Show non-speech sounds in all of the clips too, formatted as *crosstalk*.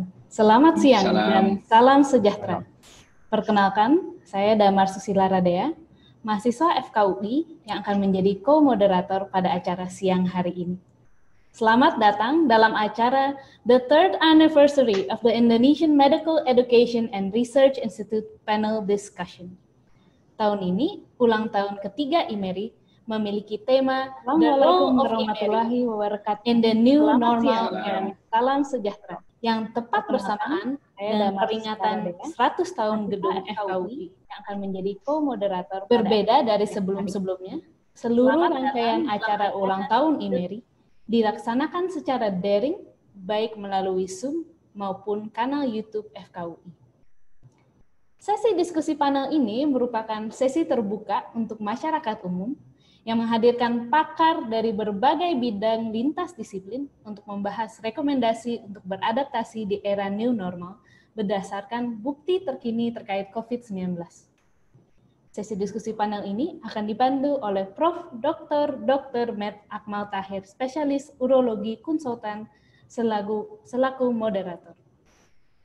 wabarakatuh. Selamat siang salam. dan salam sejahtera. Perkenalkan, saya Damar Susila Radea, mahasiswa FKUI yang akan menjadi co-moderator pada acara siang hari ini. Selamat datang dalam acara The Third Anniversary of the Indonesian Medical Education and Research Institute Panel Discussion. Tahun ini, ulang tahun ketiga IMERI memiliki tema The Role of IMERI Wabarakatuh in the New Normal Salam sejahtera yang tepat bersamaan dengan peringatan 100 tahun gedung FKUI yang akan menjadi co-moderator berbeda dari sebelum-sebelumnya. Seluruh rangkaian acara ulang tahun IMERI dilaksanakan secara daring baik melalui Zoom maupun kanal YouTube FKUI. Sesi diskusi panel ini merupakan sesi terbuka untuk masyarakat umum yang menghadirkan pakar dari berbagai bidang lintas disiplin untuk membahas rekomendasi untuk beradaptasi di era new normal berdasarkan bukti terkini terkait COVID-19. Sesi diskusi panel ini akan dipandu oleh Prof. Dr. Dr. Matt Akmal Tahir, spesialis urologi konsultan selaku, selaku moderator.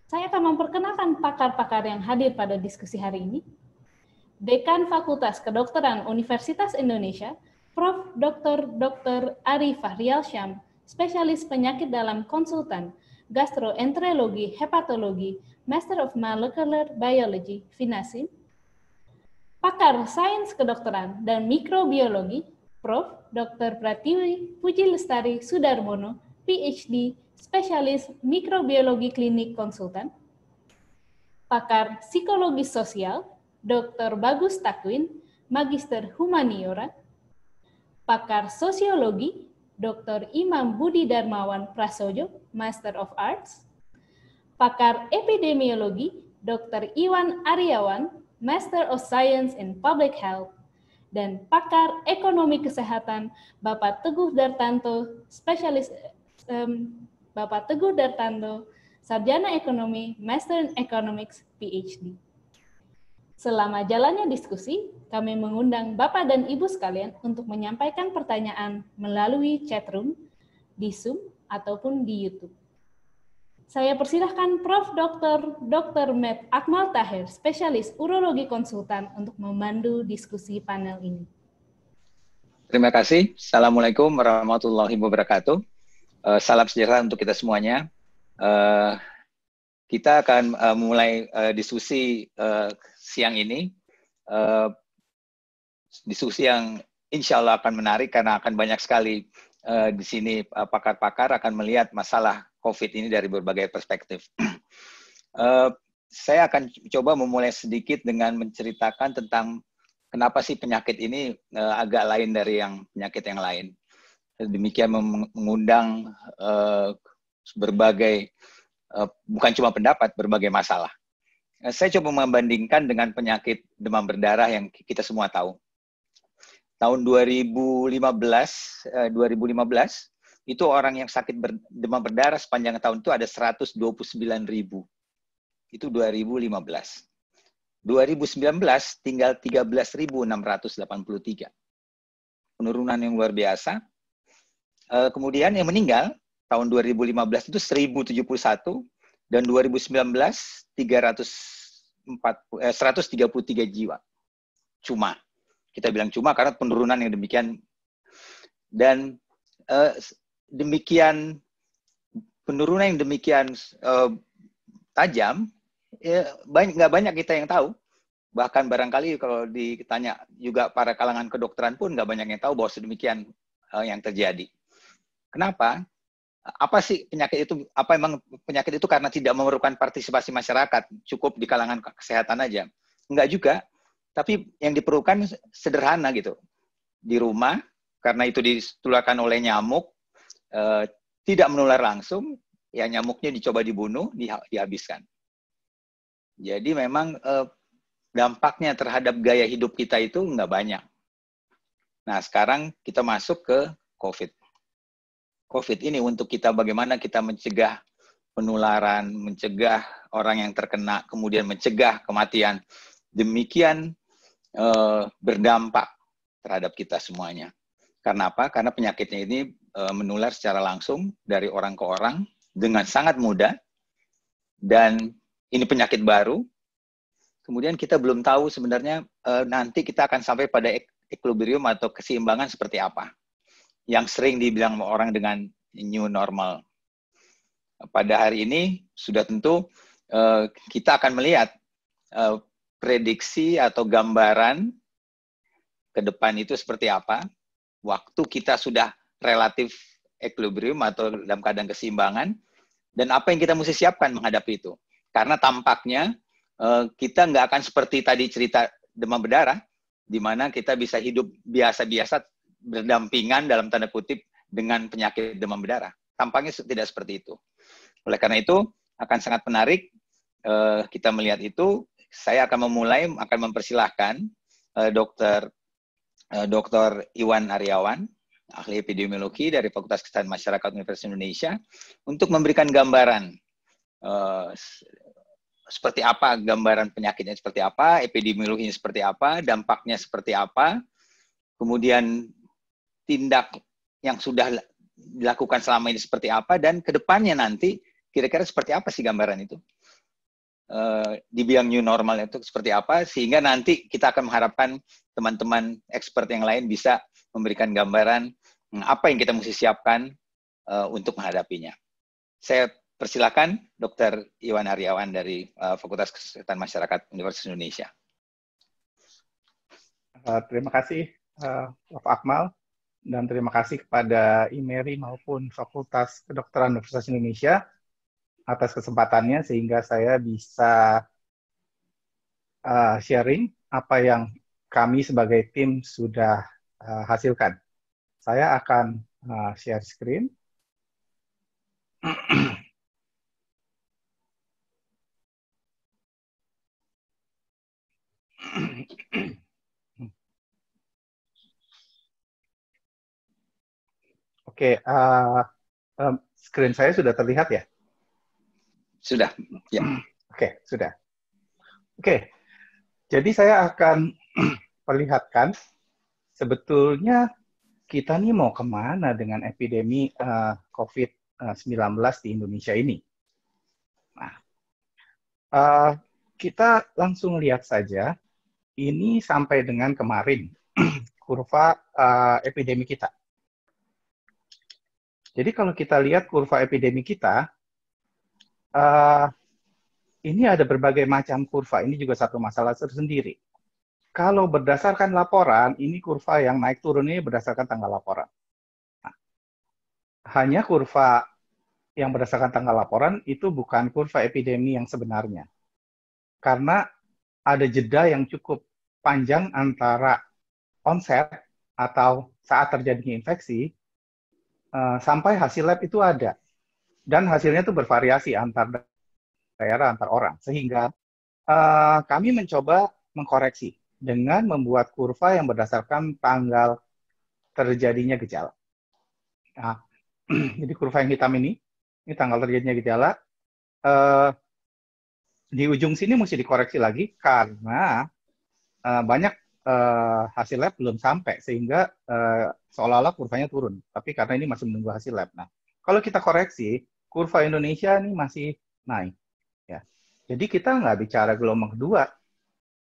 Saya akan memperkenalkan pakar-pakar yang hadir pada diskusi hari ini, Dekan Fakultas Kedokteran Universitas Indonesia, Prof. Dr. Dr. Ari Fahrial Syam, spesialis penyakit dalam konsultan, gastroenterologi, hepatologi, Master of Molecular Biology, Finasim, pakar sains kedokteran dan mikrobiologi, Prof. Dr. Pratiwi Puji Lestari Sudarmono, PhD, spesialis mikrobiologi klinik konsultan, pakar psikologi sosial Dr. Bagus Takwin, Magister Humaniora, pakar sosiologi, Dr. Imam Budi Darmawan Prasojo, Master of Arts, pakar epidemiologi, Dr. Iwan Aryawan, Master of Science in Public Health, dan pakar ekonomi kesehatan Bapak Teguh Dartanto, spesialis um, Bapak Teguh Dartanto, Sarjana Ekonomi, Master in Economics, PhD. Selama jalannya diskusi, kami mengundang Bapak dan Ibu sekalian untuk menyampaikan pertanyaan melalui chatroom, di Zoom, ataupun di YouTube. Saya persilahkan Prof. Dr. Dr. Matt Akmal Tahir, spesialis urologi konsultan untuk memandu diskusi panel ini. Terima kasih. Assalamualaikum warahmatullahi wabarakatuh. Uh, salam sejahtera untuk kita semuanya. Uh, kita akan uh, mulai uh, diskusi uh, siang ini. Uh, diskusi yang insya Allah akan menarik karena akan banyak sekali uh, di sini eh, pakar-pakar akan melihat masalah COVID ini dari berbagai perspektif. uh, *clears throat* saya akan coba memulai sedikit dengan menceritakan tentang kenapa sih penyakit ini uh, agak lain dari yang penyakit yang lain. Demikian mengundang uh, berbagai uh, bukan cuma pendapat, berbagai masalah. Eh, saya coba membandingkan dengan penyakit demam berdarah yang kita semua tahu. Tahun 2015, 2015 eh, itu orang yang sakit ber, demam berdarah sepanjang tahun itu ada 129 ribu. Itu 2015. 2019 tinggal 13.683. Penurunan yang luar biasa. Eh, kemudian yang meninggal tahun 2015 itu 1071 dan 2019 340 eh, 133 jiwa. Cuma. Kita bilang cuma karena penurunan yang demikian dan eh, demikian penurunan yang demikian eh, tajam ya banyak nggak banyak kita yang tahu bahkan barangkali kalau ditanya juga para kalangan kedokteran pun nggak banyak yang tahu bahwa sedemikian eh, yang terjadi. Kenapa? apa sih penyakit itu apa emang penyakit itu karena tidak memerlukan partisipasi masyarakat cukup di kalangan kesehatan aja enggak juga tapi yang diperlukan sederhana gitu di rumah karena itu ditularkan oleh nyamuk eh, tidak menular langsung ya nyamuknya dicoba dibunuh dihabiskan jadi memang eh, dampaknya terhadap gaya hidup kita itu nggak banyak nah sekarang kita masuk ke covid COVID ini untuk kita bagaimana kita mencegah penularan, mencegah orang yang terkena, kemudian mencegah kematian. Demikian eh, berdampak terhadap kita semuanya. Karena apa? Karena penyakitnya ini eh, menular secara langsung dari orang ke orang dengan sangat mudah dan ini penyakit baru. Kemudian kita belum tahu sebenarnya eh, nanti kita akan sampai pada ek- equilibrium atau keseimbangan seperti apa yang sering dibilang orang dengan new normal. Pada hari ini sudah tentu uh, kita akan melihat uh, prediksi atau gambaran ke depan itu seperti apa. Waktu kita sudah relatif equilibrium atau dalam keadaan keseimbangan dan apa yang kita mesti siapkan menghadapi itu. Karena tampaknya uh, kita nggak akan seperti tadi cerita demam berdarah, di mana kita bisa hidup biasa-biasa berdampingan dalam tanda kutip dengan penyakit demam berdarah. Tampaknya tidak seperti itu. Oleh karena itu, akan sangat menarik eh, kita melihat itu. Saya akan memulai, akan mempersilahkan eh, dokter eh, dokter Iwan Aryawan, ahli epidemiologi dari Fakultas Kesehatan Masyarakat Universitas Indonesia, untuk memberikan gambaran seperti apa gambaran penyakitnya seperti apa, epidemiologinya seperti apa, dampaknya seperti apa, kemudian tindak yang sudah dilakukan selama ini seperti apa dan kedepannya nanti kira-kira seperti apa sih gambaran itu? Uh, eh, bidang new normal itu seperti apa sehingga nanti kita akan mengharapkan teman-teman expert yang lain bisa memberikan gambaran hmm, apa yang kita mesti siapkan uh, untuk menghadapinya. Saya persilakan Dr. Iwan Haryawan dari uh, Fakultas Kesehatan Masyarakat Universitas Indonesia. Uh, terima kasih, uh, Prof. Akmal dan terima kasih kepada IMERI e maupun Fakultas Kedokteran Universitas Indonesia atas kesempatannya sehingga saya bisa uh, sharing apa yang kami sebagai tim sudah uh, hasilkan. Saya akan uh, share screen. *clears throat* Oke, okay, uh, eh, um, screen saya sudah terlihat ya? Sudah, ya. Oke, okay, sudah. Oke, okay. jadi saya akan *clears throat* perlihatkan sebetulnya kita nih mau kemana dengan epidemi uh, eh, COVID-19 di Indonesia ini. Nah, uh, kita langsung lihat saja ini sampai dengan kemarin *clears throat* kurva uh, epidemi kita jadi kalau kita lihat kurva epidemi kita, uh, ini ada berbagai macam kurva. Ini juga satu masalah tersendiri. Kalau berdasarkan laporan, ini kurva yang naik turun ini berdasarkan tanggal laporan. Nah, hanya kurva yang berdasarkan tanggal laporan itu bukan kurva epidemi yang sebenarnya. Karena ada jeda yang cukup panjang antara onset atau saat terjadinya infeksi Eh, sampai hasil lab itu ada dan hasilnya itu bervariasi antar daerah antar orang sehingga uh, kami mencoba mengkoreksi dengan membuat kurva yang berdasarkan tanggal terjadinya gejala. Nah, *clears throat* jadi kurva yang hitam ini, ini tanggal terjadinya gejala. Uh, di ujung sini mesti dikoreksi lagi karena uh, banyak uh, hasil lab belum sampai sehingga uh, seolah-olah kurvanya turun. Tapi karena ini masih menunggu hasil lab. Nah, kalau kita koreksi, kurva Indonesia ini masih naik. Ya. Jadi kita nggak bicara gelombang kedua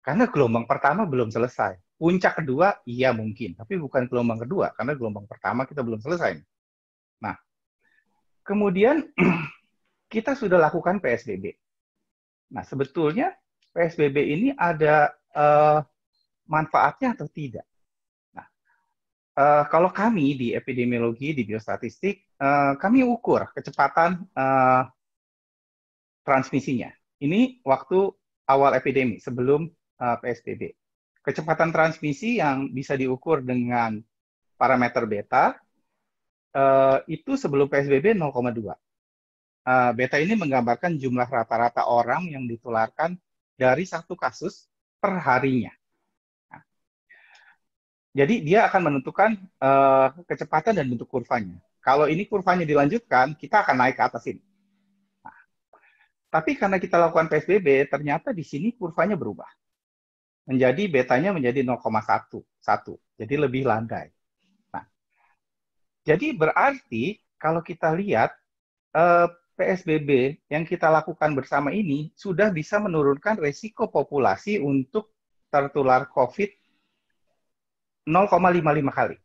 karena gelombang pertama belum selesai. Puncak kedua iya mungkin, tapi bukan gelombang kedua karena gelombang pertama kita belum selesai. Nah, kemudian *clears throat* kita sudah lakukan PSBB. Nah, sebetulnya PSBB ini ada uh, manfaatnya atau tidak. Nah, uh, kalau kami di epidemiologi, di biostatistik, uh, kami ukur kecepatan uh, transmisinya. Ini waktu awal epidemi, sebelum uh, PSBB. Kecepatan transmisi yang bisa diukur dengan parameter beta uh, itu sebelum PSBB 0,2. Uh, beta ini menggambarkan jumlah rata-rata orang yang ditularkan dari satu kasus per harinya. Jadi dia akan menentukan uh, kecepatan dan bentuk kurvanya. Kalau ini kurvanya dilanjutkan, kita akan naik ke atas ini. Nah, tapi karena kita lakukan PSBB, ternyata di sini kurvanya berubah. Menjadi betanya menjadi 0,1. Jadi lebih landai. Nah, jadi berarti kalau kita lihat uh, eh, PSBB yang kita lakukan bersama ini sudah bisa menurunkan resiko populasi untuk tertular COVID 0,55 kali.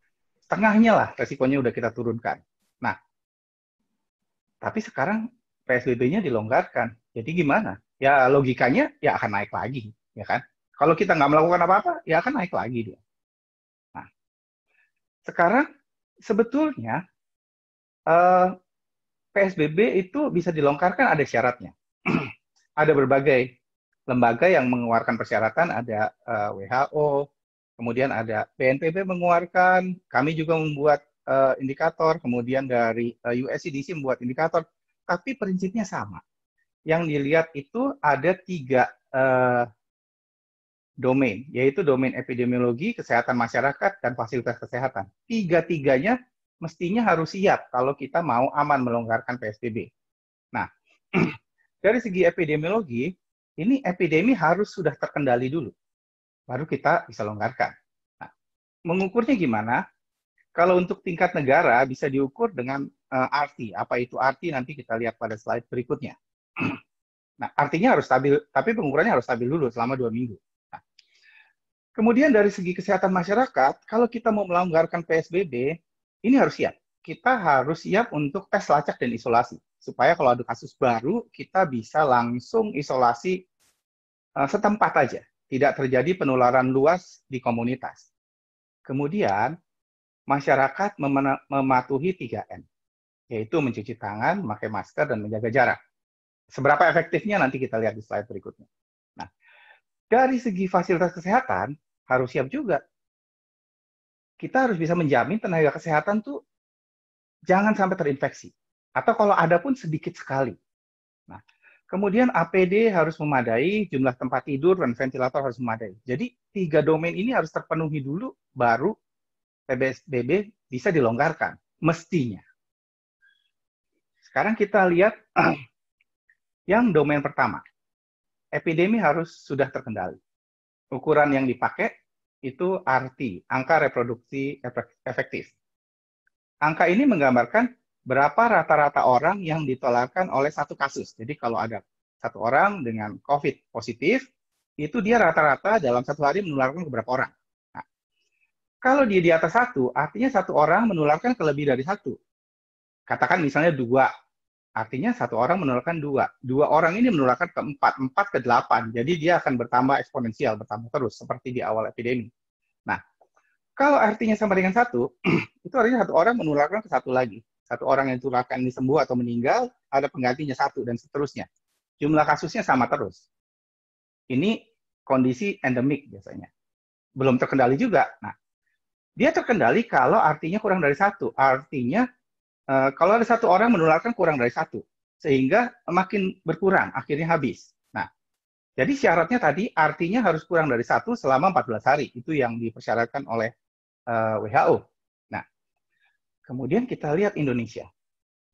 Setengahnya lah resikonya udah kita turunkan. Nah, tapi sekarang PSBB-nya dilonggarkan. Jadi gimana? Ya logikanya ya akan naik lagi, ya kan? Kalau kita nggak melakukan apa-apa, ya akan naik lagi dia. Nah, sekarang sebetulnya eh, PSBB itu bisa dilonggarkan ada syaratnya. *clears throat* ada berbagai lembaga yang mengeluarkan persyaratan, ada eh, WHO, Kemudian ada BNPB mengeluarkan, kami juga membuat uh, indikator, kemudian dari uh, eh, USCDC membuat indikator, tapi prinsipnya sama. Yang dilihat itu ada tiga uh, domain, yaitu domain epidemiologi, kesehatan masyarakat, dan fasilitas kesehatan. Tiga-tiganya mestinya harus siap kalau kita mau aman melonggarkan PSBB. Nah, *clears throat* dari segi epidemiologi, ini epidemi harus sudah terkendali dulu baru kita bisa longgarkan. Nah, mengukurnya gimana? Kalau untuk tingkat negara bisa diukur dengan uh, eh, RT. Apa itu RT nanti kita lihat pada slide berikutnya. *clears throat* nah, artinya harus stabil, tapi pengukurannya harus stabil dulu selama dua minggu. Nah, kemudian dari segi kesehatan masyarakat, kalau kita mau melonggarkan PSBB, ini harus siap. Kita harus siap untuk tes lacak dan isolasi. Supaya kalau ada kasus baru, kita bisa langsung isolasi eh, setempat aja tidak terjadi penularan luas di komunitas. Kemudian, masyarakat mematuhi 3M, yaitu mencuci tangan, memakai masker, dan menjaga jarak. Seberapa efektifnya nanti kita lihat di slide berikutnya. Nah, dari segi fasilitas kesehatan, harus siap juga. Kita harus bisa menjamin tenaga kesehatan tuh jangan sampai terinfeksi. Atau kalau ada pun sedikit sekali. Nah, Kemudian APD harus memadai, jumlah tempat tidur dan ventilator harus memadai. Jadi tiga domain ini harus terpenuhi dulu, baru PBSBB bisa dilonggarkan, mestinya. Sekarang kita lihat *clears throat* yang domain pertama. Epidemi harus sudah terkendali. Ukuran yang dipakai itu RT, angka reproduksi efektif. Angka ini menggambarkan berapa rata-rata orang yang ditolakkan oleh satu kasus. Jadi kalau ada satu orang dengan COVID positif, itu dia rata-rata dalam satu hari menularkan ke berapa orang. Nah, kalau dia di atas satu, artinya satu orang menularkan ke lebih dari satu. Katakan misalnya dua, artinya satu orang menularkan dua. Dua orang ini menularkan ke empat, empat ke delapan. Jadi dia akan bertambah eksponensial, bertambah terus, seperti di awal epidemi. Nah, kalau artinya sama dengan satu, *clears throat* itu artinya satu orang menularkan ke satu lagi satu orang yang tulakan ini sembuh atau meninggal, ada penggantinya satu dan seterusnya. Jumlah kasusnya sama terus. Ini kondisi endemik biasanya. Belum terkendali juga. Nah, dia terkendali kalau artinya kurang dari satu. Artinya eh, kalau ada satu orang menularkan kurang dari satu, sehingga makin berkurang, akhirnya habis. Nah, jadi syaratnya tadi artinya harus kurang dari satu selama 14 hari. Itu yang dipersyaratkan oleh eh, WHO. Kemudian kita lihat Indonesia.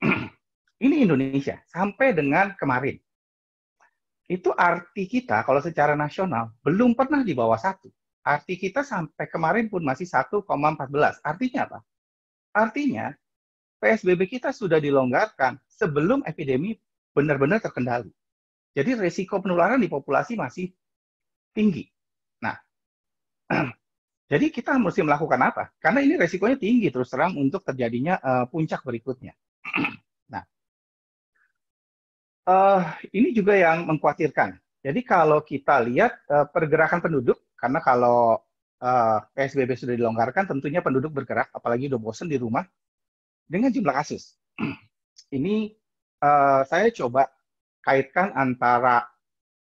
*clears throat* Ini Indonesia sampai dengan kemarin. Itu arti kita kalau secara nasional belum pernah di bawah satu. Arti kita sampai kemarin pun masih 1,14. Artinya apa? Artinya PSBB kita sudah dilonggarkan sebelum epidemi benar-benar terkendali. Jadi resiko penularan di populasi masih tinggi. Nah, *clears throat* Jadi kita mesti melakukan apa? Karena ini resikonya tinggi terus terang untuk terjadinya uh, puncak berikutnya. *clears throat* nah, uh, ini juga yang mengkhawatirkan. Jadi kalau kita lihat uh, pergerakan penduduk, karena kalau uh, PSBB sudah dilonggarkan, tentunya penduduk bergerak, apalagi udah bosen di rumah, dengan jumlah kasus. *clears throat* ini uh, saya coba kaitkan antara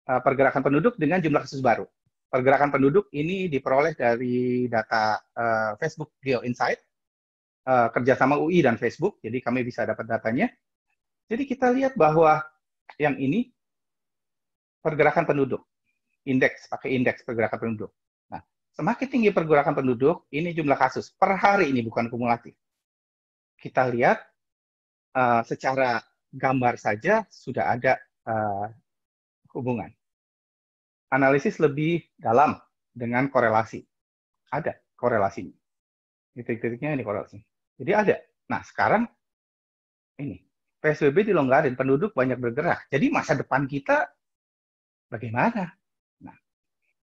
uh, pergerakan penduduk dengan jumlah kasus baru pergerakan penduduk ini diperoleh dari data uh, Facebook Geo Insight uh, kerjasama UI dan Facebook, jadi kami bisa dapat datanya. Jadi kita lihat bahwa yang ini pergerakan penduduk, indeks pakai indeks pergerakan penduduk. Nah, semakin tinggi pergerakan penduduk, ini jumlah kasus per hari ini bukan kumulatif. Kita lihat uh, secara gambar saja sudah ada uh, hubungan analisis lebih dalam dengan korelasi. Ada korelasinya. Titik-titiknya ini korelasi. Jadi ada. Nah, sekarang ini. PSBB dilonggarin, penduduk banyak bergerak. Jadi masa depan kita bagaimana? Nah.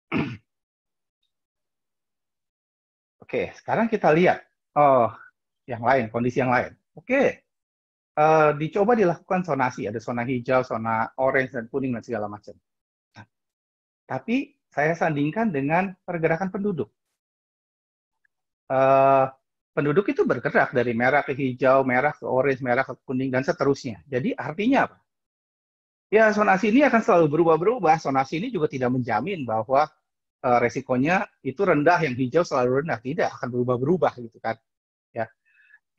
*clears throat* Oke, sekarang kita lihat oh, yang lain, kondisi yang lain. Oke, uh, dicoba dilakukan sonasi. Ada zona hijau, zona orange, dan kuning, dan segala macam. Tapi saya sandingkan dengan pergerakan penduduk. Uh, penduduk itu bergerak dari merah ke hijau, merah ke orange, merah ke kuning, dan seterusnya. Jadi artinya apa? Ya, sonasi ini akan selalu berubah-berubah. Sonasi ini juga tidak menjamin bahwa uh, resikonya itu rendah, yang hijau selalu rendah. Tidak, akan berubah-berubah gitu kan. Ya,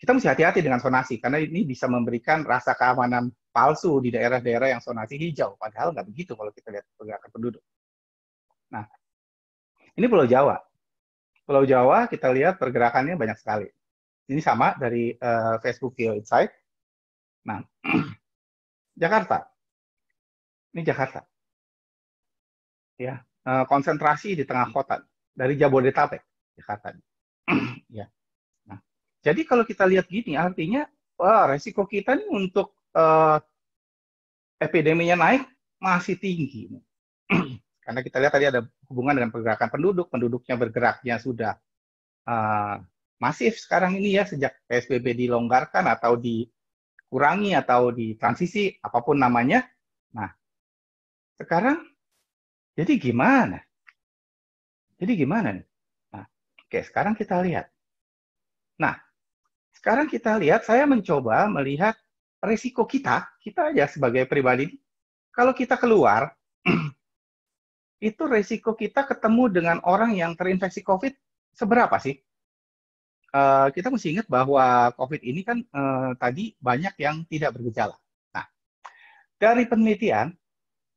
Kita mesti hati-hati dengan sonasi, karena ini bisa memberikan rasa keamanan palsu di daerah-daerah yang sonasi hijau. Padahal nggak begitu kalau kita lihat pergerakan penduduk. Nah, ini Pulau Jawa. Pulau Jawa kita lihat pergerakannya banyak sekali. Ini sama dari uh, Facebook Geo Insight. Nah, *clears throat* Jakarta. Ini Jakarta. Ya, uh, konsentrasi di tengah kota dari Jabodetabek, Jakarta. *clears throat* ya. Nah, jadi kalau kita lihat gini artinya wah resiko kita nih untuk uh, epideminya naik masih tinggi. *clears throat* Karena kita lihat tadi ada hubungan dengan pergerakan penduduk, penduduknya bergeraknya sudah uh, masif sekarang ini ya sejak PSBB dilonggarkan atau dikurangi atau ditransisi apapun namanya. Nah, sekarang jadi gimana? Jadi gimana nih? Nah, oke, sekarang kita lihat. Nah, sekarang kita lihat saya mencoba melihat resiko kita, kita aja sebagai pribadi kalau kita keluar *clears throat* itu resiko kita ketemu dengan orang yang terinfeksi COVID seberapa sih? Uh, kita mesti ingat bahwa COVID ini kan uh, tadi banyak yang tidak bergejala. Nah, dari penelitian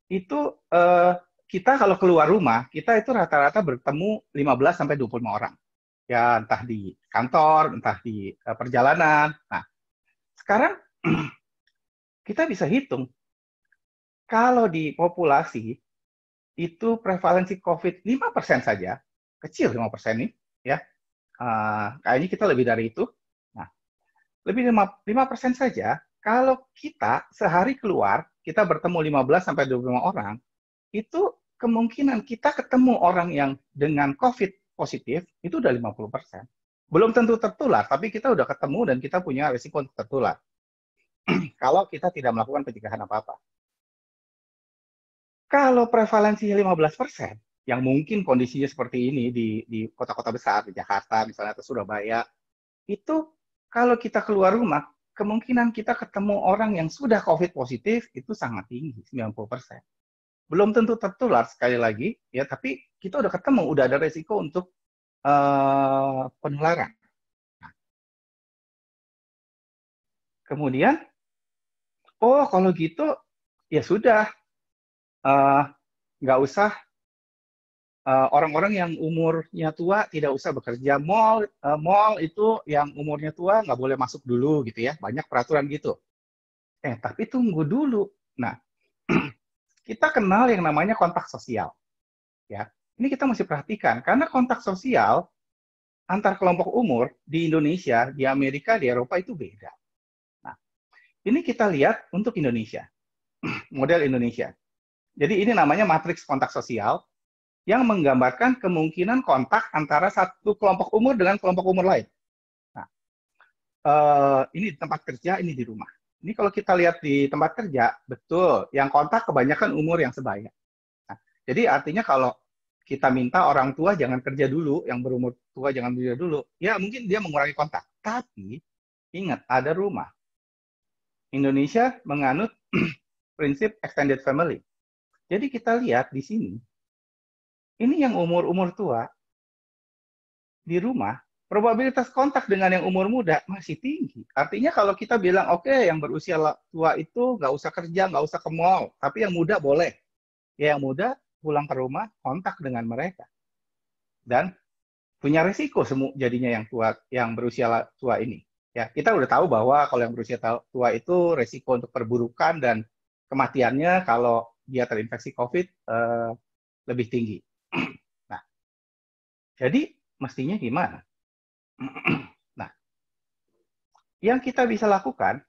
itu uh, kita kalau keluar rumah kita itu rata-rata bertemu 15 sampai 25 orang. Ya entah di kantor, entah di uh, perjalanan. Nah, sekarang *clears throat* kita bisa hitung kalau di populasi itu prevalensi COVID 5% saja, kecil 5% nih, ya. Uh, kayaknya kita lebih dari itu. Nah, lebih 5%, 5% saja, kalau kita sehari keluar, kita bertemu 15 sampai 25 orang, itu kemungkinan kita ketemu orang yang dengan COVID positif itu udah 50%. Belum tentu tertular, tapi kita udah ketemu dan kita punya risiko tertular. *clears throat* kalau kita tidak melakukan pencegahan apa-apa. Kalau prevalensinya 15 persen, yang mungkin kondisinya seperti ini di di kota-kota besar di Jakarta misalnya atau Surabaya itu kalau kita keluar rumah kemungkinan kita ketemu orang yang sudah COVID positif itu sangat tinggi 90 persen belum tentu tertular sekali lagi ya tapi kita udah ketemu udah ada resiko untuk uh, penularan nah. kemudian oh kalau gitu ya sudah Eh, nggak uh, usah eh, orang-orang uh, yang umurnya tua tidak usah bekerja mall uh, mall itu yang umurnya tua nggak boleh masuk dulu gitu ya banyak peraturan gitu eh tapi tunggu dulu nah *clears throat* kita kenal yang namanya kontak sosial ya ini kita mesti perhatikan karena kontak sosial antar kelompok umur di Indonesia di Amerika di Eropa itu beda nah ini kita lihat untuk Indonesia *clears throat* model Indonesia jadi ini namanya matriks kontak sosial yang menggambarkan kemungkinan kontak antara satu kelompok umur dengan kelompok umur lain. Nah, eh, ini di tempat kerja, ini di rumah. Ini kalau kita lihat di tempat kerja, betul, yang kontak kebanyakan umur yang sebaya. Nah, jadi artinya kalau kita minta orang tua jangan kerja dulu, yang berumur tua jangan kerja dulu, ya mungkin dia mengurangi kontak. Tapi ingat, ada rumah. Indonesia menganut *clears throat* prinsip extended family. Jadi kita lihat di sini, ini yang umur-umur tua di rumah, probabilitas kontak dengan yang umur muda masih tinggi. Artinya kalau kita bilang, oke okay, yang berusia tua itu nggak usah kerja, nggak usah ke mall, tapi yang muda boleh. Ya yang muda pulang ke rumah, kontak dengan mereka. Dan punya resiko semu jadinya yang tua yang berusia tua ini. Ya, kita udah tahu bahwa kalau yang berusia tua itu resiko untuk perburukan dan kematiannya kalau dia terinfeksi COVID eh, lebih tinggi. *clears throat* Nah, jadi mestinya gimana? *clears throat* Nah, yang kita bisa lakukan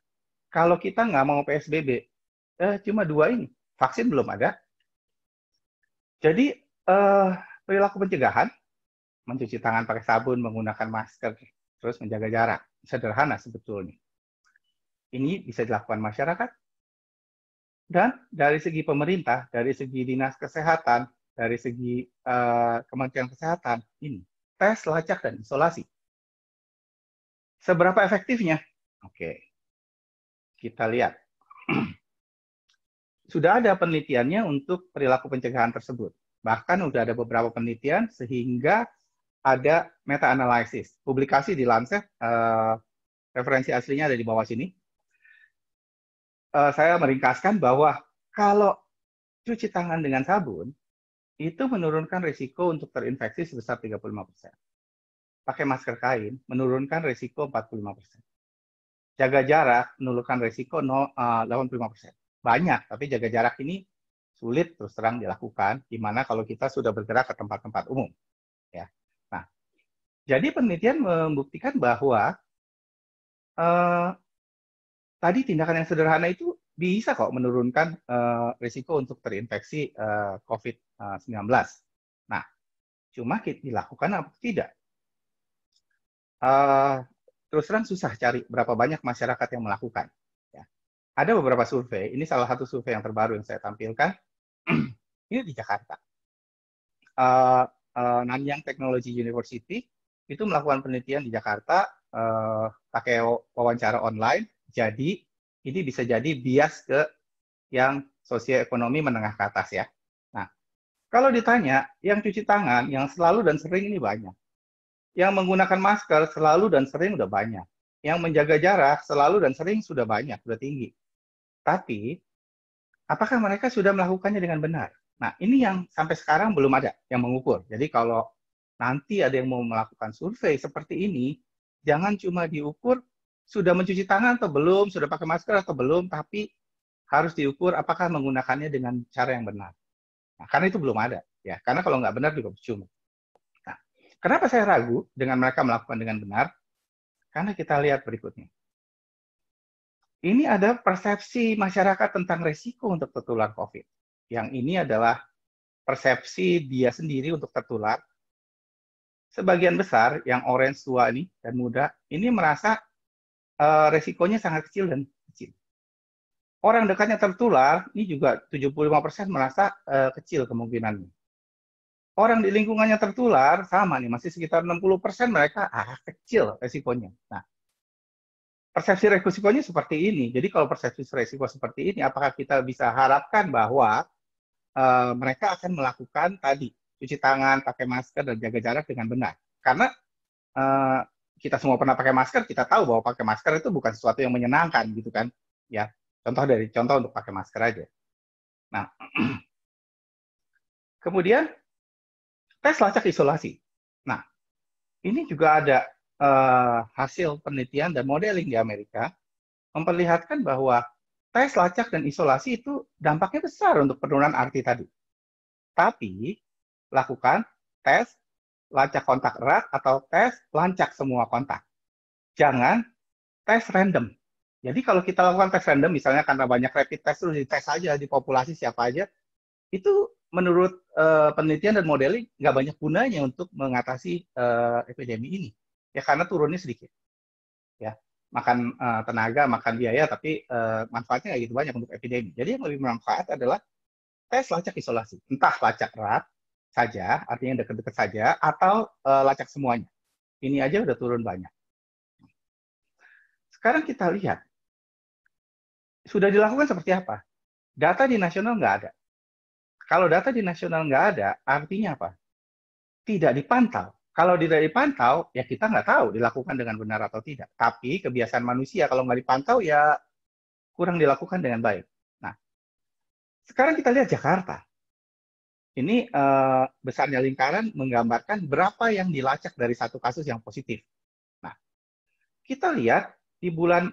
kalau kita nggak mau PSBB, eh, cuma dua ini, vaksin belum ada. Jadi eh, perilaku pencegahan, mencuci tangan pakai sabun, menggunakan masker, terus menjaga jarak, sederhana sebetulnya. Ini bisa dilakukan masyarakat, dan dari segi pemerintah, dari segi dinas kesehatan, dari segi uh, Kementerian Kesehatan, ini tes lacak dan isolasi. Seberapa efektifnya? Oke, kita lihat. *clears throat* Sudah ada penelitiannya untuk perilaku pencegahan tersebut. Bahkan sudah ada beberapa penelitian sehingga ada meta-analisis. Publikasi di Lancet, uh, referensi aslinya ada di bawah sini uh, saya meringkaskan bahwa kalau cuci tangan dengan sabun itu menurunkan risiko untuk terinfeksi sebesar 35%. Pakai masker kain menurunkan risiko 45%. Jaga jarak menurunkan risiko 85%. Eh, Banyak, tapi jaga jarak ini sulit terus terang dilakukan di mana kalau kita sudah bergerak ke tempat-tempat umum. Ya. Nah, jadi penelitian membuktikan bahwa uh, tadi tindakan yang sederhana itu bisa kok menurunkan uh, risiko untuk terinfeksi uh, eh, COVID-19. Eh, nah, cuma kita dilakukan apa tidak? Uh, terus terang susah cari berapa banyak masyarakat yang melakukan. Ya. Ada beberapa survei, ini salah satu survei yang terbaru yang saya tampilkan, *clears throat* ini di Jakarta. Uh, uh, Nanyang Technology University itu melakukan penelitian di Jakarta uh, pakai wawancara online jadi ini bisa jadi bias ke yang sosioekonomi menengah ke atas ya. Nah, kalau ditanya yang cuci tangan yang selalu dan sering ini banyak. Yang menggunakan masker selalu dan sering udah banyak. Yang menjaga jarak selalu dan sering sudah banyak, sudah tinggi. Tapi apakah mereka sudah melakukannya dengan benar? Nah, ini yang sampai sekarang belum ada yang mengukur. Jadi kalau nanti ada yang mau melakukan survei seperti ini, jangan cuma diukur sudah mencuci tangan atau belum, sudah pakai masker atau belum, tapi harus diukur apakah menggunakannya dengan cara yang benar. Nah, karena itu belum ada, ya. Karena kalau nggak benar juga percuma. Nah, kenapa saya ragu dengan mereka melakukan dengan benar? Karena kita lihat berikutnya. Ini ada persepsi masyarakat tentang resiko untuk tertular COVID. Yang ini adalah persepsi dia sendiri untuk tertular. Sebagian besar yang orange tua ini dan muda ini merasa uh, resikonya sangat kecil dan kecil. Orang dekatnya tertular, ini juga 75% merasa uh, kecil kemungkinannya. Orang di lingkungannya tertular, sama nih, masih sekitar 60% mereka ah, kecil resikonya. Nah, persepsi resikonya seperti ini. Jadi kalau persepsi resiko seperti ini, apakah kita bisa harapkan bahwa uh, mereka akan melakukan tadi cuci tangan, pakai masker, dan jaga jarak dengan benar? Karena uh, kita semua pernah pakai masker, kita tahu bahwa pakai masker itu bukan sesuatu yang menyenangkan gitu kan. Ya, contoh dari contoh untuk pakai masker aja. Nah, *clears throat* kemudian tes lacak isolasi. Nah, ini juga ada uh, hasil penelitian dan modeling di Amerika memperlihatkan bahwa tes lacak dan isolasi itu dampaknya besar untuk penurunan arti tadi. Tapi lakukan tes Lacak kontak erat atau tes lancak semua kontak. Jangan tes random. Jadi kalau kita lakukan tes random, misalnya karena banyak rapid test, terus dites aja di populasi siapa aja, itu menurut uh, penelitian dan modeling nggak banyak gunanya untuk mengatasi uh, epidemi ini. Ya karena turunnya sedikit. Ya makan uh, tenaga, makan biaya, tapi uh, manfaatnya nggak gitu banyak untuk epidemi. Jadi yang lebih bermanfaat adalah tes lacak isolasi, entah lacak erat saja, artinya dekat-dekat saja, atau uh, lacak semuanya. Ini aja udah turun banyak. Sekarang kita lihat, sudah dilakukan seperti apa? Data di nasional nggak ada. Kalau data di nasional nggak ada, artinya apa? Tidak dipantau. Kalau tidak dipantau, ya kita nggak tahu dilakukan dengan benar atau tidak. Tapi kebiasaan manusia kalau nggak dipantau ya kurang dilakukan dengan baik. Nah, sekarang kita lihat Jakarta ini uh, besarnya lingkaran menggambarkan berapa yang dilacak dari satu kasus yang positif. Nah, kita lihat di bulan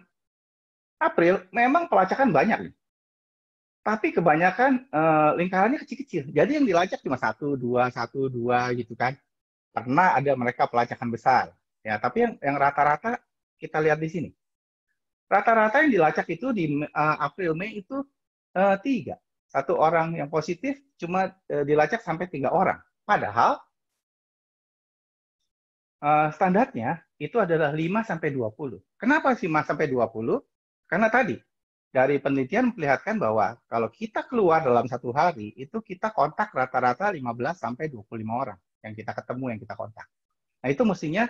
April memang pelacakan banyak, iya. tapi kebanyakan uh, lingkarannya kecil-kecil. Jadi yang dilacak cuma satu, dua, satu, dua gitu kan. Pernah ada mereka pelacakan besar, ya. Tapi yang yang rata-rata kita lihat di sini, rata-rata yang dilacak itu di uh, April Mei itu uh, tiga, satu orang yang positif cuma e, dilacak sampai tiga orang. Padahal e, standarnya itu adalah 5 sampai 20. Kenapa sih 5 sampai 20? Karena tadi dari penelitian memperlihatkan bahwa kalau kita keluar dalam satu hari itu kita kontak rata-rata 15 sampai 25 orang yang kita ketemu yang kita kontak. Nah, itu mestinya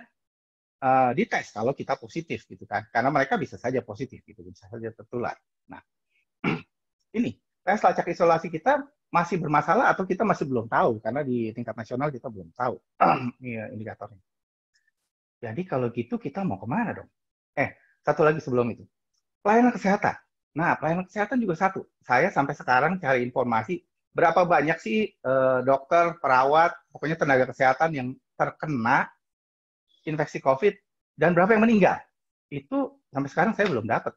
uh, dites kalau kita positif gitu kan. Karena mereka bisa saja positif gitu, bisa saja tertular. Nah, *clears throat* ini tes lacak isolasi kita masih bermasalah atau kita masih belum tahu karena di tingkat nasional kita belum tahu *clears throat* iya, indikatornya. Jadi kalau gitu kita mau kemana dong? Eh, satu lagi sebelum itu. Pelayanan kesehatan. Nah, pelayanan kesehatan juga satu. Saya sampai sekarang cari informasi berapa banyak sih eh, dokter, perawat, pokoknya tenaga kesehatan yang terkena infeksi COVID dan berapa yang meninggal. Itu sampai sekarang saya belum dapat.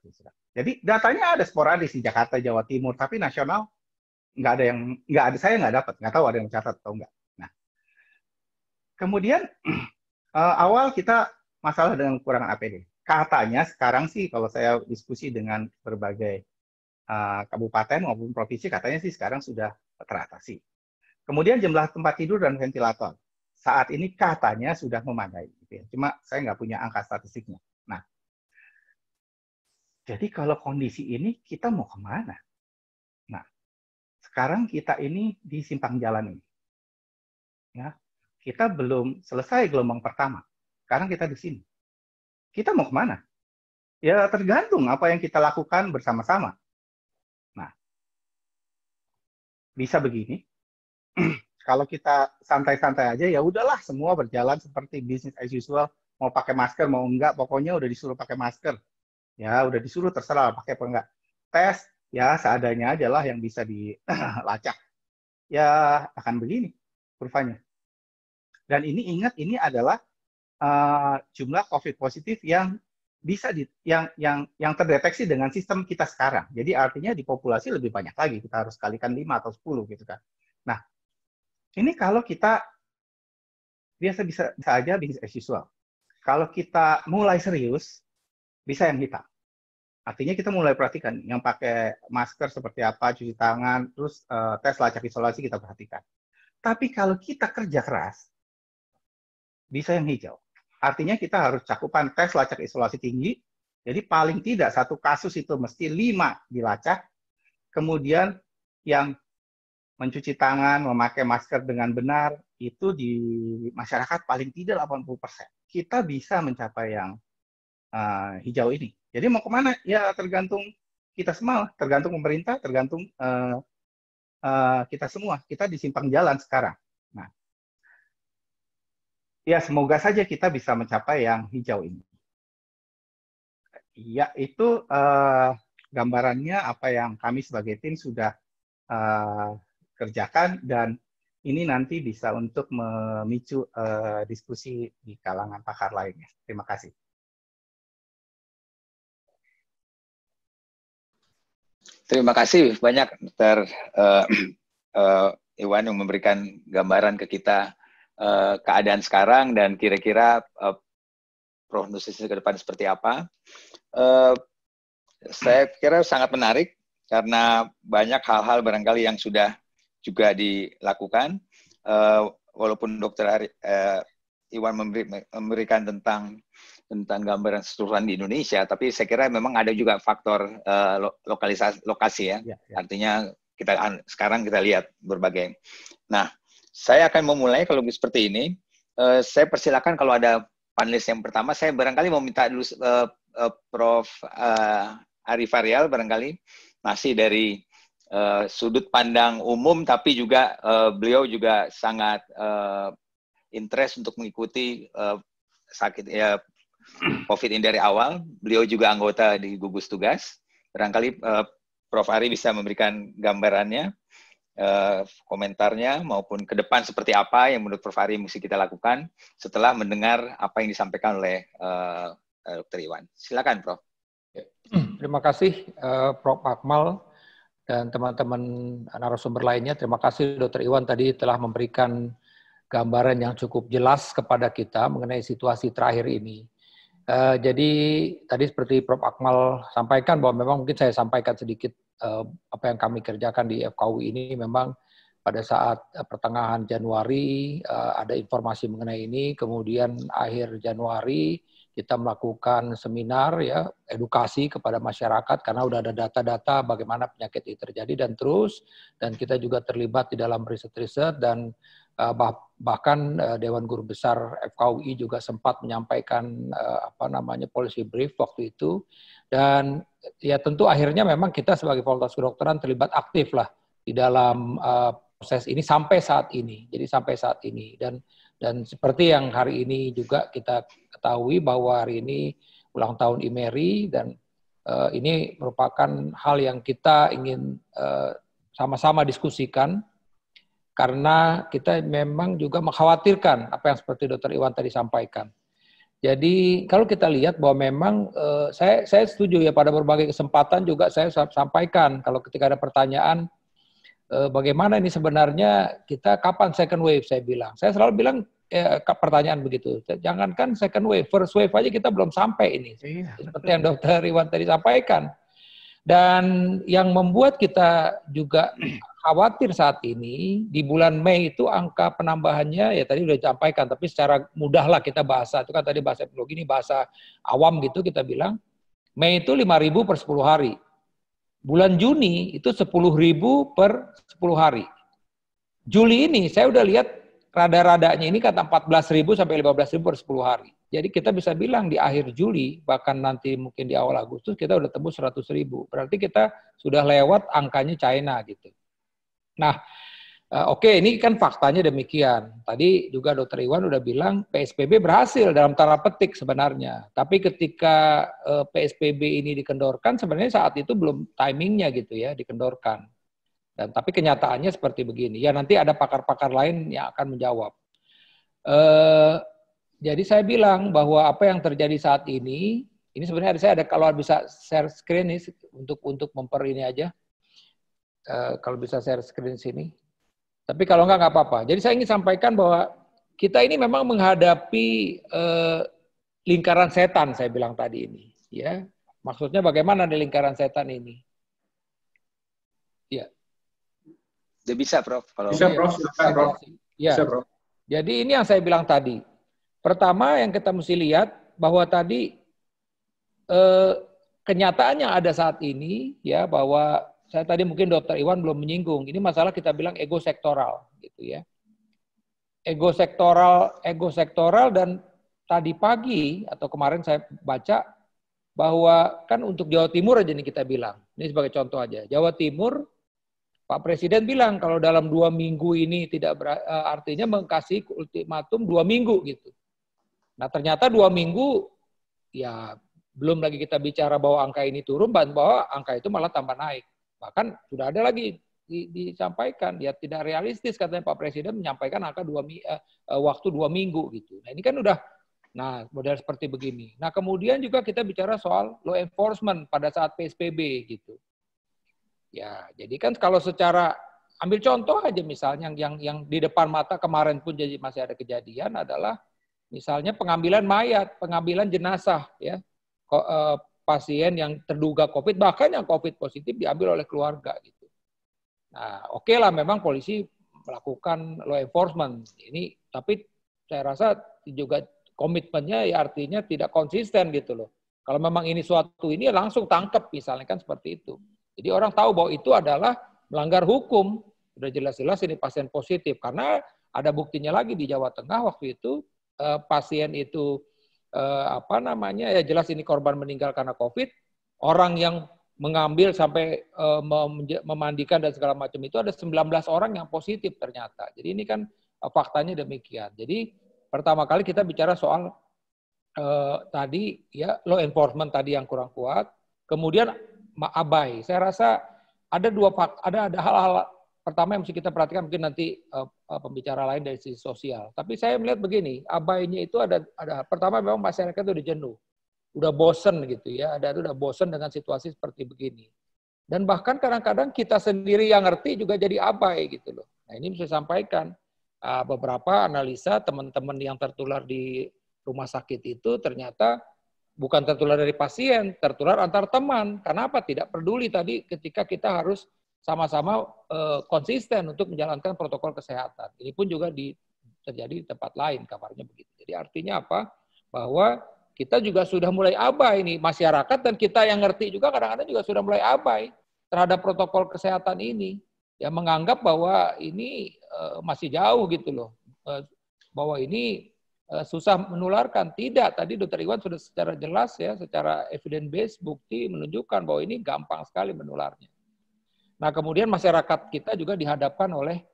Jadi datanya ada sporadis di Jakarta, Jawa Timur, tapi nasional nggak ada yang nggak ada saya nggak dapat, nggak tahu ada yang catat atau enggak Nah, kemudian *clears throat* eh, awal kita masalah dengan kekurangan APD. Katanya sekarang sih kalau saya diskusi dengan berbagai uh, kabupaten maupun provinsi, katanya sih sekarang sudah teratasi. Kemudian jumlah tempat tidur dan ventilator saat ini katanya sudah memadai. Gitu ya. Cuma saya nggak punya angka statistiknya. Jadi kalau kondisi ini kita mau kemana? Nah, sekarang kita ini di simpang jalan ini. Ya, kita belum selesai gelombang pertama. Sekarang kita di sini. Kita mau kemana? Ya tergantung apa yang kita lakukan bersama-sama. Nah, bisa begini. *clears throat* Kalau kita santai-santai aja, ya udahlah semua berjalan seperti bisnis as usual. Mau pakai masker, mau enggak, pokoknya udah disuruh pakai masker ya udah disuruh terserah pakai apa enggak tes ya seadanya aja lah yang bisa dilacak *clears throat* ya akan begini kurvanya dan ini ingat ini adalah uh, jumlah covid positif yang bisa di, yang yang yang terdeteksi dengan sistem kita sekarang. Jadi artinya di populasi lebih banyak lagi kita harus kalikan 5 atau 10 gitu kan. Nah, ini kalau kita biasa bisa bisa aja bisnis as Kalau kita mulai serius bisa yang hitam. Artinya kita mulai perhatikan yang pakai masker seperti apa, cuci tangan, terus eh, tes lacak isolasi kita perhatikan. Tapi kalau kita kerja keras, bisa yang hijau. Artinya kita harus cakupan tes lacak isolasi tinggi. Jadi paling tidak satu kasus itu mesti lima dilacak. Kemudian yang mencuci tangan, memakai masker dengan benar, itu di masyarakat paling tidak 80 persen. Kita bisa mencapai yang Ah, hijau ini. Jadi mau kemana? Ya tergantung kita semua, tergantung pemerintah, tergantung uh, uh, kita semua. Kita di simpang jalan sekarang. Nah, ya semoga saja kita bisa mencapai yang hijau ini. Ya itu uh, gambarannya apa yang kami sebagai tim sudah uh, kerjakan dan ini nanti bisa untuk memicu uh, diskusi di kalangan pakar lainnya. Terima kasih. Terima kasih banyak Dr. Uh, uh, Iwan yang memberikan gambaran ke kita uh, keadaan sekarang dan kira-kira uh, prognosisnya ke depan seperti apa. Uh, saya kira sangat menarik karena banyak hal-hal barangkali yang sudah juga dilakukan. Uh, walaupun Dokter Ari, uh, Iwan memberi, memberikan tentang tentang gambaran keseluruhan di Indonesia, tapi saya kira memang ada juga faktor uh, eh, lokalisasi lokasi ya. ya, ya. Artinya kita sekarang kita lihat berbagai. Nah, saya akan memulai kalau seperti ini. Uh, saya persilakan kalau ada panelis yang pertama, saya barangkali mau minta dulu uh, uh, Prof. Uh, Arif Arial barangkali masih dari uh, sudut pandang umum, tapi juga uh, beliau juga sangat uh, interest untuk mengikuti uh, sakit ya COVID ini dari awal. Beliau juga anggota di gugus tugas. Barangkali uh, Prof Ari bisa memberikan gambarannya, uh, komentarnya maupun ke depan seperti apa yang menurut Prof Ari mesti kita lakukan setelah mendengar apa yang disampaikan oleh uh, eh, Dr. Iwan. Silakan, Prof. Ya. Terima kasih uh, Prof Akmal dan teman-teman narasumber lainnya. Terima kasih Dr. Iwan tadi telah memberikan gambaran yang cukup jelas kepada kita mengenai situasi terakhir ini. Uh, jadi tadi seperti Prof. Akmal sampaikan bahwa memang mungkin saya sampaikan sedikit uh, apa yang kami kerjakan di FKU ini memang pada saat uh, pertengahan Januari uh, ada informasi mengenai ini, kemudian akhir Januari kita melakukan seminar ya edukasi kepada masyarakat karena sudah ada data-data bagaimana penyakit ini terjadi dan terus dan kita juga terlibat di dalam riset-riset dan Eh, bahkan eh, Dewan Guru Besar FKUI juga sempat menyampaikan eh, apa namanya policy brief waktu itu dan ya tentu akhirnya memang kita sebagai Fakultas Kedokteran terlibat aktif lah di dalam proses ini sampai saat ini jadi sampai saat ini dan dan seperti yang hari ini juga kita ketahui bahwa hari ini ulang tahun IMERI e dan uh, ini merupakan hal yang kita ingin uh, sama -sama diskusikan karena kita memang juga mengkhawatirkan apa yang seperti Dokter Iwan tadi sampaikan. Jadi kalau kita lihat bahwa memang uh, saya saya setuju ya pada berbagai kesempatan juga saya sampaikan kalau ketika ada pertanyaan eh, bagaimana ini sebenarnya kita kapan second wave saya bilang. Saya selalu bilang eh, pertanyaan begitu. Jangankan second wave, first wave aja kita belum sampai ini. Iya, Seperti yang Dokter Iwan tadi sampaikan dan yang membuat kita juga khawatir saat ini, di bulan Mei itu angka penambahannya, ya tadi sudah disampaikan, tapi secara mudahlah kita bahasa, itu kan tadi bahasa epidemiologi ini bahasa awam gitu kita bilang, Mei itu ribu per 10 hari. Bulan Juni itu ribu per 10 hari. Juli ini saya udah lihat rada-radanya ini kata ribu sampai ribu per 10 hari. Jadi kita bisa bilang di akhir Juli, bahkan nanti mungkin di awal Agustus, kita udah tembus 100 ribu. Berarti kita sudah lewat angkanya China gitu. Nah, eh, oke okay, ini kan faktanya demikian. Tadi juga Dr Iwan udah bilang PSBB berhasil dalam tanda petik sebenarnya. Tapi ketika eh, PSBB ini dikendorkan, sebenarnya saat itu belum timingnya gitu ya, dikendorkan. Dan tapi kenyataannya seperti begini. Ya nanti ada pakar-pakar lain yang akan menjawab. Uh, jadi saya bilang bahwa apa yang terjadi saat ini, ini sebenarnya saya ada kalau bisa share screen nih untuk untuk memper ini aja. Uh, kalau bisa share screen sini. Tapi kalau nggak nggak apa-apa. Jadi saya ingin sampaikan bahwa kita ini memang menghadapi uh, lingkaran setan saya bilang tadi ini, ya. Maksudnya bagaimana di lingkaran setan ini? Ya. bisa, Prof. Kalau bisa, Prof. Iya. Bisa, Prof. Ya. Bisa, Prof. Jadi ini yang saya bilang tadi. Pertama yang kita mesti lihat bahwa tadi eh, kenyataannya ada saat ini ya bahwa saya tadi mungkin Dokter Iwan belum menyinggung. Ini masalah kita bilang ego sektoral gitu ya. Ego sektoral, ego sektoral dan tadi pagi atau kemarin saya baca bahwa kan untuk Jawa Timur aja nih kita bilang. Ini sebagai contoh aja. Jawa Timur Pak Presiden bilang kalau dalam dua minggu ini tidak ber, eh, artinya mengkasih ultimatum dua minggu gitu. Nah ternyata dua minggu ya belum lagi kita bicara bahwa angka ini turun, bahwa angka itu malah tambah naik. Bahkan sudah ada lagi di, disampaikan, ya tidak realistis katanya Pak Presiden menyampaikan angka dua uh, waktu dua minggu gitu. Nah ini kan udah, nah model seperti begini. Nah kemudian juga kita bicara soal law enforcement pada saat PSBB gitu. Ya jadi kan kalau secara ambil contoh aja misalnya yang yang, yang di depan mata kemarin pun jadi masih ada kejadian adalah Misalnya pengambilan mayat, pengambilan jenazah ya. Eh, pasien yang terduga Covid bahkan yang Covid positif diambil oleh keluarga gitu. Nah, oke okay lah memang polisi melakukan law enforcement ini tapi saya rasa juga komitmennya ya artinya tidak konsisten gitu loh. Kalau memang ini suatu ini ya langsung tangkap misalnya kan seperti itu. Jadi orang tahu bahwa itu adalah melanggar hukum. Sudah jelas-jelas ini pasien positif karena ada buktinya lagi di Jawa Tengah waktu itu uh, pasien itu uh, apa namanya ya jelas ini korban meninggal karena COVID, orang yang mengambil sampai uh, memandikan dan segala macam itu ada 19 orang yang positif ternyata. Jadi ini kan uh, faktanya demikian. Jadi pertama kali kita bicara soal uh, tadi ya law enforcement tadi yang kurang kuat, kemudian abai. Saya rasa ada dua ada ada hal-hal pertama yang mesti kita perhatikan mungkin nanti uh, uh, pembicara lain dari sisi sosial. Tapi saya melihat begini, abainya itu ada ada pertama memang masyarakat itu udah jenuh, udah bosen gitu ya, ada udah bosen dengan situasi seperti begini. Dan bahkan kadang-kadang kita sendiri yang ngerti juga jadi abai gitu loh. Nah ini bisa sampaikan uh, beberapa analisa teman-teman yang tertular di rumah sakit itu ternyata bukan tertular dari pasien, tertular antar teman. Kenapa? Tidak peduli tadi ketika kita harus sama-sama eh, konsisten untuk menjalankan protokol kesehatan. Ini pun juga di, terjadi di tempat lain kabarnya begitu. Jadi artinya apa? Bahwa kita juga sudah mulai abai ini masyarakat dan kita yang ngerti juga kadang-kadang juga sudah mulai abai terhadap protokol kesehatan ini yang menganggap bahwa ini eh, masih jauh gitu loh eh, bahwa ini susah menularkan tidak tadi dokter Iwan sudah secara jelas ya secara evidence based bukti menunjukkan bahwa ini gampang sekali menularnya Nah, kemudian masyarakat kita juga dihadapkan oleh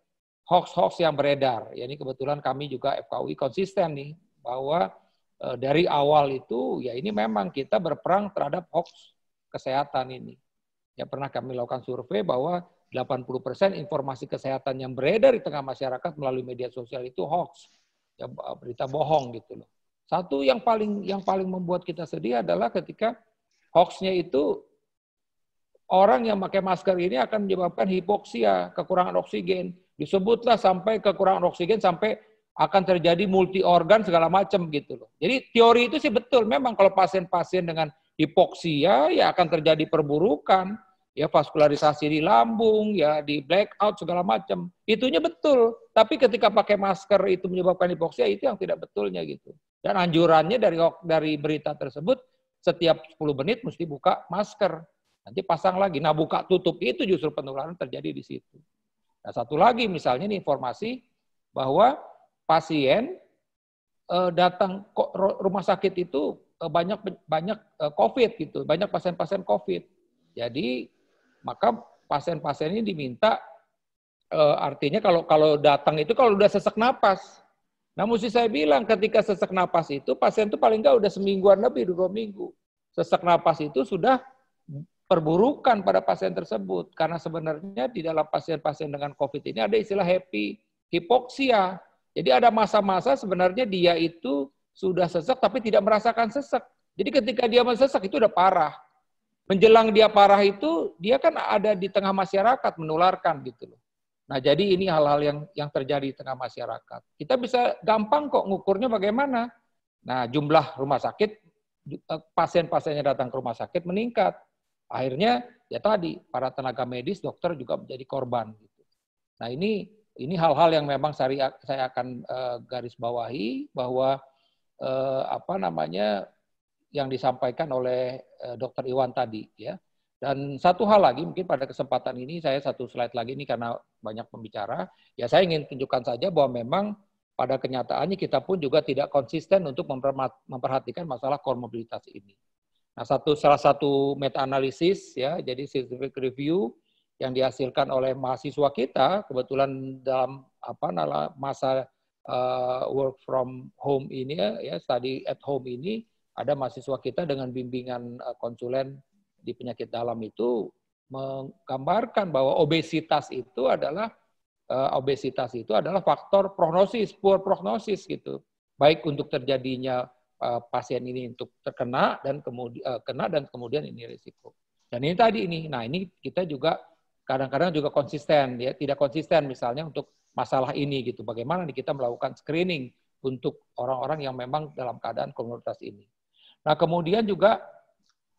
hoax-hoax yang beredar. Ya, ini kebetulan kami juga FKUI konsisten nih bahwa e, dari awal itu ya ini memang kita berperang terhadap hoax kesehatan ini. Ya pernah kami lakukan survei bahwa 80% persen informasi kesehatan yang beredar di tengah masyarakat melalui media sosial itu hoax. Ya, berita bohong gitu loh. Satu yang paling yang paling membuat kita sedih adalah ketika hoaxnya itu orang yang pakai masker ini akan menyebabkan hipoksia, kekurangan oksigen. Disebutlah sampai kekurangan oksigen sampai akan terjadi multi organ segala macam gitu loh. Jadi teori itu sih betul memang kalau pasien-pasien dengan hipoksia ya akan terjadi perburukan, ya vaskularisasi di lambung, ya di blackout segala macam. Itunya betul, tapi ketika pakai masker itu menyebabkan hipoksia itu yang tidak betulnya gitu. Dan anjurannya dari dari berita tersebut setiap 10 menit mesti buka masker. Nanti pasang lagi. Nah, buka tutup itu justru penularan terjadi di situ. Nah, satu lagi misalnya ini informasi bahwa pasien eh, datang ke rumah sakit itu eh, banyak banyak eh, COVID gitu, banyak pasien-pasien COVID. Jadi maka pasien-pasien ini diminta artinya kalau kalau datang itu kalau udah sesak napas. Nah, mesti saya bilang ketika sesak napas itu pasien itu paling enggak udah semingguan lebih dua minggu. Sesak napas itu sudah perburukan pada pasien tersebut karena sebenarnya di dalam pasien-pasien dengan COVID ini ada istilah happy hipoksia. Jadi ada masa-masa sebenarnya dia itu sudah sesak tapi tidak merasakan sesak. Jadi ketika dia sesak itu udah parah. Menjelang dia parah itu dia kan ada di tengah masyarakat menularkan gitu loh. Nah, jadi ini hal-hal yang yang terjadi di tengah masyarakat. Kita bisa gampang kok ngukurnya bagaimana. Nah, jumlah rumah sakit eh, pasien-pasiennya datang ke rumah sakit meningkat Akhirnya ya tadi para tenaga medis, dokter juga menjadi korban. Gitu. Nah ini ini hal-hal yang memang saya saya akan eh, garis bawahi bahwa eh, apa namanya yang disampaikan oleh eh, Dokter Iwan tadi ya. Dan satu hal lagi mungkin pada kesempatan ini saya satu slide lagi ini karena banyak pembicara. Ya saya ingin tunjukkan saja bahwa memang pada kenyataannya kita pun juga tidak konsisten untuk memperhatikan masalah komorbiditas ini. Nah, satu salah satu meta analisis ya, jadi scientific review yang dihasilkan oleh mahasiswa kita kebetulan dalam apa nala masa uh, work from home ini ya, ya study at home ini ada mahasiswa kita dengan bimbingan eh, konsulen di penyakit dalam itu menggambarkan bahwa obesitas itu adalah eh, obesitas itu adalah faktor prognosis poor prognosis gitu baik untuk terjadinya Eh, pasien ini untuk terkena dan kemudian uh, eh, kena dan kemudian ini risiko. Dan ini tadi ini, nah ini kita juga kadang-kadang juga konsisten ya, tidak konsisten misalnya untuk masalah ini gitu. Bagaimana kita melakukan screening untuk orang-orang yang memang dalam keadaan komunitas ini. Nah kemudian juga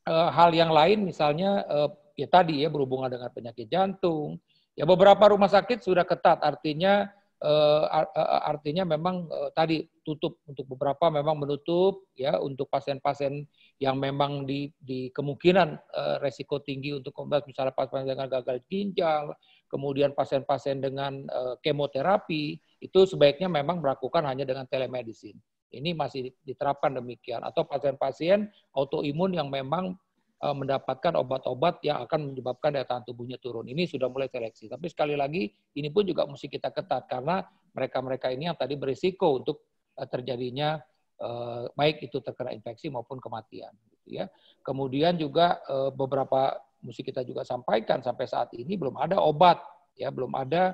e, hal yang lain misalnya e, ya tadi ya berhubungan dengan penyakit jantung. Ya beberapa rumah sakit sudah ketat artinya Eh, eh, eh, artinya memang tadi tutup untuk beberapa memang menutup ya untuk pasien-pasien yang memang di, di kemungkinan resiko tinggi untuk kombinasi misalnya pasien dengan gagal ginjal, kemudian pasien-pasien dengan kemoterapi itu sebaiknya memang melakukan hanya dengan telemedicine. Ini masih diterapkan demikian atau pasien-pasien autoimun yang memang Eh, mendapatkan obat-obat yang akan menyebabkan daya tahan tubuhnya turun. Ini sudah mulai seleksi. Tapi sekali lagi, ini pun juga mesti kita ketat karena mereka-mereka ini yang tadi berisiko untuk eh, terjadinya eh, baik itu terkena infeksi maupun kematian. Gitu ya. Kemudian juga beberapa mesti kita juga sampaikan sampai saat ini belum ada obat, ya belum ada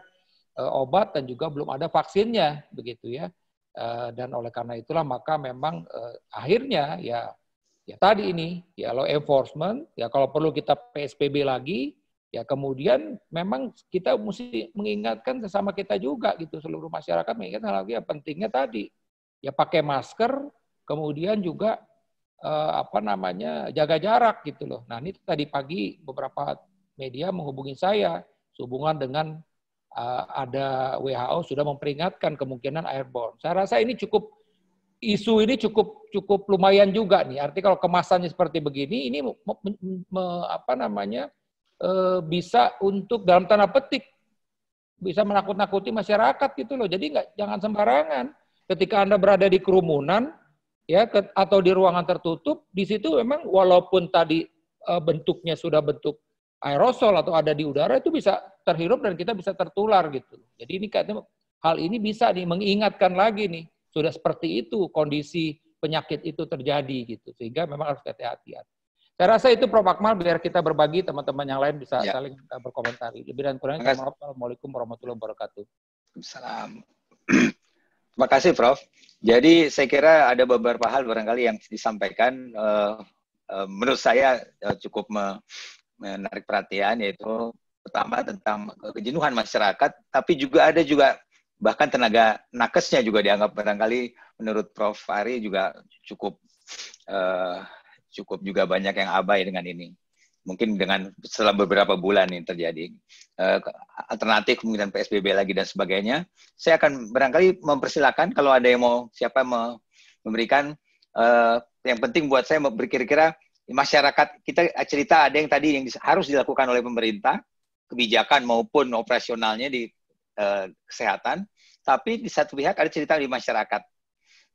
obat dan juga belum ada vaksinnya, begitu ya. Dan oleh karena itulah maka memang akhirnya ya Ya tadi ini, ya law enforcement, ya kalau perlu kita PSBB lagi, ya kemudian memang kita mesti mengingatkan sesama kita juga gitu seluruh masyarakat mengingatkan lagi ya pentingnya tadi ya pakai masker, kemudian juga eh, apa namanya jaga jarak gitu loh. Nah ini tadi pagi beberapa media menghubungi saya hubungan dengan eh, ada WHO sudah memperingatkan kemungkinan airborne. Saya rasa ini cukup isu ini cukup cukup lumayan juga nih. arti kalau kemasannya seperti begini, ini me, me, apa namanya e, bisa untuk dalam tanda petik bisa menakut-nakuti masyarakat gitu loh. Jadi nggak jangan sembarangan. Ketika anda berada di kerumunan ya ke, atau di ruangan tertutup, di situ memang walaupun tadi e, bentuknya sudah bentuk aerosol atau ada di udara itu bisa terhirup dan kita bisa tertular gitu. Jadi ini katanya hal ini bisa nih mengingatkan lagi nih sudah seperti itu kondisi penyakit itu terjadi gitu. Sehingga memang harus hati-hati. Saya rasa itu Prof. Akmal biar kita berbagi teman-teman yang lain bisa ya. saling berkomentari. Lebih dan kurang Assalamualaikum warahmatullahi wabarakatuh. Salam. *clears throat* Terima kasih Prof. Jadi saya kira ada beberapa hal barangkali yang disampaikan eh, eh, menurut saya eh, cukup menarik perhatian yaitu pertama tentang kejenuhan masyarakat tapi juga ada juga bahkan tenaga nakesnya juga dianggap barangkali menurut Prof Ari juga cukup uh, cukup juga banyak yang abai dengan ini. Mungkin dengan setelah beberapa bulan ini terjadi uh, alternatif kemungkinan PSBB lagi dan sebagainya. Saya akan barangkali mempersilahkan kalau ada yang mau siapa yang mau memberikan uh, yang penting buat saya berkira-kira masyarakat kita cerita ada yang tadi yang harus dilakukan oleh pemerintah kebijakan maupun operasionalnya di uh, kesehatan, tapi di satu pihak ada cerita di masyarakat.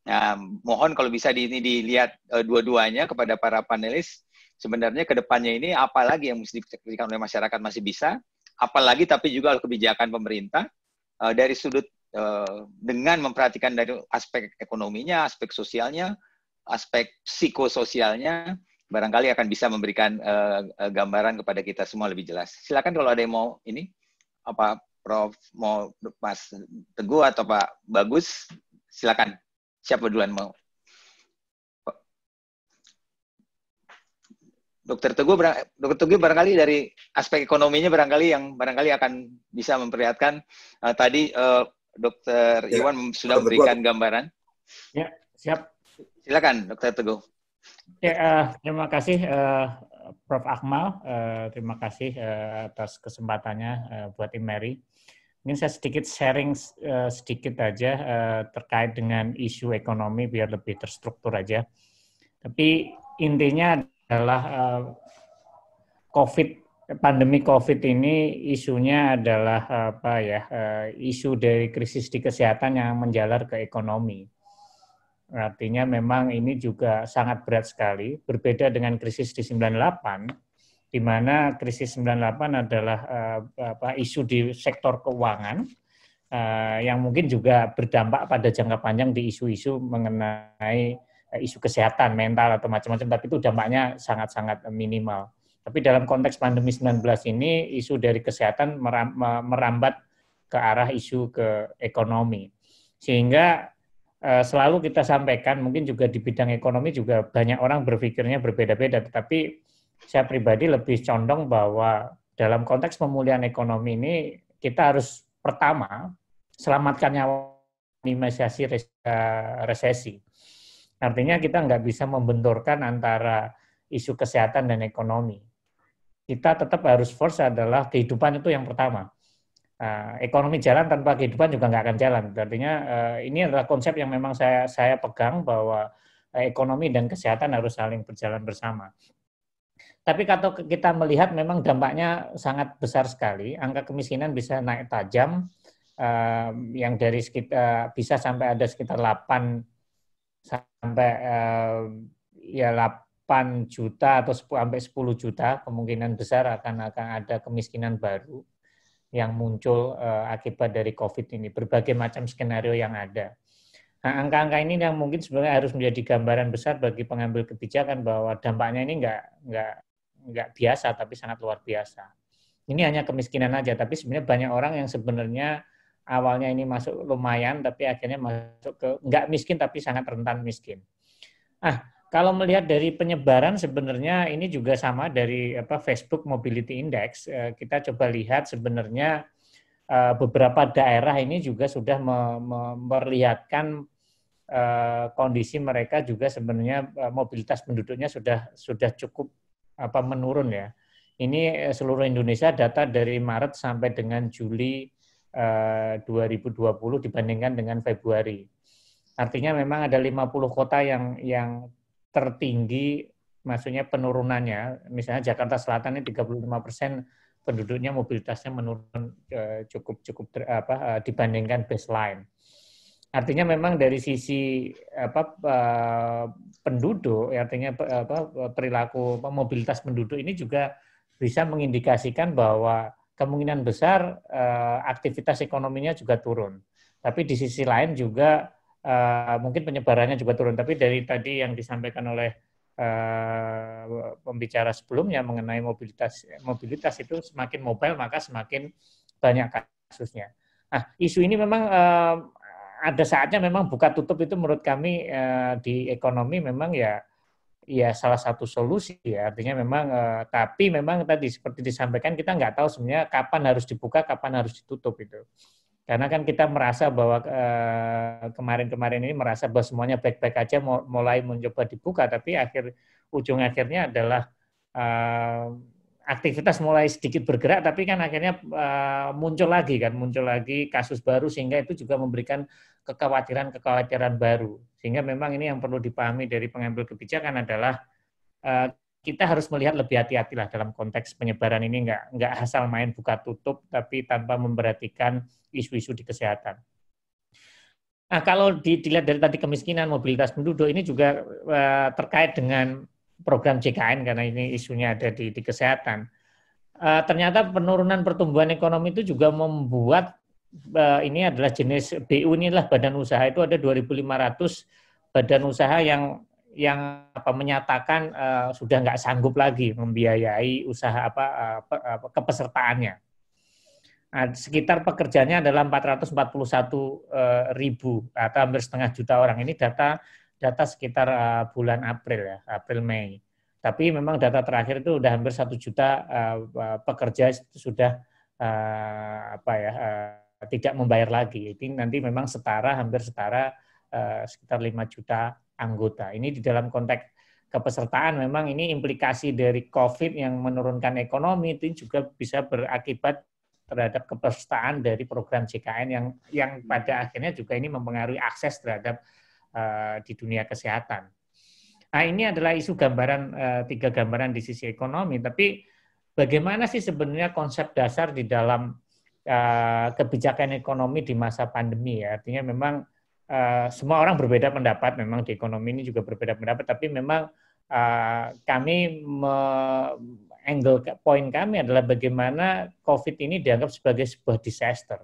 Nah, mohon kalau bisa di, ini dilihat uh, dua-duanya kepada para panelis. Sebenarnya ke depannya ini apalagi yang mesti dikerjakan oleh masyarakat masih bisa, apalagi tapi juga oleh kebijakan pemerintah uh, dari sudut uh, dengan memperhatikan dari aspek ekonominya, aspek sosialnya, aspek psikososialnya, barangkali akan bisa memberikan uh, gambaran kepada kita semua lebih jelas. Silakan kalau ada yang mau ini apa Prof mau Mas Teguh atau Pak Bagus, silakan. Siapa duluan mau? Dokter Teguh, Dokter Teguh barangkali dari aspek ekonominya barangkali yang barangkali akan bisa memperlihatkan uh, tadi uh, Dokter ya, Iwan sudah memberikan Teguh. gambaran. Ya, siap. Silakan, Dokter Teguh. Ya, uh, terima kasih uh, Prof. Akmal, uh, terima kasih uh, atas kesempatannya uh, buat Imeri. Ini saya sedikit sharing uh, sedikit aja uh, terkait dengan isu ekonomi biar lebih terstruktur aja. Tapi intinya adalah uh, COVID pandemi COVID ini isunya adalah apa ya? Uh, isu dari krisis di kesehatan yang menjalar ke ekonomi. Artinya memang ini juga sangat berat sekali. Berbeda dengan krisis di 98 di mana krisis 98 adalah uh, apa, isu di sektor keuangan uh, yang mungkin juga berdampak pada jangka panjang di isu-isu mengenai uh, isu kesehatan mental atau macam-macam tapi itu dampaknya sangat-sangat minimal. Tapi dalam konteks pandemi 19 ini isu dari kesehatan merambat ke arah isu ke ekonomi. Sehingga selalu kita sampaikan mungkin juga di bidang ekonomi juga banyak orang berpikirnya berbeda-beda tetapi saya pribadi lebih condong bahwa dalam konteks pemulihan ekonomi ini kita harus pertama selamatkan nyawa minimalisasi eh, resesi. Artinya kita nggak bisa membenturkan antara isu kesehatan dan ekonomi. Kita tetap harus force adalah kehidupan itu yang pertama. Eh, ekonomi jalan tanpa kehidupan juga nggak akan jalan. Artinya eh, ini adalah konsep yang memang saya saya pegang bahwa ekonomi dan kesehatan harus saling berjalan bersama. Tapi kalau kita melihat memang dampaknya sangat besar sekali. Angka kemiskinan bisa naik tajam yang dari sekitar bisa sampai ada sekitar 8 sampai ya 8 juta atau 10, sampai 10 juta kemungkinan besar akan akan ada kemiskinan baru yang muncul akibat dari Covid ini. Berbagai macam skenario yang ada. Nah, angka-angka ini yang mungkin sebenarnya harus menjadi gambaran besar bagi pengambil kebijakan bahwa dampaknya ini enggak nggak nggak biasa tapi sangat luar biasa. Ini hanya kemiskinan aja, tapi sebenarnya banyak orang yang sebenarnya awalnya ini masuk lumayan, tapi akhirnya masuk ke nggak miskin tapi sangat rentan miskin. Ah, kalau melihat dari penyebaran sebenarnya ini juga sama dari apa Facebook Mobility Index. Eh, kita coba lihat sebenarnya eh, beberapa daerah ini juga sudah memperlihatkan eh, kondisi mereka juga sebenarnya mobilitas penduduknya sudah sudah cukup apa menurun ya. Ini eh, seluruh Indonesia data dari Maret sampai dengan Juli eh, 2020 dibandingkan dengan Februari. Artinya memang ada 50 kota yang yang tertinggi maksudnya penurunannya. Misalnya Jakarta Selatan ini 35 persen penduduknya mobilitasnya menurun eh, cukup cukup apa eh, dibandingkan baseline artinya memang dari sisi apa penduduk ya, artinya apa perilaku mobilitas penduduk ini juga bisa mengindikasikan bahwa kemungkinan besar eh, aktivitas ekonominya juga turun. Tapi di sisi lain juga eh, mungkin penyebarannya juga turun. Tapi dari tadi yang disampaikan oleh eh, pembicara sebelumnya mengenai mobilitas mobilitas itu semakin mobile maka semakin banyak kasusnya. Nah, isu ini memang ada saatnya memang buka tutup itu menurut kami eh, di ekonomi memang ya ya salah satu solusi ya artinya memang eh, tapi memang tadi seperti disampaikan kita nggak tahu sebenarnya kapan harus dibuka kapan harus ditutup itu karena kan kita merasa bahwa kemarin eh, kemarin-kemarin ini merasa bahwa semuanya baik-baik aja mulai mencoba dibuka tapi akhir ujung akhirnya adalah eh, aktivitas mulai sedikit bergerak tapi kan akhirnya uh, muncul lagi kan muncul lagi kasus baru sehingga itu juga memberikan kekhawatiran-kekhawatiran baru sehingga memang ini yang perlu dipahami dari pengambil kebijakan adalah uh, kita harus melihat lebih hati-hati lah dalam konteks penyebaran ini nggak nggak asal main buka tutup tapi tanpa memperhatikan isu-isu di kesehatan. Nah, kalau dilihat dari tadi kemiskinan, mobilitas penduduk ini juga uh, terkait dengan program JKN karena ini isunya ada di, di kesehatan. Uh, ternyata penurunan pertumbuhan ekonomi itu juga membuat uh, ini adalah jenis BU inilah badan usaha itu ada 2.500 badan usaha yang yang apa menyatakan uh, sudah nggak sanggup lagi membiayai usaha apa, uh, pe, apa kepesertaannya. Nah, sekitar pekerjanya adalah 441 ribu atau hampir setengah juta orang. Ini data data sekitar uh, bulan April ya, April Mei. Tapi memang data terakhir itu sudah hampir satu juta uh, pekerja sudah uh, apa ya uh, tidak membayar lagi. Jadi nanti memang setara hampir setara uh, sekitar lima juta anggota. Ini di dalam konteks kepesertaan memang ini implikasi dari COVID yang menurunkan ekonomi itu juga bisa berakibat terhadap kepesertaan dari program JKN yang yang pada akhirnya juga ini mempengaruhi akses terhadap Eh, di dunia kesehatan. Nah, ini adalah isu gambaran eh, tiga gambaran di sisi ekonomi, tapi bagaimana sih sebenarnya konsep dasar di dalam eh, kebijakan ekonomi di masa pandemi ya? Artinya memang semua orang berbeda pendapat, memang di ekonomi ini juga berbeda pendapat, tapi memang kami me angle point kami adalah bagaimana COVID ini dianggap sebagai sebuah disaster.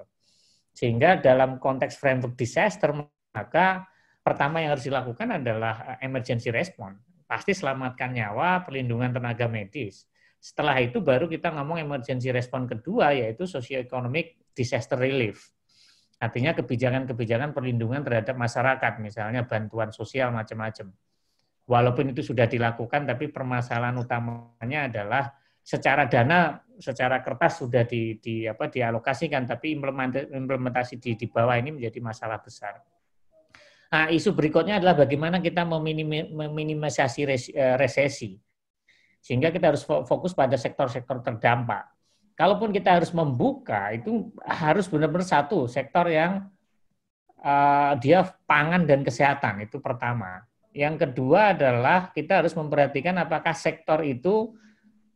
Sehingga dalam konteks framework disaster, maka pertama yang harus dilakukan adalah eh, emergency response. Pasti selamatkan nyawa, perlindungan tenaga medis. Setelah itu baru kita ngomong emergency response kedua yaitu socioeconomic disaster relief. Artinya kebijakan-kebijakan perlindungan terhadap masyarakat, misalnya bantuan sosial macam-macam. Walaupun itu sudah dilakukan, tapi permasalahan utamanya adalah secara dana, secara kertas sudah di, di apa dialokasikan, tapi implementasi di, di bawah ini menjadi masalah besar. Nah, isu berikutnya adalah bagaimana kita meminim meminimalisasi res e, resesi. Sehingga kita harus fokus pada sektor-sektor terdampak. Kalaupun kita harus membuka, itu harus benar-benar satu sektor yang uh, dia pangan dan kesehatan itu pertama. Yang kedua adalah kita harus memperhatikan apakah sektor itu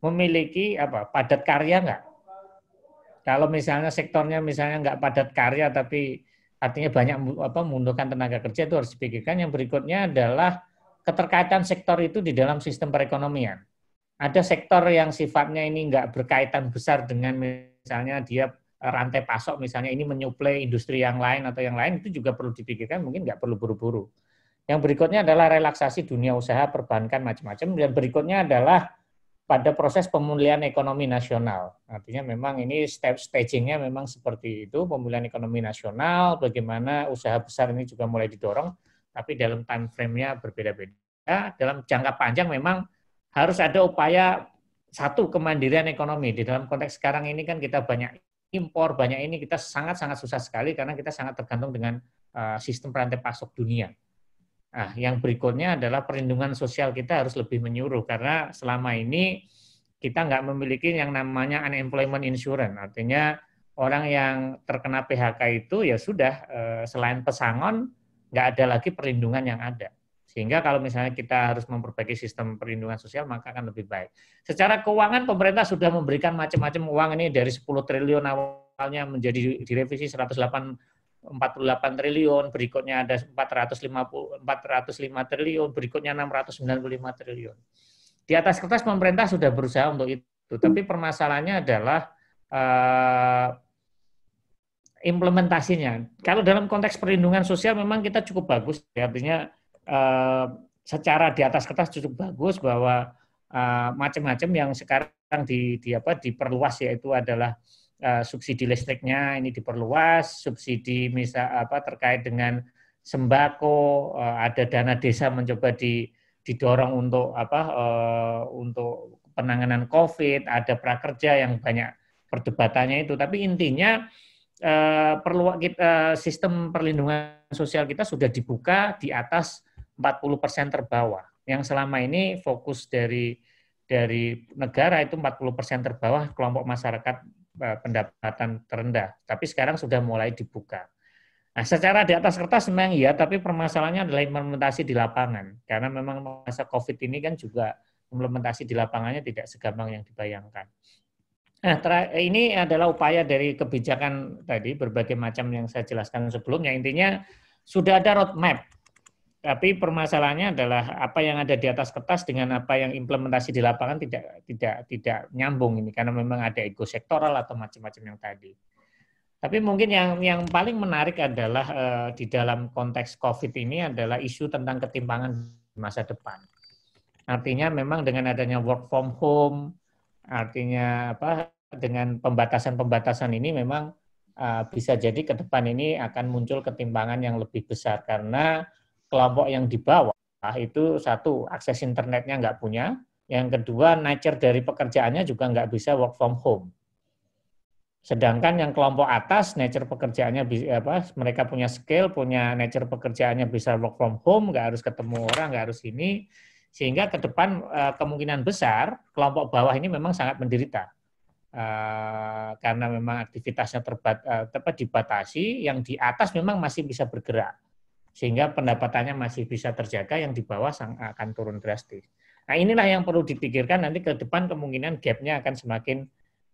memiliki apa padat karya nggak? Kalau misalnya sektornya misalnya nggak padat karya tapi artinya banyak apa membutuhkan tenaga kerja itu harus dipikirkan. Yang berikutnya adalah keterkaitan sektor itu di dalam sistem perekonomian. Ada sektor yang sifatnya ini enggak berkaitan besar dengan misalnya dia eh, rantai pasok misalnya ini menyuplai industri yang lain atau yang lain itu juga perlu dipikirkan mungkin nggak perlu buru-buru. Yang berikutnya adalah relaksasi dunia usaha perbankan macam-macam dan berikutnya adalah pada proses pemulihan ekonomi nasional. Artinya memang ini step stagingnya memang seperti itu, pemulihan ekonomi nasional, bagaimana usaha besar ini juga mulai didorong, tapi dalam time frame-nya berbeda-beda. Dalam jangka panjang memang harus ada upaya satu kemandirian ekonomi. Di dalam konteks sekarang ini kan kita banyak impor, banyak ini kita sangat-sangat susah sekali karena kita sangat tergantung dengan eh, sistem rantai pasok dunia. Nah, yang berikutnya adalah perlindungan sosial kita harus lebih menyuruh karena selama ini kita nggak memiliki yang namanya unemployment insurance. Artinya orang yang terkena PHK itu ya sudah eh, selain pesangon nggak ada lagi perlindungan yang ada. Sehingga kalau misalnya kita harus memperbaiki sistem perlindungan sosial maka akan lebih baik. Secara keuangan pemerintah sudah memberikan macam-macam uang ini dari 10 triliun awalnya menjadi direvisi 108 48 triliun, berikutnya ada 450 405 triliun, berikutnya 695 triliun. Di atas kertas pemerintah sudah berusaha untuk itu, tapi permasalahannya adalah uh, implementasinya. Kalau dalam konteks perlindungan sosial memang kita cukup bagus, artinya uh, secara di atas kertas cukup bagus bahwa uh, macam-macam yang sekarang di, di apa diperluas yaitu adalah Eh, subsidi listriknya ini diperluas, subsidi misal apa terkait dengan sembako, eh, ada dana desa mencoba di, didorong untuk apa eh, untuk penanganan COVID, ada prakerja yang banyak perdebatannya itu. Tapi intinya perlu kita sistem perlindungan sosial kita sudah dibuka di atas 40% persen terbawah. Yang selama ini fokus dari dari negara itu 40% persen terbawah kelompok masyarakat Eh, pendapatan terendah. Tapi sekarang sudah mulai dibuka. Nah, secara di atas kertas memang iya, tapi permasalahannya adalah implementasi di lapangan. Karena memang masa COVID ini kan juga implementasi di lapangannya tidak segampang yang dibayangkan. Nah, ini adalah upaya dari kebijakan tadi, berbagai macam yang saya jelaskan sebelumnya. Intinya, sudah ada roadmap tapi permasalahannya adalah apa yang ada di atas kertas dengan apa yang implementasi di lapangan tidak tidak tidak nyambung ini karena memang ada ego sektoral atau macam-macam yang tadi. Tapi mungkin yang yang paling menarik adalah uh, di dalam konteks COVID ini adalah isu tentang ketimpangan di masa depan. Artinya memang dengan adanya work from home, artinya apa dengan pembatasan-pembatasan ini memang uh, bisa jadi ke depan ini akan muncul ketimpangan yang lebih besar karena kelompok yang di bawah nah, itu satu akses internetnya nggak punya, yang kedua nature dari pekerjaannya juga nggak bisa work from home. Sedangkan yang kelompok atas nature pekerjaannya apa mereka punya skill, punya nature pekerjaannya bisa work from home, nggak harus ketemu orang, nggak harus ini sehingga ke depan eh, kemungkinan besar kelompok bawah ini memang sangat menderita Uh, karena memang aktivitasnya terbat, uh, eh, terbat dibatasi, yang di atas memang masih bisa bergerak sehingga pendapatannya masih bisa terjaga yang di bawah akan turun drastis. Nah inilah yang perlu dipikirkan nanti ke depan kemungkinan gapnya akan semakin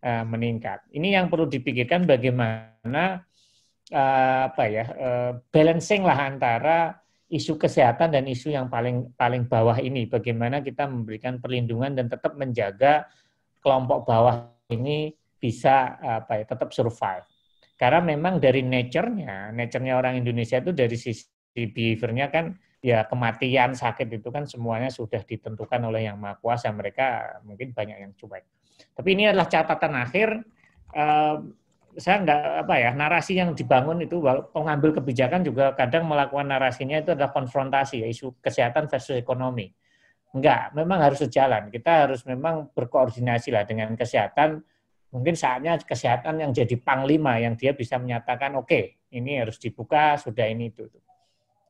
eh, meningkat. Ini yang perlu dipikirkan bagaimana uh, apa ya eh, balancing lah antara isu kesehatan dan isu yang paling paling bawah ini. Bagaimana kita memberikan perlindungan dan tetap menjaga kelompok bawah ini bisa apa ya tetap survive. Karena memang dari nature-nya, nature-nya orang Indonesia itu dari sisi di behaviornya kan ya kematian sakit itu kan semuanya sudah ditentukan oleh yang maha kuasa mereka mungkin banyak yang cuek tapi ini adalah catatan akhir eh, saya nggak apa ya narasi yang dibangun itu pengambil kebijakan juga kadang melakukan narasinya itu adalah konfrontasi ya, isu kesehatan versus ekonomi Enggak, memang harus sejalan. Kita harus memang berkoordinasi lah dengan kesehatan. Mungkin saatnya kesehatan yang jadi panglima, yang dia bisa menyatakan, oke, okay, ini harus dibuka, sudah ini itu.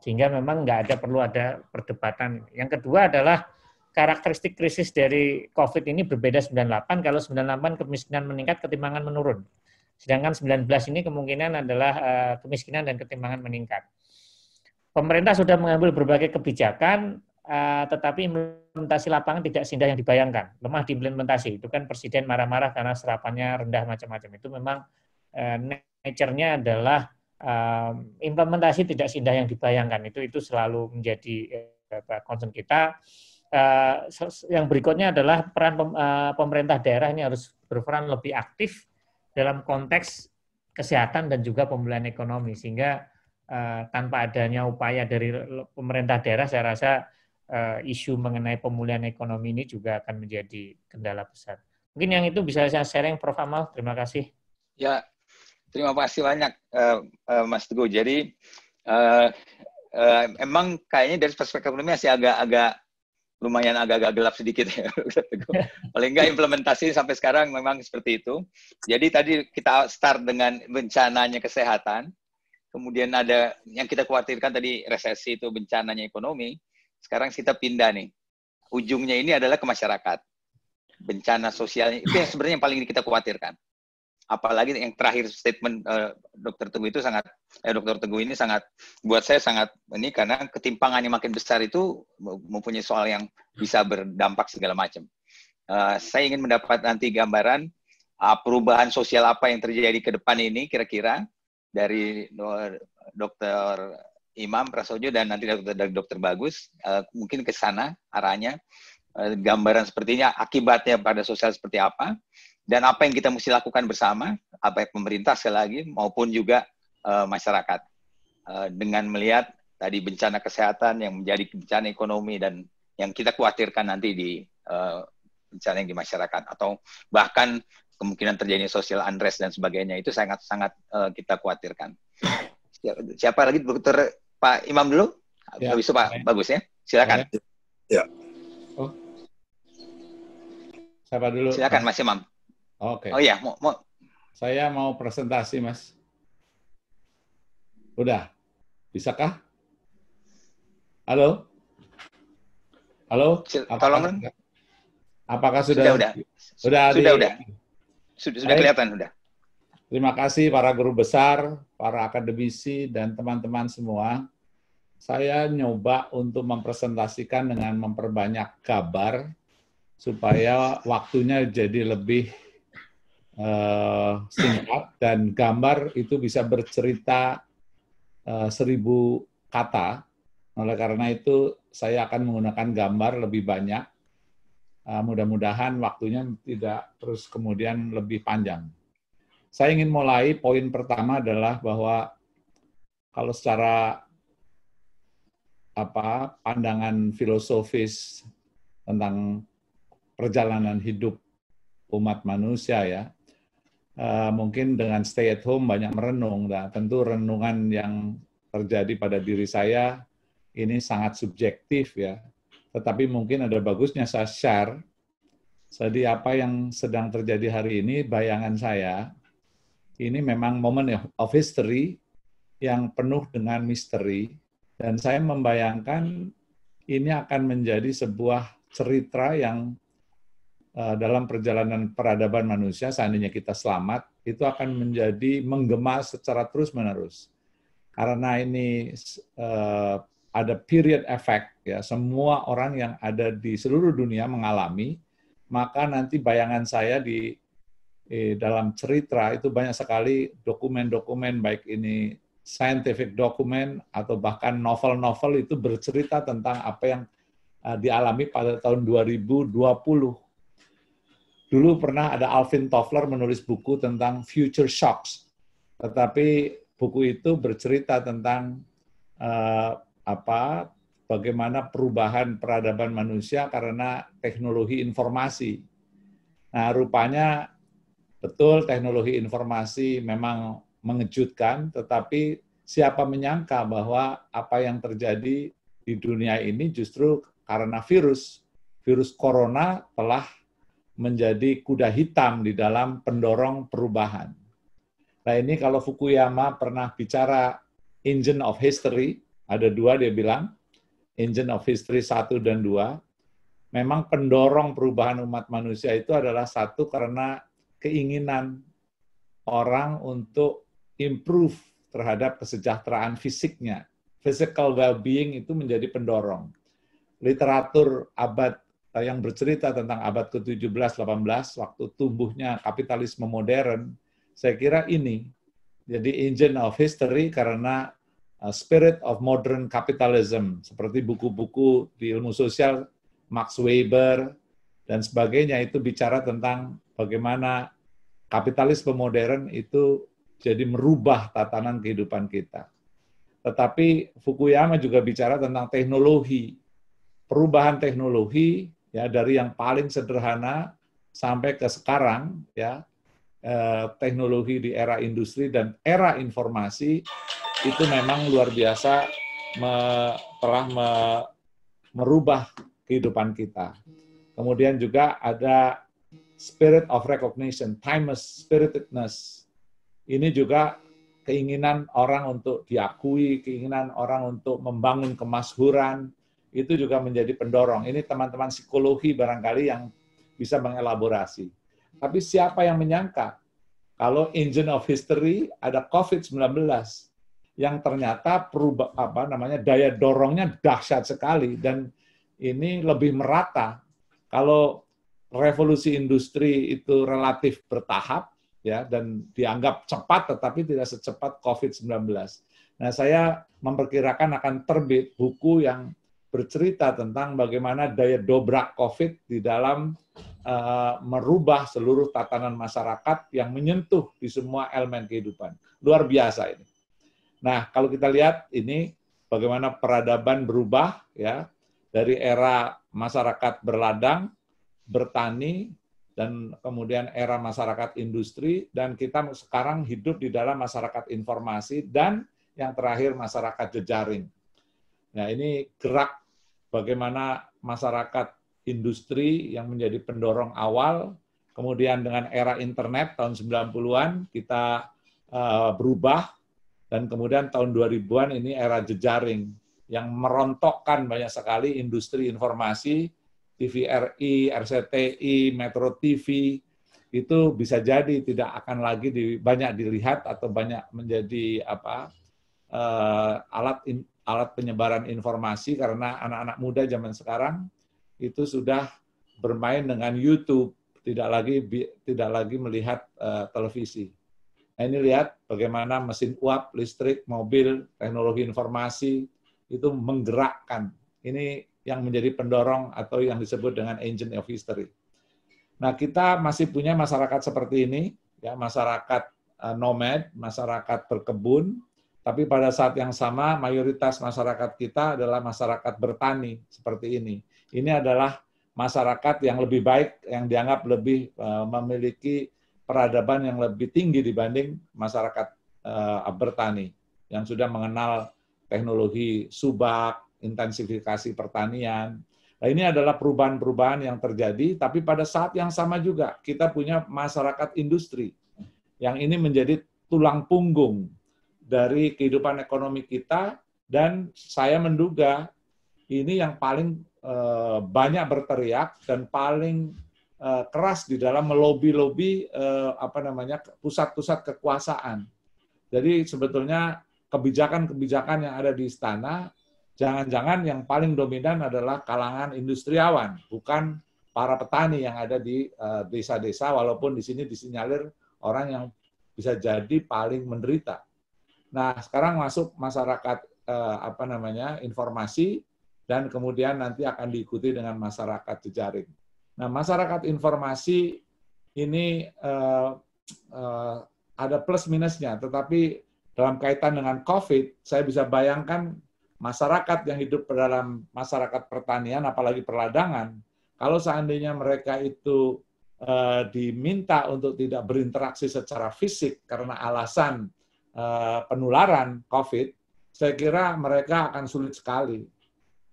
Sehingga memang nggak ada perlu ada perdebatan. Yang kedua adalah karakteristik krisis dari COVID ini berbeda 98. Kalau 98 kemiskinan meningkat, ketimbangan menurun. Sedangkan 19 ini kemungkinan adalah eh, kemiskinan dan ketimbangan meningkat. Pemerintah sudah mengambil berbagai kebijakan, eh, tetapi implementasi lapangan tidak seindah yang dibayangkan. Lemah diimplementasi. Itu kan presiden marah-marah karena serapannya rendah macam-macam. Itu memang uh, nature-nya adalah implementasi tidak seindah yang dibayangkan itu itu selalu menjadi uh, concern kita. Eh, yang berikutnya adalah peran eh, pemerintah daerah ini harus berperan lebih aktif dalam konteks kesehatan dan juga pemulihan ekonomi sehingga tanpa adanya upaya dari pemerintah daerah saya rasa isu mengenai pemulihan ekonomi ini juga akan menjadi kendala besar. Mungkin yang itu bisa saya sharing Prof Amal. Terima kasih. Ya, Terima kasih banyak uh, uh, Mas Teguh. Jadi uh, uh, emang kayaknya dari perspektif ekonomi masih agak-agak lumayan agak-agak gelap sedikit ya. *laughs* Paling enggak implementasi sampai sekarang memang seperti itu. Jadi tadi kita start dengan bencananya kesehatan, kemudian ada yang kita khawatirkan tadi resesi itu bencananya ekonomi. Sekarang kita pindah nih. Ujungnya ini adalah ke masyarakat. Bencana sosialnya itu yang sebenarnya yang paling kita khawatirkan apalagi yang terakhir statement uh, dokter Teguh itu sangat eh, dokter Teguh ini sangat buat saya sangat ini karena ketimpangan yang makin besar itu mempunyai soal yang bisa berdampak segala macam. Uh, saya ingin mendapat nanti gambaran uh, perubahan sosial apa yang terjadi ke depan ini kira-kira dari dokter Imam Prasojo dan nanti dokter, dari dokter Bagus uh, mungkin ke sana arahnya gambaran sepertinya akibatnya pada sosial seperti apa dan apa yang kita mesti lakukan bersama, apa pemerintah sekali lagi maupun juga uh, masyarakat uh, dengan melihat tadi bencana kesehatan yang menjadi bencana ekonomi dan yang kita khawatirkan nanti di uh, bencana yang di masyarakat atau bahkan kemungkinan terjadi sosial unrest dan sebagainya itu sangat sangat uh, kita khawatirkan. Siapa lagi dokter Pak Imam dulu? Ya, Habis itu Pak ya. Bagus ya. Silakan. Ya. ya. Oh. Siapa dulu? Silakan Mas Imam. Oke. Okay. Oh ya, mau, mau. Saya mau presentasi, Mas. Udah. Bisakah? Halo? Halo? Apakah, Tolong. Apakah sudah sudah sudah sudah, sudah. sudah. sudah, sudah kelihatan sudah. Terima kasih para guru besar, para akademisi dan teman-teman semua. Saya nyoba untuk mempresentasikan dengan memperbanyak kabar supaya waktunya jadi lebih uh, singkat dan gambar itu bisa bercerita uh, seribu kata. Oleh karena itu saya akan menggunakan gambar lebih banyak. Uh, Mudah-mudahan waktunya tidak terus kemudian lebih panjang. Saya ingin mulai poin pertama adalah bahwa kalau secara apa pandangan filosofis tentang perjalanan hidup umat manusia ya Eh, mungkin dengan stay at home banyak merenung. Nah, tentu renungan yang terjadi pada diri saya ini sangat subjektif ya. Tetapi mungkin ada bagusnya saya share. Jadi apa yang sedang terjadi hari ini, bayangan saya, ini memang momen ya, of history yang penuh dengan misteri. Dan saya membayangkan ini akan menjadi sebuah cerita yang Eh, dalam perjalanan peradaban manusia, seandainya kita selamat, itu akan menjadi menggema secara terus-menerus. Karena ini uh, ada period effect, ya, semua orang yang ada di seluruh dunia mengalami, maka nanti bayangan saya di eh, dalam cerita itu banyak sekali dokumen-dokumen, baik ini scientific dokumen atau bahkan novel-novel itu bercerita tentang apa yang uh, dialami pada tahun 2020 Dulu pernah ada Alvin Toffler menulis buku tentang future shocks, tetapi buku itu bercerita tentang uh, apa bagaimana perubahan peradaban manusia karena teknologi informasi. Nah, rupanya betul teknologi informasi memang mengejutkan, tetapi siapa menyangka bahwa apa yang terjadi di dunia ini justru karena virus, virus corona telah menjadi kuda hitam di dalam pendorong perubahan. Nah ini kalau Fukuyama pernah bicara engine of history, ada dua dia bilang, engine of history satu dan dua. Memang pendorong perubahan umat manusia itu adalah satu karena keinginan orang untuk improve terhadap kesejahteraan fisiknya. Physical well-being itu menjadi pendorong. Literatur abad yang bercerita tentang abad ke-17, 18 waktu tumbuhnya kapitalisme modern, saya kira ini jadi engine of history karena uh, spirit of modern capitalism seperti buku-buku di ilmu sosial Max Weber dan sebagainya itu bicara tentang bagaimana kapitalisme modern itu jadi merubah tatanan kehidupan kita. Tetapi Fukuyama juga bicara tentang teknologi, perubahan teknologi ya dari yang paling sederhana sampai ke sekarang ya eh, teknologi di era industri dan era informasi itu memang luar biasa me, telah me, merubah kehidupan kita. Kemudian juga ada spirit of recognition, timeless spiritedness. Ini juga keinginan orang untuk diakui, keinginan orang untuk membangun kemasyhuran itu juga menjadi pendorong. Ini teman-teman psikologi barangkali yang bisa mengelaborasi. Tapi siapa yang menyangka kalau engine of history ada COVID-19 yang ternyata perubah apa namanya daya dorongnya dahsyat sekali dan ini lebih merata. Kalau revolusi industri itu relatif bertahap ya dan dianggap cepat tetapi tidak secepat COVID-19. Nah, saya memperkirakan akan terbit buku yang bercerita tentang bagaimana daya dobrak COVID di dalam uh, merubah seluruh tatanan masyarakat yang menyentuh di semua elemen kehidupan. Luar biasa ini. Nah, kalau kita lihat ini bagaimana peradaban berubah ya dari era masyarakat berladang, bertani, dan kemudian era masyarakat industri, dan kita sekarang hidup di dalam masyarakat informasi, dan yang terakhir masyarakat jejaring Nah, ini gerak bagaimana masyarakat industri yang menjadi pendorong awal, kemudian dengan era internet tahun 90-an kita uh, berubah, dan kemudian tahun 2000-an ini era jejaring yang merontokkan banyak sekali industri informasi, TVRI, RCTI, Metro TV, itu bisa jadi tidak akan lagi di, banyak dilihat atau banyak menjadi apa uh, alat in, alat penyebaran informasi karena anak-anak muda zaman sekarang itu sudah bermain dengan YouTube, tidak lagi tidak lagi melihat uh, televisi. Nah, ini lihat bagaimana mesin uap, listrik, mobil, teknologi informasi itu menggerakkan. Ini yang menjadi pendorong atau yang disebut dengan engine of history. Nah, kita masih punya masyarakat seperti ini, ya masyarakat eh, nomad, masyarakat berkebun, tapi pada saat yang sama, mayoritas masyarakat kita adalah masyarakat bertani seperti ini. Ini adalah masyarakat yang lebih baik, yang dianggap lebih eh, memiliki peradaban yang lebih tinggi dibanding masyarakat eh, bertani yang sudah mengenal teknologi subak, intensifikasi pertanian. Nah, ini adalah perubahan-perubahan yang terjadi, tapi pada saat yang sama juga kita punya masyarakat industri yang ini menjadi tulang punggung dari kehidupan ekonomi kita dan saya menduga ini yang paling eh, banyak berteriak dan paling eh, keras di dalam melobi-lobi eh, apa namanya pusat-pusat kekuasaan. Jadi sebetulnya kebijakan-kebijakan yang ada di istana jangan-jangan yang paling dominan adalah kalangan industriawan, bukan para petani yang ada di desa-desa walaupun di sini disinyalir orang yang bisa jadi paling menderita. Nah, sekarang masuk masyarakat eh, apa namanya informasi dan kemudian nanti akan diikuti dengan masyarakat jejaring. Nah, masyarakat informasi ini eh, eh, ada plus minusnya, tetapi dalam kaitan dengan COVID, saya bisa bayangkan masyarakat yang hidup dalam masyarakat pertanian, apalagi perladangan, kalau seandainya mereka itu eh, diminta untuk tidak berinteraksi secara fisik karena alasan Eh, penularan COVID, saya kira mereka akan sulit sekali.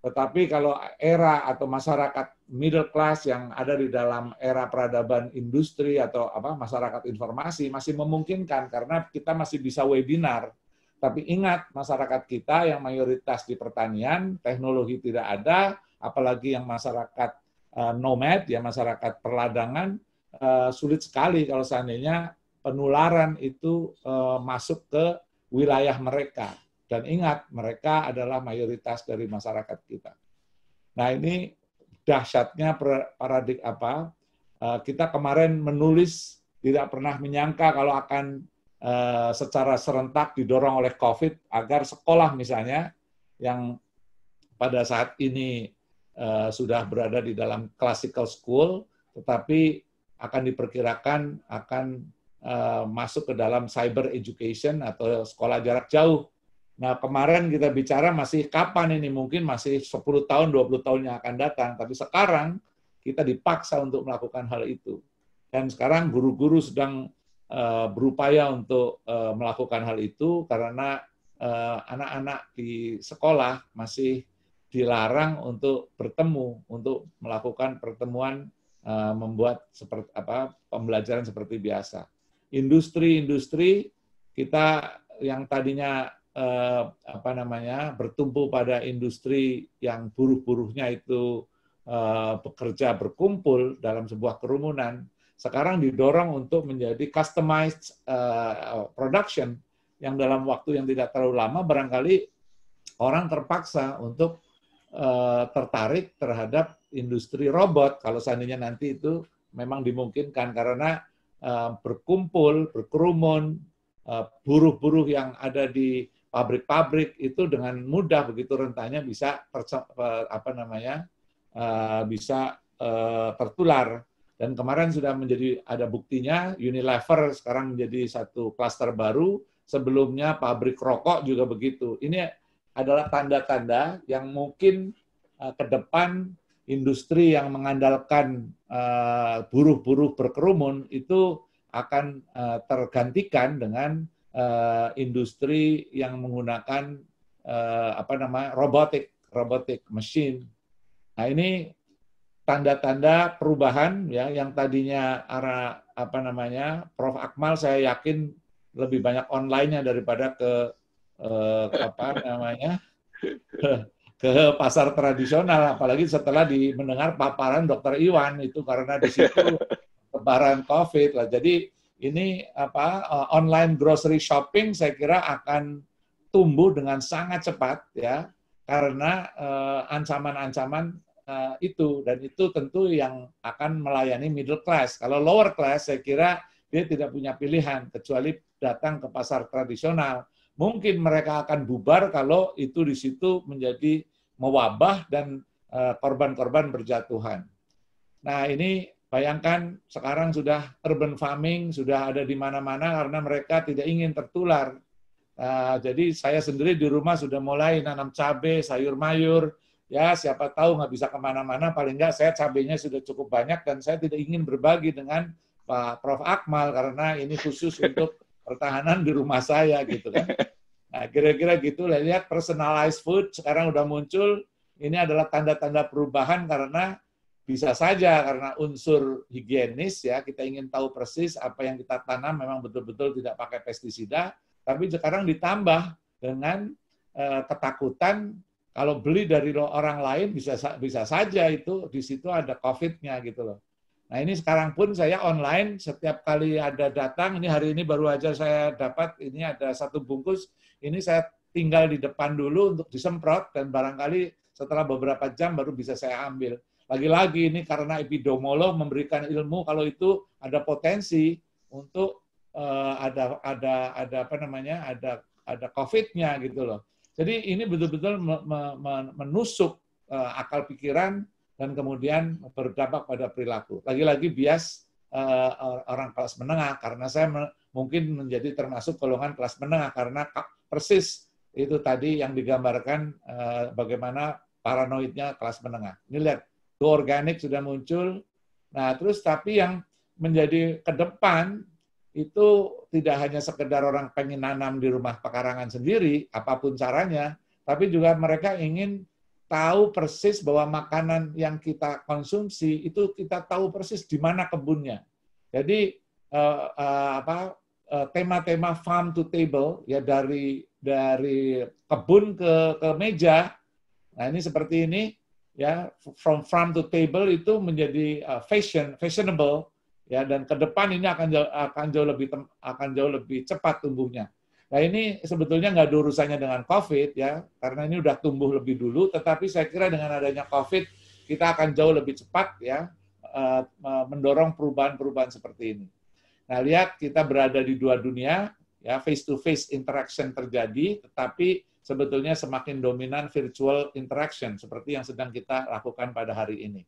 Tetapi kalau era atau masyarakat middle class yang ada di dalam era peradaban industri atau apa masyarakat informasi masih memungkinkan karena kita masih bisa webinar. Tapi ingat masyarakat kita yang mayoritas di pertanian, teknologi tidak ada, apalagi yang masyarakat eh, nomad ya masyarakat perladangan eh, sulit sekali kalau seandainya penularan itu eh, masuk ke wilayah mereka. Dan ingat, mereka adalah mayoritas dari masyarakat kita. Nah ini dahsyatnya paradik apa? Eh, kita kemarin menulis tidak pernah menyangka kalau akan eh, secara serentak didorong oleh COVID agar sekolah misalnya yang pada saat ini sudah berada di dalam classical school, tetapi akan diperkirakan akan Eh, masuk ke dalam cyber education atau sekolah jarak jauh. Nah, kemarin kita bicara masih kapan ini mungkin masih 10 tahun, 20 tahun yang akan datang, tapi sekarang kita dipaksa untuk melakukan hal itu. Dan sekarang guru-guru sedang eh, berupaya untuk eh, melakukan hal itu karena anak-anak di sekolah masih dilarang untuk bertemu, untuk melakukan pertemuan membuat seperti apa pembelajaran seperti biasa industri-industri kita yang tadinya eh, apa namanya bertumpu pada industri yang buruh-buruhnya itu eh, bekerja berkumpul dalam sebuah kerumunan sekarang didorong untuk menjadi customized eh, production yang dalam waktu yang tidak terlalu lama barangkali orang terpaksa untuk eh, tertarik terhadap industri robot kalau seandainya nanti itu memang dimungkinkan karena Eh, berkumpul, berkerumun, eh, buruh-buruh yang ada di pabrik-pabrik itu dengan mudah begitu rentanya bisa eh, apa namanya bisa tertular dan kemarin sudah menjadi ada buktinya Unilever sekarang menjadi satu klaster baru sebelumnya pabrik rokok juga begitu ini adalah tanda-tanda yang mungkin ke depan industri yang mengandalkan eh, buruh-buruh berkerumun itu akan eh, tergantikan dengan eh, industri yang menggunakan apa namanya robotik, robotik mesin. Nah ini tanda-tanda perubahan ya yang tadinya arah apa namanya Prof Akmal saya yakin lebih banyak online-nya daripada ke eh, apa namanya ke pasar tradisional, apalagi setelah di mendengar paparan dokter Iwan itu karena di situ lebaran *laughs* COVID lah. Jadi ini apa eh, online grocery shopping saya kira akan tumbuh dengan sangat cepat ya karena eh, ancaman-ancaman uh, uh, itu dan itu tentu yang akan melayani middle class. Kalau lower class saya kira dia tidak punya pilihan kecuali datang ke pasar tradisional mungkin mereka akan bubar kalau itu di situ menjadi mewabah dan eh, korban-korban berjatuhan. Nah ini bayangkan sekarang sudah urban farming, sudah ada di mana-mana karena mereka tidak ingin tertular. Eh, jadi saya sendiri di rumah sudah mulai nanam cabai, sayur mayur, ya siapa tahu nggak bisa kemana-mana paling nggak saya cabenya sudah cukup banyak dan saya tidak ingin berbagi dengan Pak Prof Akmal karena ini khusus *laughs* untuk pertahanan di rumah saya gitu kan. Nah, kira-kira gitu lah. Lihat personalized food sekarang udah muncul. Ini adalah tanda-tanda perubahan karena bisa saja karena unsur higienis ya kita ingin tahu persis apa yang kita tanam memang betul-betul tidak pakai pestisida. Tapi sekarang ditambah dengan e, ketakutan kalau beli dari orang lain bisa bisa saja itu di situ ada COVID-nya gitu loh. Nah ini sekarang pun saya online, setiap kali ada datang, ini hari ini baru aja saya dapat, ini ada satu bungkus, ini saya tinggal di depan dulu untuk disemprot, dan barangkali setelah beberapa jam baru bisa saya ambil. Lagi-lagi ini karena epidemiolog memberikan ilmu kalau itu ada potensi untuk uh, ada ada ada apa namanya ada ada COVID-nya gitu loh. Jadi ini betul-betul menusuk eh, akal pikiran dan kemudian berdampak pada perilaku. Lagi-lagi bias uh, orang kelas menengah karena saya me mungkin menjadi termasuk golongan kelas menengah karena persis itu tadi yang digambarkan uh, bagaimana paranoidnya kelas menengah. Ini lihat, go organik sudah muncul. Nah, terus tapi yang menjadi ke depan itu tidak hanya sekedar orang pengen nanam di rumah pekarangan sendiri, apapun caranya, tapi juga mereka ingin tahu persis bahwa makanan yang kita konsumsi itu kita tahu persis di mana kebunnya. Jadi uh, uh, apa eh, tema-tema farm to table ya dari dari kebun ke ke meja. Nah, ini seperti ini ya from farm to table itu menjadi uh, fashion fashionable ya dan ke depan ini akan jauh, akan jauh lebih akan jauh lebih cepat tumbuhnya. Nah ini sebetulnya nggak ada urusannya dengan COVID ya, karena ini udah tumbuh lebih dulu, tetapi saya kira dengan adanya COVID kita akan jauh lebih cepat ya eh, mendorong perubahan-perubahan seperti ini. Nah lihat kita berada di dua dunia, ya face to face interaction terjadi, tetapi sebetulnya semakin dominan virtual interaction seperti yang sedang kita lakukan pada hari ini.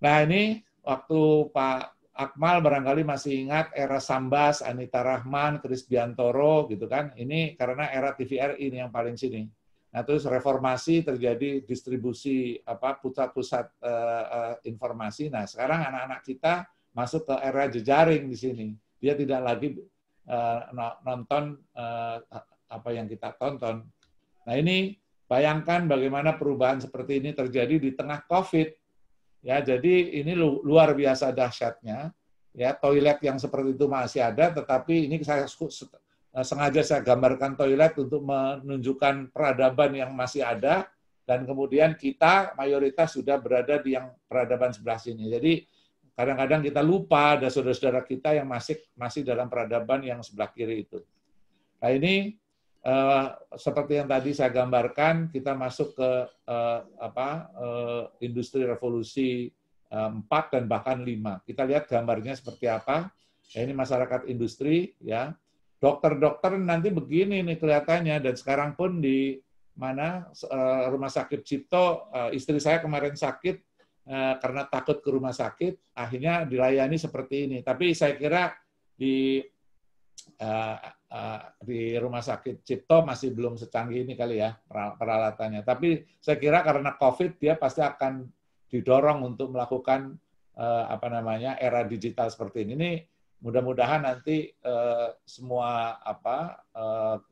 Nah ini waktu Pak Akmal barangkali masih ingat era Sambas, Anita Rahman, Kris Biantoro gitu kan. Ini karena era TVRI ini yang paling sini. Nah, terus reformasi terjadi distribusi apa pusat-pusat uh, uh, informasi. Nah, sekarang anak-anak kita masuk ke era jejaring di sini. Dia tidak lagi uh, nonton uh, apa yang kita tonton. Nah, ini bayangkan bagaimana perubahan seperti ini terjadi di tengah Covid Ya, jadi ini luar biasa dahsyatnya. Ya, toilet yang seperti itu masih ada, tetapi ini saya eh, sengaja saya gambarkan toilet untuk menunjukkan peradaban yang masih ada dan kemudian kita mayoritas sudah berada di yang peradaban sebelah sini. Jadi kadang-kadang kita lupa ada saudara-saudara kita yang masih masih dalam peradaban yang sebelah kiri itu. Nah ini Uh, seperti yang tadi saya gambarkan, kita masuk ke uh, apa uh, industri revolusi empat dan bahkan lima. Kita lihat gambarnya seperti apa. Ya, ini masyarakat industri, ya. Dokter-dokter nanti begini nih kelihatannya dan sekarang pun di mana rumah sakit Cipto, istri saya kemarin sakit karena takut ke rumah sakit, akhirnya dilayani seperti ini. Tapi saya kira di Eh, eh, di rumah sakit Cipto masih belum secanggih ini kali ya peralatannya. Tapi saya kira karena COVID dia pasti akan didorong untuk melakukan eh, apa namanya era digital seperti ini. Ini mudah-mudahan nanti semua apa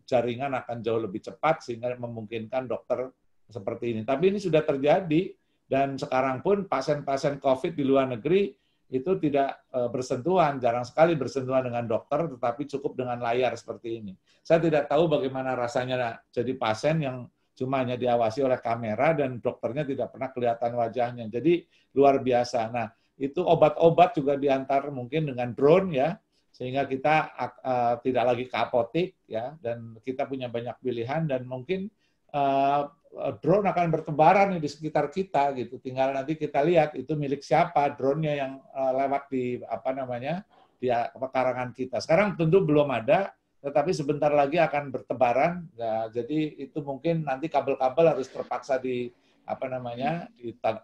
jaringan akan jauh lebih cepat sehingga memungkinkan dokter seperti ini. Tapi ini sudah terjadi dan sekarang pun pasien-pasien COVID di luar negeri itu tidak eh, bersentuhan, jarang sekali bersentuhan dengan dokter, tetapi cukup dengan layar seperti ini. Saya tidak tahu bagaimana rasanya jadi pasien yang cuma hanya diawasi oleh kamera dan dokternya tidak pernah kelihatan wajahnya. Jadi luar biasa. Nah, itu obat-obat juga diantar mungkin dengan drone ya, sehingga kita uh, tidak lagi kapotik ya, dan kita punya banyak pilihan dan mungkin uh, Eh, drone akan bertebaran di sekitar kita gitu. Tinggal nanti kita lihat itu milik siapa drone-nya yang eh, lewat di apa namanya di eh, pekarangan kita. Sekarang tentu belum ada, tetapi sebentar lagi akan bertebaran. Ya, jadi itu mungkin nanti kabel-kabel harus terpaksa di apa namanya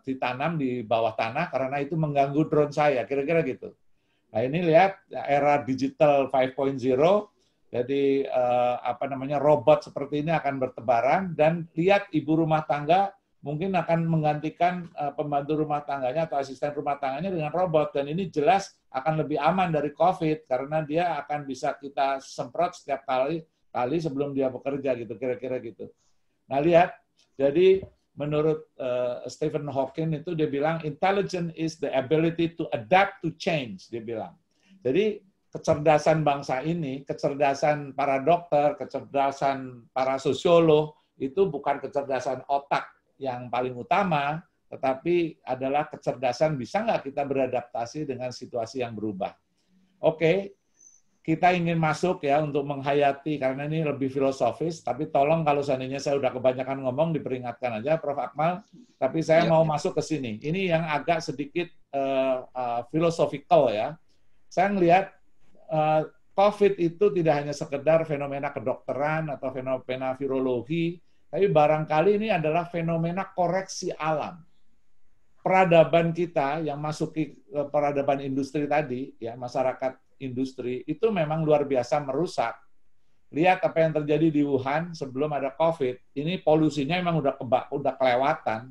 ditanam di bawah tanah karena itu mengganggu drone saya kira-kira gitu. Nah ini lihat ya, era digital 5.0 jadi uh, apa namanya robot seperti ini akan bertebaran dan lihat ibu rumah tangga mungkin akan menggantikan uh, pembantu rumah tangganya atau asisten rumah tangganya dengan robot dan ini jelas akan lebih aman dari COVID karena dia akan bisa kita semprot setiap kali kali sebelum dia bekerja gitu kira-kira gitu. Nah lihat jadi menurut uh, Stephen Hawking itu dia bilang intelligence is the ability to adapt to change dia bilang. Jadi kecerdasan bangsa ini, kecerdasan para dokter, kecerdasan para sosiolog, itu bukan kecerdasan otak yang paling utama, tetapi adalah kecerdasan bisa nggak kita beradaptasi dengan situasi yang berubah. Oke, kita ingin masuk ya untuk menghayati, karena ini lebih filosofis, tapi tolong kalau seandainya saya udah kebanyakan ngomong, diperingatkan aja Prof. Akmal, tapi saya ya, mau masuk ke sini. Ini yang agak sedikit uh, uh, philosophical ya. Saya ngelihat Eh, COVID itu tidak hanya sekedar fenomena kedokteran atau fenomena virologi, tapi barangkali ini adalah fenomena koreksi alam. Peradaban kita yang masuk ke eh, peradaban industri tadi, ya masyarakat industri itu memang luar biasa merusak. Lihat apa yang terjadi di Wuhan sebelum ada COVID. Ini polusinya memang udah kebak, udah kelewatan.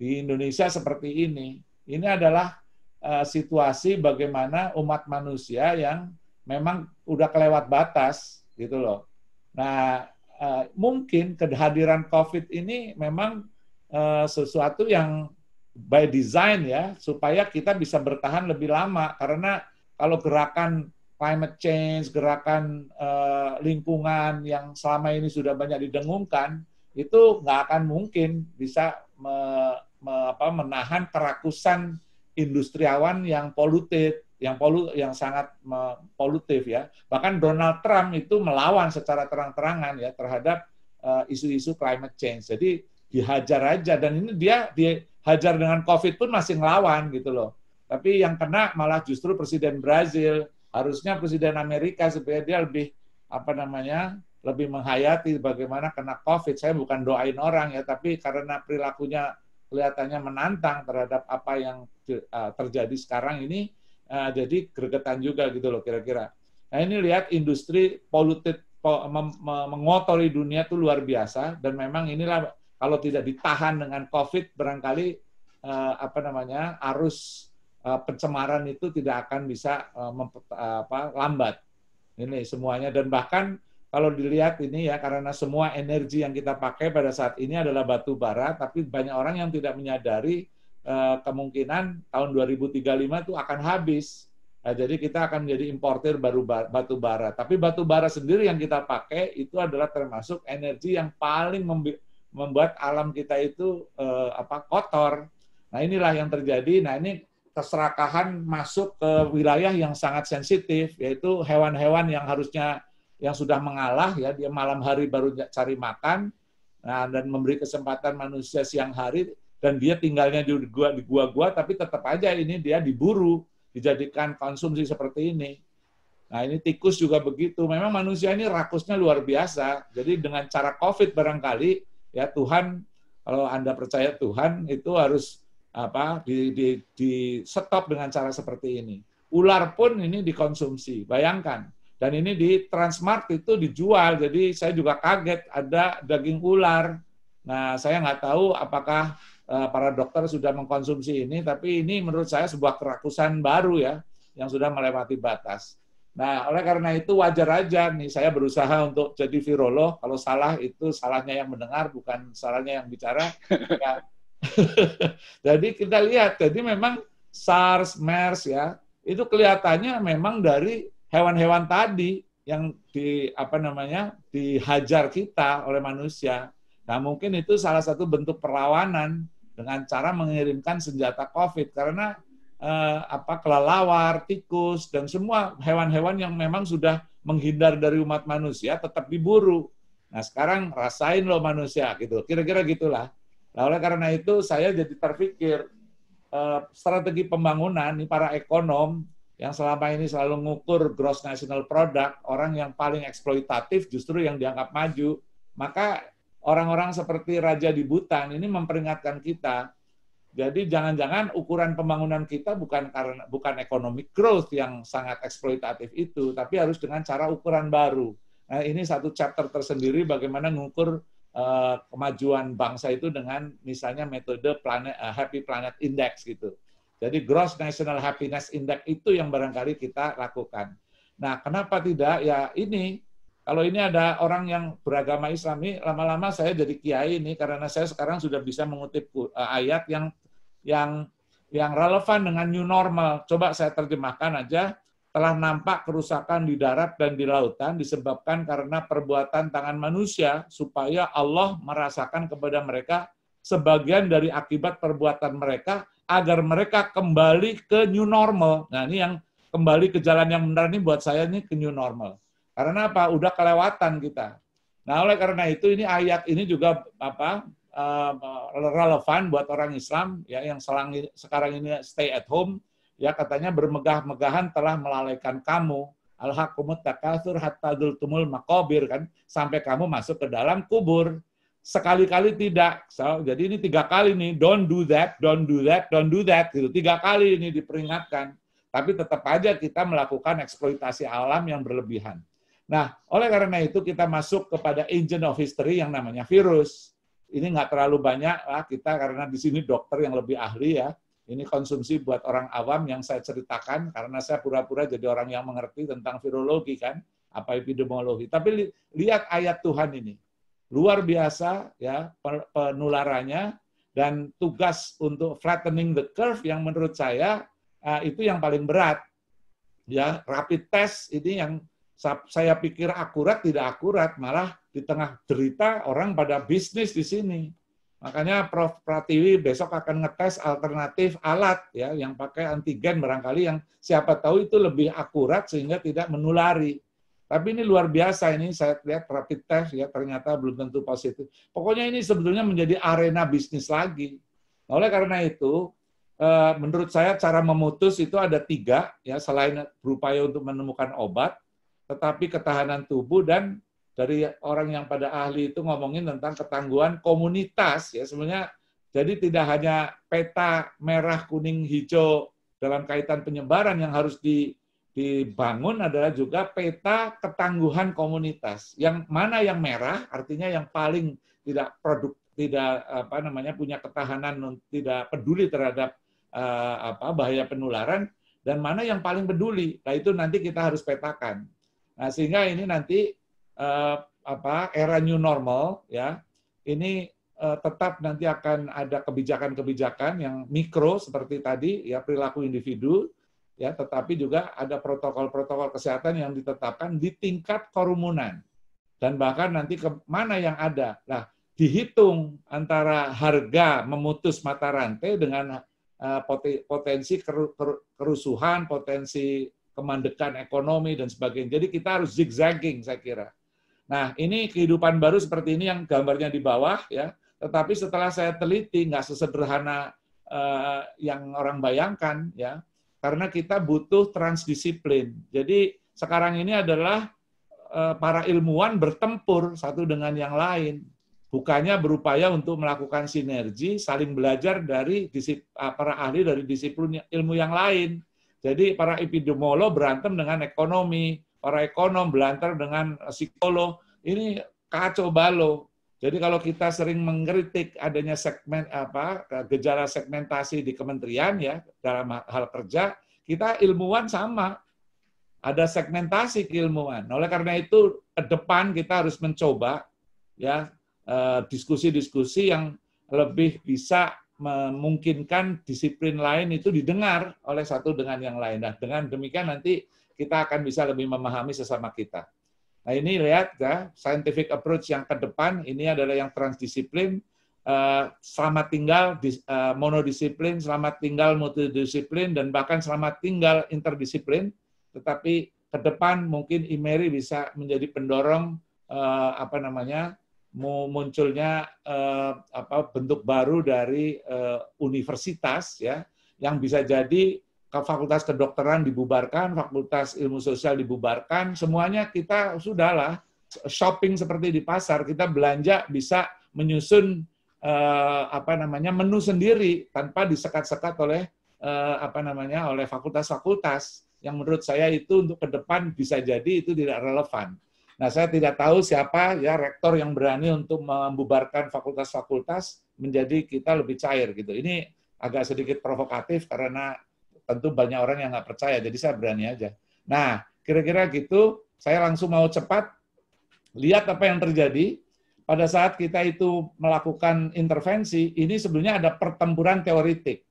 Di Indonesia seperti ini. Ini adalah uh, situasi bagaimana umat manusia yang memang udah kelewat batas gitu loh. Nah, eh, mungkin kehadiran COVID ini memang eh, sesuatu yang by design ya, supaya kita bisa bertahan lebih lama. Karena kalau gerakan climate change, gerakan eh, lingkungan yang selama ini sudah banyak didengungkan, itu nggak akan mungkin bisa me, me, apa, menahan kerakusan industriawan yang polutif yang polu yang sangat polutif ya. Bahkan Donald Trump itu melawan secara terang-terangan ya terhadap eh, isu-isu uh, climate change. Jadi dihajar aja dan ini dia dihajar dengan Covid pun masih ngelawan gitu loh. Tapi yang kena malah justru presiden Brazil. Harusnya presiden Amerika supaya dia lebih apa namanya? lebih menghayati bagaimana kena Covid. Saya bukan doain orang ya, tapi karena perilakunya kelihatannya menantang terhadap apa yang eh, terjadi sekarang ini Nah, jadi gregetan juga gitu loh kira-kira. Nah ini lihat industri polluted mengotori dunia itu luar biasa dan memang inilah kalau tidak ditahan dengan COVID barangkali eh, apa namanya arus eh, pencemaran itu tidak akan bisa eh, eh, apa, lambat ini semuanya dan bahkan kalau dilihat ini ya karena semua energi yang kita pakai pada saat ini adalah batu bara tapi banyak orang yang tidak menyadari Eh, kemungkinan tahun 2035 itu akan habis. Nah, jadi kita akan menjadi importer baru batu bara. Tapi batu bara sendiri yang kita pakai itu adalah termasuk energi yang paling membuat alam kita itu eh, apa kotor. Nah, inilah yang terjadi. Nah, ini keserakahan masuk ke wilayah yang sangat sensitif yaitu hewan-hewan yang harusnya yang sudah mengalah ya dia malam hari baru cari makan nah dan memberi kesempatan manusia siang hari dan dia tinggalnya di gua di gua-gua tapi tetap aja ini dia diburu dijadikan konsumsi seperti ini. Nah, ini tikus juga begitu. Memang manusia ini rakusnya luar biasa. Jadi dengan cara Covid barangkali ya Tuhan kalau Anda percaya Tuhan itu harus apa di, di, di stop dengan cara seperti ini. Ular pun ini dikonsumsi, bayangkan. Dan ini di Transmart itu dijual, jadi saya juga kaget ada daging ular. Nah, saya nggak tahu apakah Eh, para dokter sudah mengkonsumsi ini, tapi ini menurut saya sebuah kerakusan baru ya, yang sudah melewati batas. Nah, oleh karena itu wajar aja nih, saya berusaha untuk jadi virolog, kalau salah itu salahnya yang mendengar, bukan salahnya yang bicara. Ya. *laughs* jadi kita lihat, jadi memang SARS, MERS ya, itu kelihatannya memang dari hewan-hewan tadi yang di apa namanya dihajar kita oleh manusia. Nah mungkin itu salah satu bentuk perlawanan dengan cara mengirimkan senjata COVID karena eh, apa kelelawar, tikus dan semua hewan-hewan yang memang sudah menghindar dari umat manusia tetap diburu. Nah sekarang rasain loh manusia gitu, kira-kira gitulah. Nah, oleh karena itu saya jadi terpikir eh, strategi pembangunan ini para ekonom yang selama ini selalu ngukur gross national product, orang yang paling eksploitatif justru yang dianggap maju. Maka orang-orang seperti Raja di Butan ini memperingatkan kita. Jadi jangan-jangan ukuran pembangunan kita bukan karena bukan economic growth yang sangat eksploitatif itu, tapi harus dengan cara ukuran baru. Nah, ini satu chapter tersendiri bagaimana mengukur uh, kemajuan bangsa itu dengan misalnya metode planet uh, Happy Planet Index gitu. Jadi Gross National Happiness Index itu yang barangkali kita lakukan. Nah, kenapa tidak? Ya ini kalau ini ada orang yang beragama Islami, lama-lama saya jadi kiai ini karena saya sekarang sudah bisa mengutip eh, ayat yang yang yang relevan dengan new normal. Coba saya terjemahkan aja. Telah nampak kerusakan di darat dan di lautan disebabkan karena perbuatan tangan manusia supaya Allah merasakan kepada mereka sebagian dari akibat perbuatan mereka agar mereka kembali ke new normal. Nah ini yang kembali ke jalan yang benar ini buat saya ini ke new normal. Karena apa? Udah kelewatan kita. Nah, oleh karena itu ini ayat ini juga apa eh, relevan buat orang Islam ya yang selang, sekarang ini stay at home ya katanya bermegah-megahan telah melalaikan kamu alhaqumut takatsur hatta tumul makobir kan sampai kamu masuk ke dalam kubur sekali-kali tidak so, jadi ini tiga kali nih don't do that don't do that don't do that gitu tiga kali ini diperingatkan tapi tetap aja kita melakukan eksploitasi alam yang berlebihan Nah, oleh karena itu kita masuk kepada engine of history yang namanya virus. Ini nggak terlalu banyak lah kita karena di sini dokter yang lebih ahli ya. Ini konsumsi buat orang awam yang saya ceritakan karena saya pura-pura jadi orang yang mengerti tentang virologi kan, apa epidemiologi. Tapi li lihat ayat Tuhan ini. Luar biasa ya penularannya dan tugas untuk flattening the curve yang menurut saya uh, itu yang paling berat. Ya, rapid test ini yang saya pikir akurat tidak akurat, malah di tengah derita orang pada bisnis di sini. Makanya Prof Pratiwi besok akan ngetes alternatif alat ya yang pakai antigen barangkali yang siapa tahu itu lebih akurat sehingga tidak menulari. Tapi ini luar biasa ini saya lihat rapid test ya ternyata belum tentu positif. Pokoknya ini sebetulnya menjadi arena bisnis lagi. Nah, oleh karena itu eh, menurut saya cara memutus itu ada tiga ya selain berupaya untuk menemukan obat tetapi ketahanan tubuh dan dari orang yang pada ahli itu ngomongin tentang ketangguhan komunitas ya sebenarnya jadi tidak hanya peta merah kuning hijau dalam kaitan penyebaran yang harus di, dibangun adalah juga peta ketangguhan komunitas yang mana yang merah artinya yang paling tidak produk tidak apa namanya punya ketahanan tidak peduli terhadap uh, apa bahaya penularan dan mana yang paling peduli nah itu nanti kita harus petakan Nah, sehingga ini nanti uh, apa era new normal ya, ini uh, tetap nanti akan ada kebijakan-kebijakan yang mikro seperti tadi ya perilaku individu ya, tetapi juga ada protokol-protokol kesehatan yang ditetapkan di tingkat kerumunan dan bahkan nanti ke mana yang ada. lah dihitung antara harga memutus mata rantai dengan eh, potensi kerusuhan, potensi kemandekan ekonomi dan sebagainya. Jadi kita harus zigzagging saya kira. Nah ini kehidupan baru seperti ini yang gambarnya di bawah ya. Tetapi setelah saya teliti nggak sesederhana uh, yang orang bayangkan ya. Karena kita butuh transdisiplin. Jadi sekarang ini adalah uh, para ilmuwan bertempur satu dengan yang lain. Bukannya berupaya untuk melakukan sinergi, saling belajar dari disip, eh, para ahli dari disiplin ilmu yang lain jadi para epidemiolog berantem dengan ekonomi, para ekonom berantem dengan eh, psikolog. Ini kacau balau. Jadi kalau kita sering mengkritik adanya segmen apa eh, gejala segmentasi di kementerian ya dalam hal kerja, kita ilmuwan sama. Ada segmentasi keilmuan. Oleh karena itu ke depan kita harus mencoba ya eh, diskusi-diskusi yang lebih bisa memungkinkan disiplin lain itu didengar oleh satu dengan yang lain. Nah, dengan demikian nanti kita akan bisa lebih memahami sesama kita. Nah, ini lihat ya, scientific approach yang ke depan ini adalah yang transdisiplin, eh, selamat tinggal eh, monodisiplin, selamat tinggal multidisiplin, dan bahkan selamat tinggal interdisiplin. Tetapi ke depan mungkin IMERI bisa menjadi pendorong eh, apa namanya munculnya eh, apa, bentuk baru dari eh, universitas ya yang bisa jadi ke fakultas kedokteran dibubarkan, fakultas ilmu sosial dibubarkan, semuanya kita sudahlah shopping seperti di pasar, kita belanja bisa menyusun eh, apa namanya menu sendiri tanpa disekat-sekat oleh eh, apa namanya oleh fakultas-fakultas yang menurut saya itu untuk ke depan bisa jadi itu tidak relevan. Nah, saya tidak tahu siapa ya rektor yang berani untuk membubarkan fakultas-fakultas menjadi kita lebih cair gitu. Ini agak sedikit provokatif karena tentu banyak orang yang nggak percaya, jadi saya berani aja. Nah, kira-kira gitu, saya langsung mau cepat lihat apa yang terjadi pada saat kita itu melakukan intervensi. Ini sebenarnya ada pertempuran teoritik.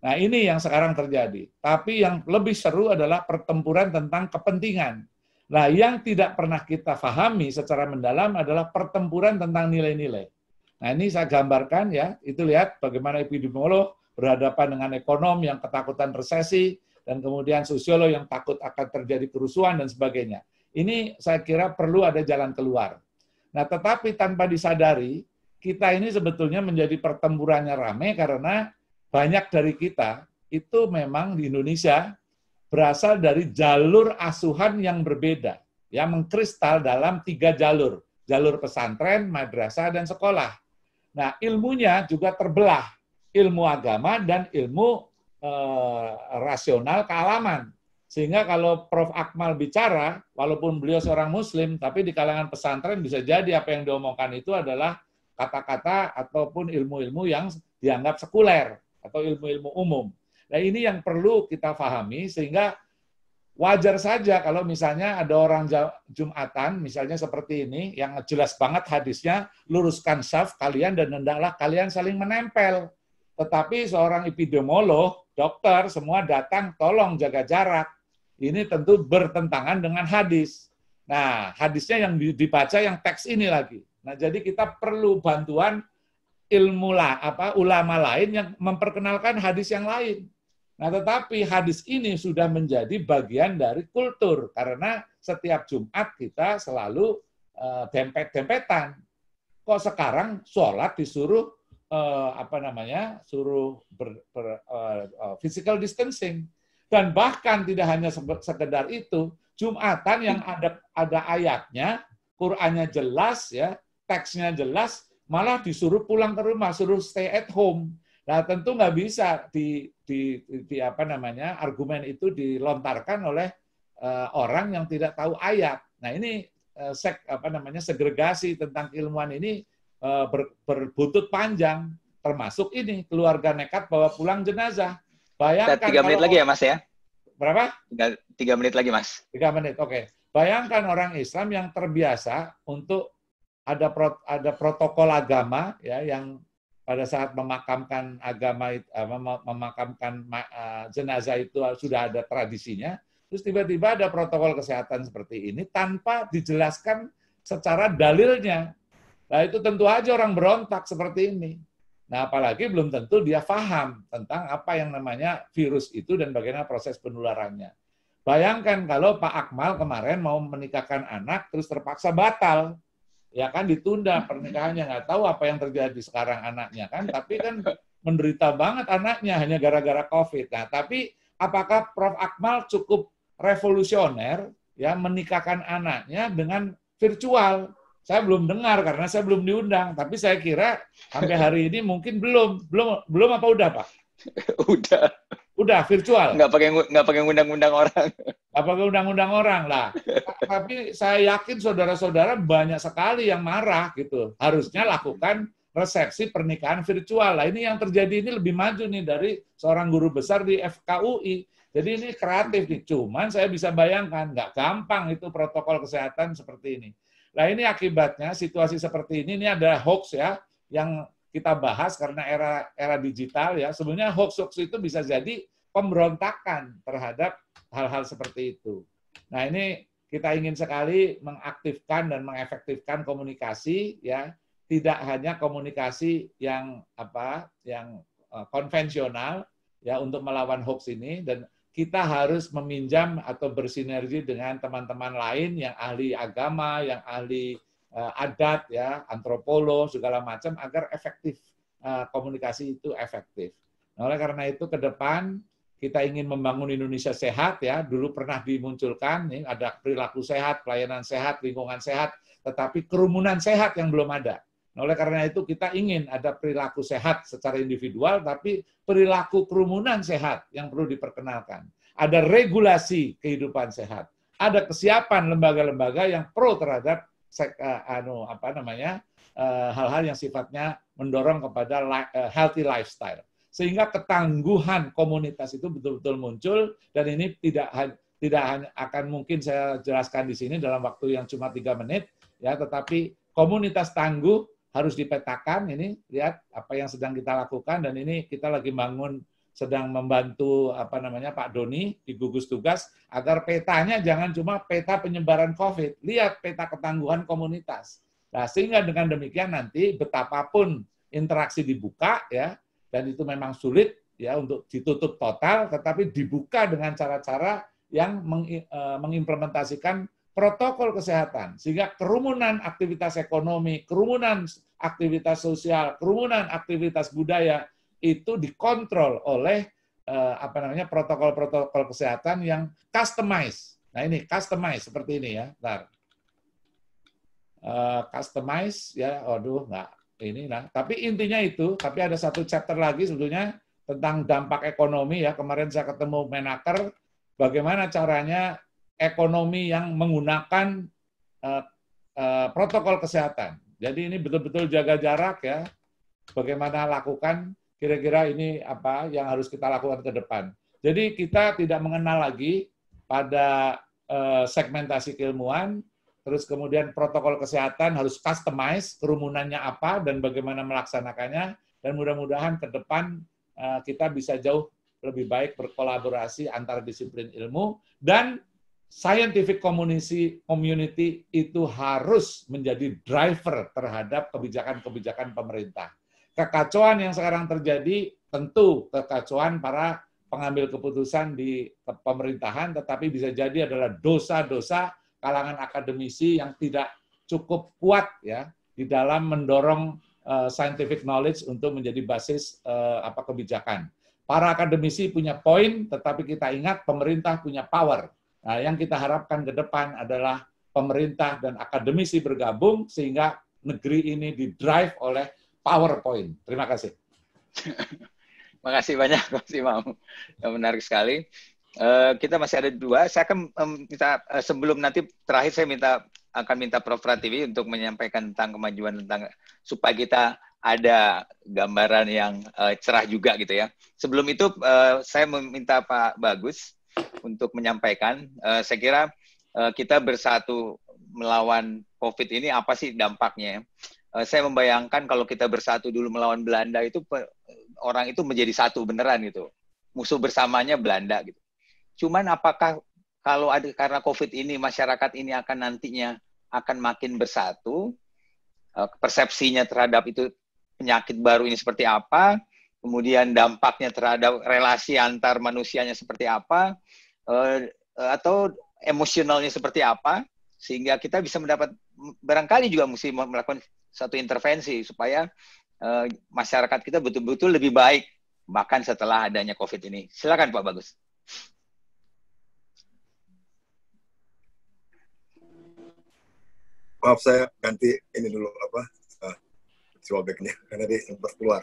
Nah, ini yang sekarang terjadi. Tapi yang lebih seru adalah pertempuran tentang kepentingan Nah, yang tidak pernah kita fahami secara mendalam adalah pertempuran tentang nilai-nilai. Nah, ini saya gambarkan ya, itu lihat bagaimana epidemiolog berhadapan dengan ekonom yang ketakutan resesi, dan kemudian sosiolog yang takut akan terjadi kerusuhan dan sebagainya. Ini saya kira perlu ada jalan keluar. Nah, tetapi tanpa disadari, kita ini sebetulnya menjadi pertempurannya rame karena banyak dari kita itu memang di Indonesia berasal dari jalur asuhan yang berbeda, yang mengkristal dalam tiga jalur, jalur pesantren, madrasah, dan sekolah. Nah, ilmunya juga terbelah, ilmu agama dan ilmu eh, rasional kealaman. Sehingga kalau Prof. Akmal bicara, walaupun beliau seorang muslim, tapi di kalangan pesantren bisa jadi apa yang diomongkan itu adalah kata-kata ataupun ilmu-ilmu yang dianggap sekuler atau ilmu-ilmu umum. Nah ini yang perlu kita pahami sehingga wajar saja kalau misalnya ada orang Jumatan, misalnya seperti ini, yang jelas banget hadisnya, luruskan saf kalian dan hendaklah kalian saling menempel. Tetapi seorang epidemiolog, dokter, semua datang, tolong jaga jarak. Ini tentu bertentangan dengan hadis. Nah, hadisnya yang dibaca yang teks ini lagi. Nah, jadi kita perlu bantuan ilmu lah, apa ulama lain yang memperkenalkan hadis yang lain. Nah, tetapi hadis ini sudah menjadi bagian dari kultur karena setiap Jumat kita selalu tempe eh, dempet-dempetan. Kok sekarang sholat disuruh eh, apa namanya? suruh ber, ber, eh, physical distancing. Dan bahkan tidak hanya sekedar itu, Jumatan yang ada ada ayatnya, Qur'annya jelas ya, teksnya jelas, malah disuruh pulang ke rumah, suruh stay at home. Nah, tentu nggak bisa di, di, di apa namanya argumen itu dilontarkan oleh uh, orang yang tidak tahu ayat. Nah, ini uh, eh, sek apa namanya segregasi tentang ilmuwan ini uh, ber, berbutut panjang, termasuk ini keluarga nekat bawa pulang jenazah. Bayangkan tiga menit lagi ya, Mas ya? Berapa? Tiga, tiga menit lagi, Mas. Tiga menit, oke. Okay. Bayangkan orang Islam yang terbiasa untuk ada pro, ada protokol agama ya yang pada saat memakamkan agama eh, memakamkan eh, jenazah itu sudah ada tradisinya terus tiba-tiba ada protokol kesehatan seperti ini tanpa dijelaskan secara dalilnya nah itu tentu aja orang berontak seperti ini nah apalagi belum tentu dia paham tentang apa yang namanya virus itu dan bagaimana proses penularannya bayangkan kalau Pak Akmal kemarin mau menikahkan anak terus terpaksa batal ya kan ditunda pernikahannya nggak tahu apa yang terjadi sekarang anaknya kan tapi kan menderita banget anaknya hanya gara-gara covid nah tapi apakah Prof Akmal cukup revolusioner ya menikahkan anaknya dengan virtual saya belum dengar karena saya belum diundang tapi saya kira sampai hari ini mungkin belum belum belum apa udah pak *laughs* udah Udah virtual. Nggak pakai nggak pakai undang-undang orang. Nggak pakai undang-undang orang lah. Tapi saya yakin saudara-saudara banyak sekali yang marah gitu. Harusnya lakukan resepsi pernikahan virtual lah. Ini yang terjadi ini lebih maju nih dari seorang guru besar di FKUI. Jadi ini kreatif nih. Cuman saya bisa bayangkan nggak gampang itu protokol kesehatan seperti ini. Nah ini akibatnya situasi seperti ini, ini ada hoax ya, yang kita bahas karena era era digital ya sebenarnya hoax hoax itu bisa jadi pemberontakan terhadap hal-hal seperti itu. Nah ini kita ingin sekali mengaktifkan dan mengefektifkan komunikasi ya tidak hanya komunikasi yang apa yang eh, konvensional ya untuk melawan hoax ini dan kita harus meminjam atau bersinergi dengan teman-teman lain yang ahli agama, yang ahli Eh, adat ya antropolo segala macam agar efektif eh, komunikasi itu efektif nah, oleh karena itu ke depan kita ingin membangun Indonesia sehat ya dulu pernah dimunculkan ini ada perilaku sehat pelayanan sehat lingkungan sehat tetapi kerumunan sehat yang belum ada nah, oleh karena itu kita ingin ada perilaku sehat secara individual tapi perilaku kerumunan sehat yang perlu diperkenalkan ada regulasi kehidupan sehat ada kesiapan lembaga-lembaga yang pro terhadap Eh, anu, apa namanya eh, hal-hal yang sifatnya mendorong kepada eh, healthy lifestyle sehingga ketangguhan komunitas itu betul-betul muncul dan ini tidak tidak hanya akan mungkin saya jelaskan di sini dalam waktu yang cuma tiga menit ya tetapi komunitas tangguh harus dipetakan ini lihat apa yang sedang kita lakukan dan ini kita lagi bangun sedang membantu apa namanya Pak Doni di gugus tugas agar petanya jangan cuma peta penyebaran COVID, lihat peta ketangguhan komunitas. Nah, sehingga dengan demikian nanti betapapun interaksi dibuka ya dan itu memang sulit ya untuk ditutup total tetapi dibuka dengan cara-cara yang meng, e, mengimplementasikan protokol kesehatan sehingga kerumunan aktivitas ekonomi, kerumunan aktivitas sosial, kerumunan aktivitas budaya itu dikontrol oleh eh, apa namanya protokol-protokol kesehatan yang customize. Nah ini customize seperti ini ya. Ntar. Uh, eh, customize ya, waduh nggak ini lah. Tapi intinya itu, tapi ada satu chapter lagi sebetulnya tentang dampak ekonomi ya. Kemarin saya ketemu Menaker, bagaimana caranya ekonomi yang menggunakan uh, uh, protokol kesehatan. Jadi ini betul-betul jaga jarak ya. Bagaimana lakukan kira-kira ini apa yang harus kita lakukan ke depan. Jadi kita tidak mengenal lagi pada eh, segmentasi keilmuan, terus kemudian protokol kesehatan harus customize kerumunannya apa dan bagaimana melaksanakannya, dan mudah-mudahan ke depan eh, kita bisa jauh lebih baik berkolaborasi antar disiplin ilmu dan scientific community community itu harus menjadi driver terhadap kebijakan-kebijakan pemerintah kekacauan yang sekarang terjadi tentu kekacauan para pengambil keputusan di pemerintahan, tetapi bisa jadi adalah dosa-dosa kalangan akademisi yang tidak cukup kuat ya di dalam mendorong uh, scientific knowledge untuk menjadi basis uh, apa kebijakan. Para akademisi punya poin, tetapi kita ingat pemerintah punya power. Nah, yang kita harapkan ke depan adalah pemerintah dan akademisi bergabung sehingga negeri ini didrive oleh PowerPoint. Terima kasih. Terima *laughs* kasih banyak, Mas Imam. Menarik sekali. Eh, kita masih ada dua. Saya akan um, minta eh, sebelum nanti terakhir saya minta akan minta Prof. Rativi untuk menyampaikan tentang kemajuan tentang supaya kita ada gambaran yang eh, cerah juga gitu ya. Sebelum itu saya meminta Pak Bagus untuk menyampaikan. saya kira kita bersatu melawan COVID ini apa sih dampaknya? Eh, saya membayangkan kalau kita bersatu dulu melawan Belanda itu orang itu menjadi satu beneran gitu. Musuh bersamanya Belanda gitu. Cuman apakah kalau ada karena COVID ini masyarakat ini akan nantinya akan makin bersatu, eh, persepsinya terhadap itu penyakit baru ini seperti apa, kemudian dampaknya terhadap relasi antar manusianya seperti apa, eh, atau emosionalnya seperti apa, sehingga kita bisa mendapat barangkali juga mesti melakukan satu intervensi supaya uh, masyarakat kita betul-betul lebih baik bahkan setelah adanya COVID ini. Silakan Pak Bagus. Maaf saya ganti ini dulu apa uh, karena tadi sempat keluar.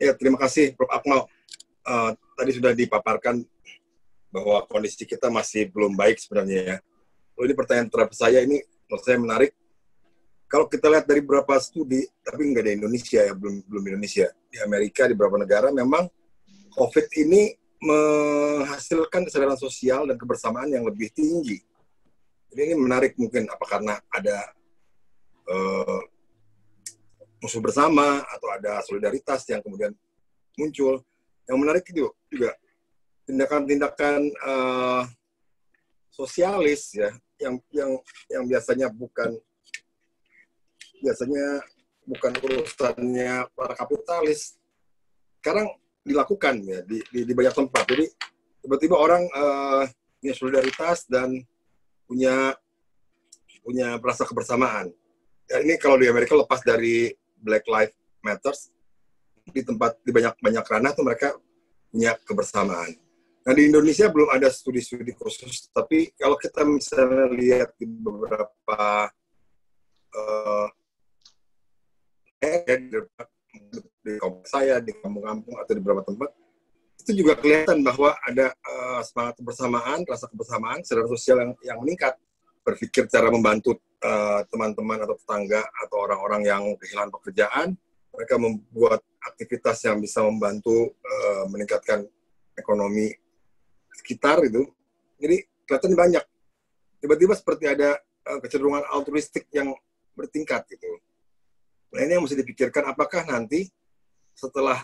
Ya terima kasih Prof. Akmal. Uh, tadi sudah dipaparkan bahwa kondisi kita masih belum baik sebenarnya ya. Oh, ini pertanyaan terakhir saya ini menurut saya menarik. Kalau kita lihat dari beberapa studi, tapi nggak ada Indonesia ya, belum belum Indonesia. Di Amerika, di beberapa negara memang COVID ini menghasilkan kesadaran sosial dan kebersamaan yang lebih tinggi. Jadi ini menarik mungkin apa karena ada uh, musuh bersama atau ada solidaritas yang kemudian muncul. Yang menarik itu juga tindakan-tindakan uh, sosialis ya yang yang yang biasanya bukan biasanya bukan urusannya para kapitalis sekarang dilakukan ya di, di, di banyak tempat jadi tiba-tiba orang uh, punya solidaritas dan punya punya rasa kebersamaan ya, ini kalau di Amerika lepas dari Black Lives Matters di tempat di banyak banyak ranah tuh mereka punya kebersamaan Nah di Indonesia belum ada studi-studi khusus, tapi kalau kita misalnya lihat di beberapa uh, eh, eh ya, di, kampung saya, di kampung-kampung atau di beberapa tempat, itu juga kelihatan bahwa ada uh, semangat kebersamaan, rasa kebersamaan, secara sosial yang, yang meningkat, berpikir cara membantu eh, teman-teman uh, atau tetangga atau orang-orang yang kehilangan pekerjaan, mereka membuat aktivitas yang bisa membantu uh, meningkatkan ekonomi sekitar itu. Jadi kelihatan banyak. Tiba-tiba seperti ada eh, kecenderungan altruistik yang bertingkat gitu. Nah ini yang mesti dipikirkan apakah nanti setelah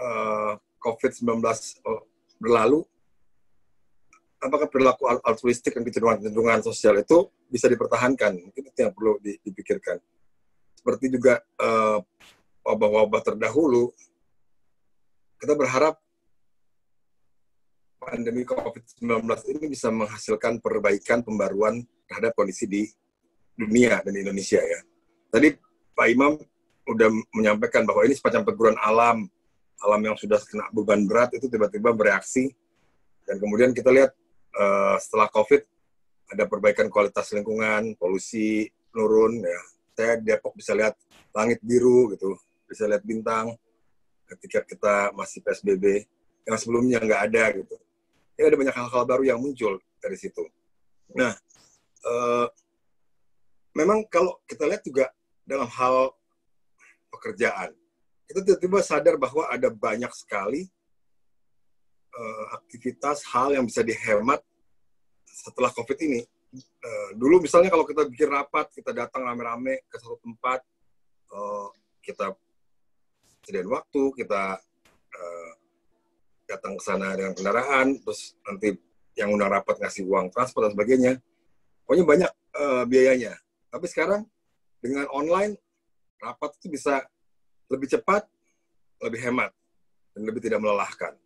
uh, eh, COVID-19 eh, berlalu, apakah perilaku altruistik dan kecenderungan-kecenderungan sosial itu bisa dipertahankan? itu yang perlu dipikirkan. Seperti juga wabah-wabah terdahulu, kita berharap pandemi COVID-19 ini bisa menghasilkan perbaikan pembaruan terhadap kondisi di dunia dan di Indonesia ya. Tadi Pak Imam udah menyampaikan bahwa ini semacam teguran alam, alam yang sudah kena beban berat itu tiba-tiba bereaksi dan kemudian kita lihat uh, setelah COVID ada perbaikan kualitas lingkungan, polusi turun ya. Saya Depok bisa lihat langit biru gitu, bisa lihat bintang ketika kita masih PSBB yang sebelumnya nggak ada gitu ya ada banyak hal-hal baru yang muncul dari situ. Nah, uh, memang kalau kita lihat juga dalam hal pekerjaan, kita tiba-tiba sadar bahwa ada banyak sekali uh, aktivitas hal yang bisa dihemat setelah COVID ini. Uh, dulu misalnya kalau kita bikin rapat, kita datang rame-rame ke satu tempat, uh, kita sediain waktu, kita datang ke sana dengan kendaraan, terus nanti yang undang rapat ngasih uang transport dan sebagainya. Pokoknya banyak uh, biayanya. Tapi sekarang dengan online rapat itu bisa lebih cepat, lebih hemat, dan lebih tidak melelahkan.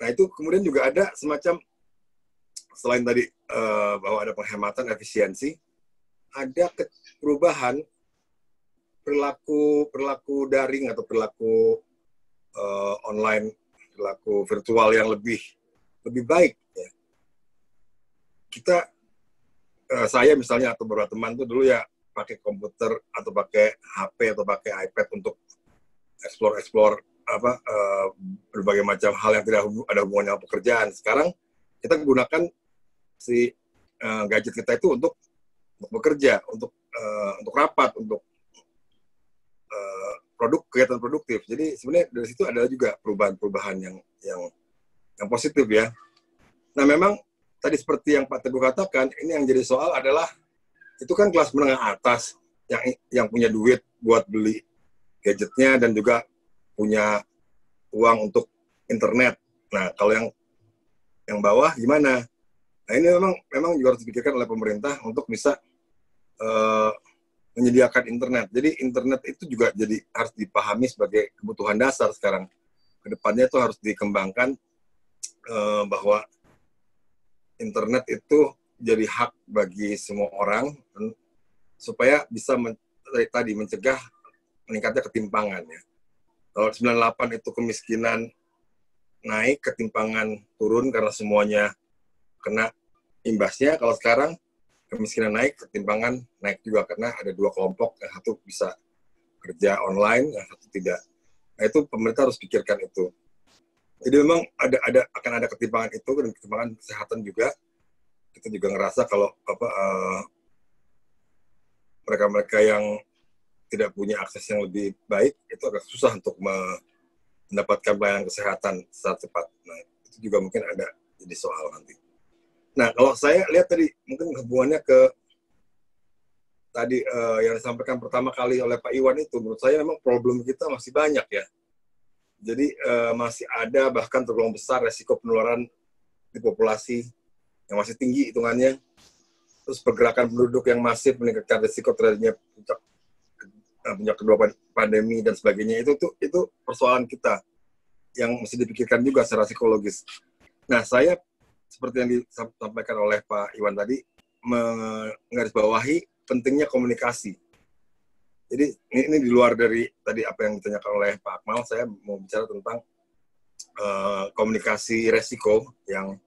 Nah itu kemudian juga ada semacam selain tadi uh, bahwa ada penghematan efisiensi, ada perubahan perilaku perilaku daring atau perilaku uh, online perilaku virtual yang lebih lebih baik ya. kita uh, saya misalnya atau beberapa teman tuh dulu ya pakai komputer atau pakai HP atau pakai iPad untuk explore explore apa uh, berbagai macam hal yang tidak ada hubungannya pekerjaan sekarang kita gunakan si uh, gadget kita itu untuk, untuk bekerja untuk uh, untuk rapat untuk produk kegiatan produktif. Jadi sebenarnya dari situ ada juga perubahan-perubahan yang yang yang positif ya. Nah memang tadi seperti yang Pak Teguh katakan, ini yang jadi soal adalah itu kan kelas menengah atas yang yang punya duit buat beli gadgetnya dan juga punya uang untuk internet. Nah kalau yang yang bawah gimana? Nah ini memang memang juga harus dipikirkan oleh pemerintah untuk bisa uh, menyediakan internet. Jadi internet itu juga jadi harus dipahami sebagai kebutuhan dasar sekarang. Kedepannya itu harus dikembangkan eh, bahwa internet itu jadi hak bagi semua orang supaya bisa men eh, tadi mencegah meningkatnya ketimpangan ya. Kalau 98 itu kemiskinan naik, ketimpangan turun karena semuanya kena imbasnya. Kalau sekarang kemiskinan naik, ketimpangan naik juga karena ada dua kelompok, yang satu bisa kerja online, yang satu tidak. Nah, itu pemerintah harus pikirkan itu. Jadi memang ada ada akan ada ketimpangan itu dan ketimpangan kesehatan juga. Kita juga ngerasa kalau apa mereka eh, mereka-mereka yang tidak punya akses yang lebih baik itu agak susah untuk mendapatkan pelayanan kesehatan secara cepat. Nah, itu juga mungkin ada jadi soal nanti. Nah, kalau saya lihat tadi mungkin hubungannya ke tadi uh, yang disampaikan pertama kali oleh Pak Iwan itu, menurut saya memang problem kita masih banyak ya. Jadi uh, masih ada bahkan tergolong besar resiko penularan di populasi yang masih tinggi hitungannya. Terus pergerakan penduduk yang masif meningkatkan resiko terjadinya puncak eh, puncak kedua pandemi dan sebagainya itu tuh itu persoalan kita yang mesti dipikirkan juga secara psikologis. Nah, saya seperti yang disampaikan oleh Pak Iwan tadi menggarisbawahi pentingnya komunikasi. Jadi ini, ini di luar dari tadi apa yang ditanyakan oleh Pak Akmal, saya mau bicara tentang uh, komunikasi resiko yang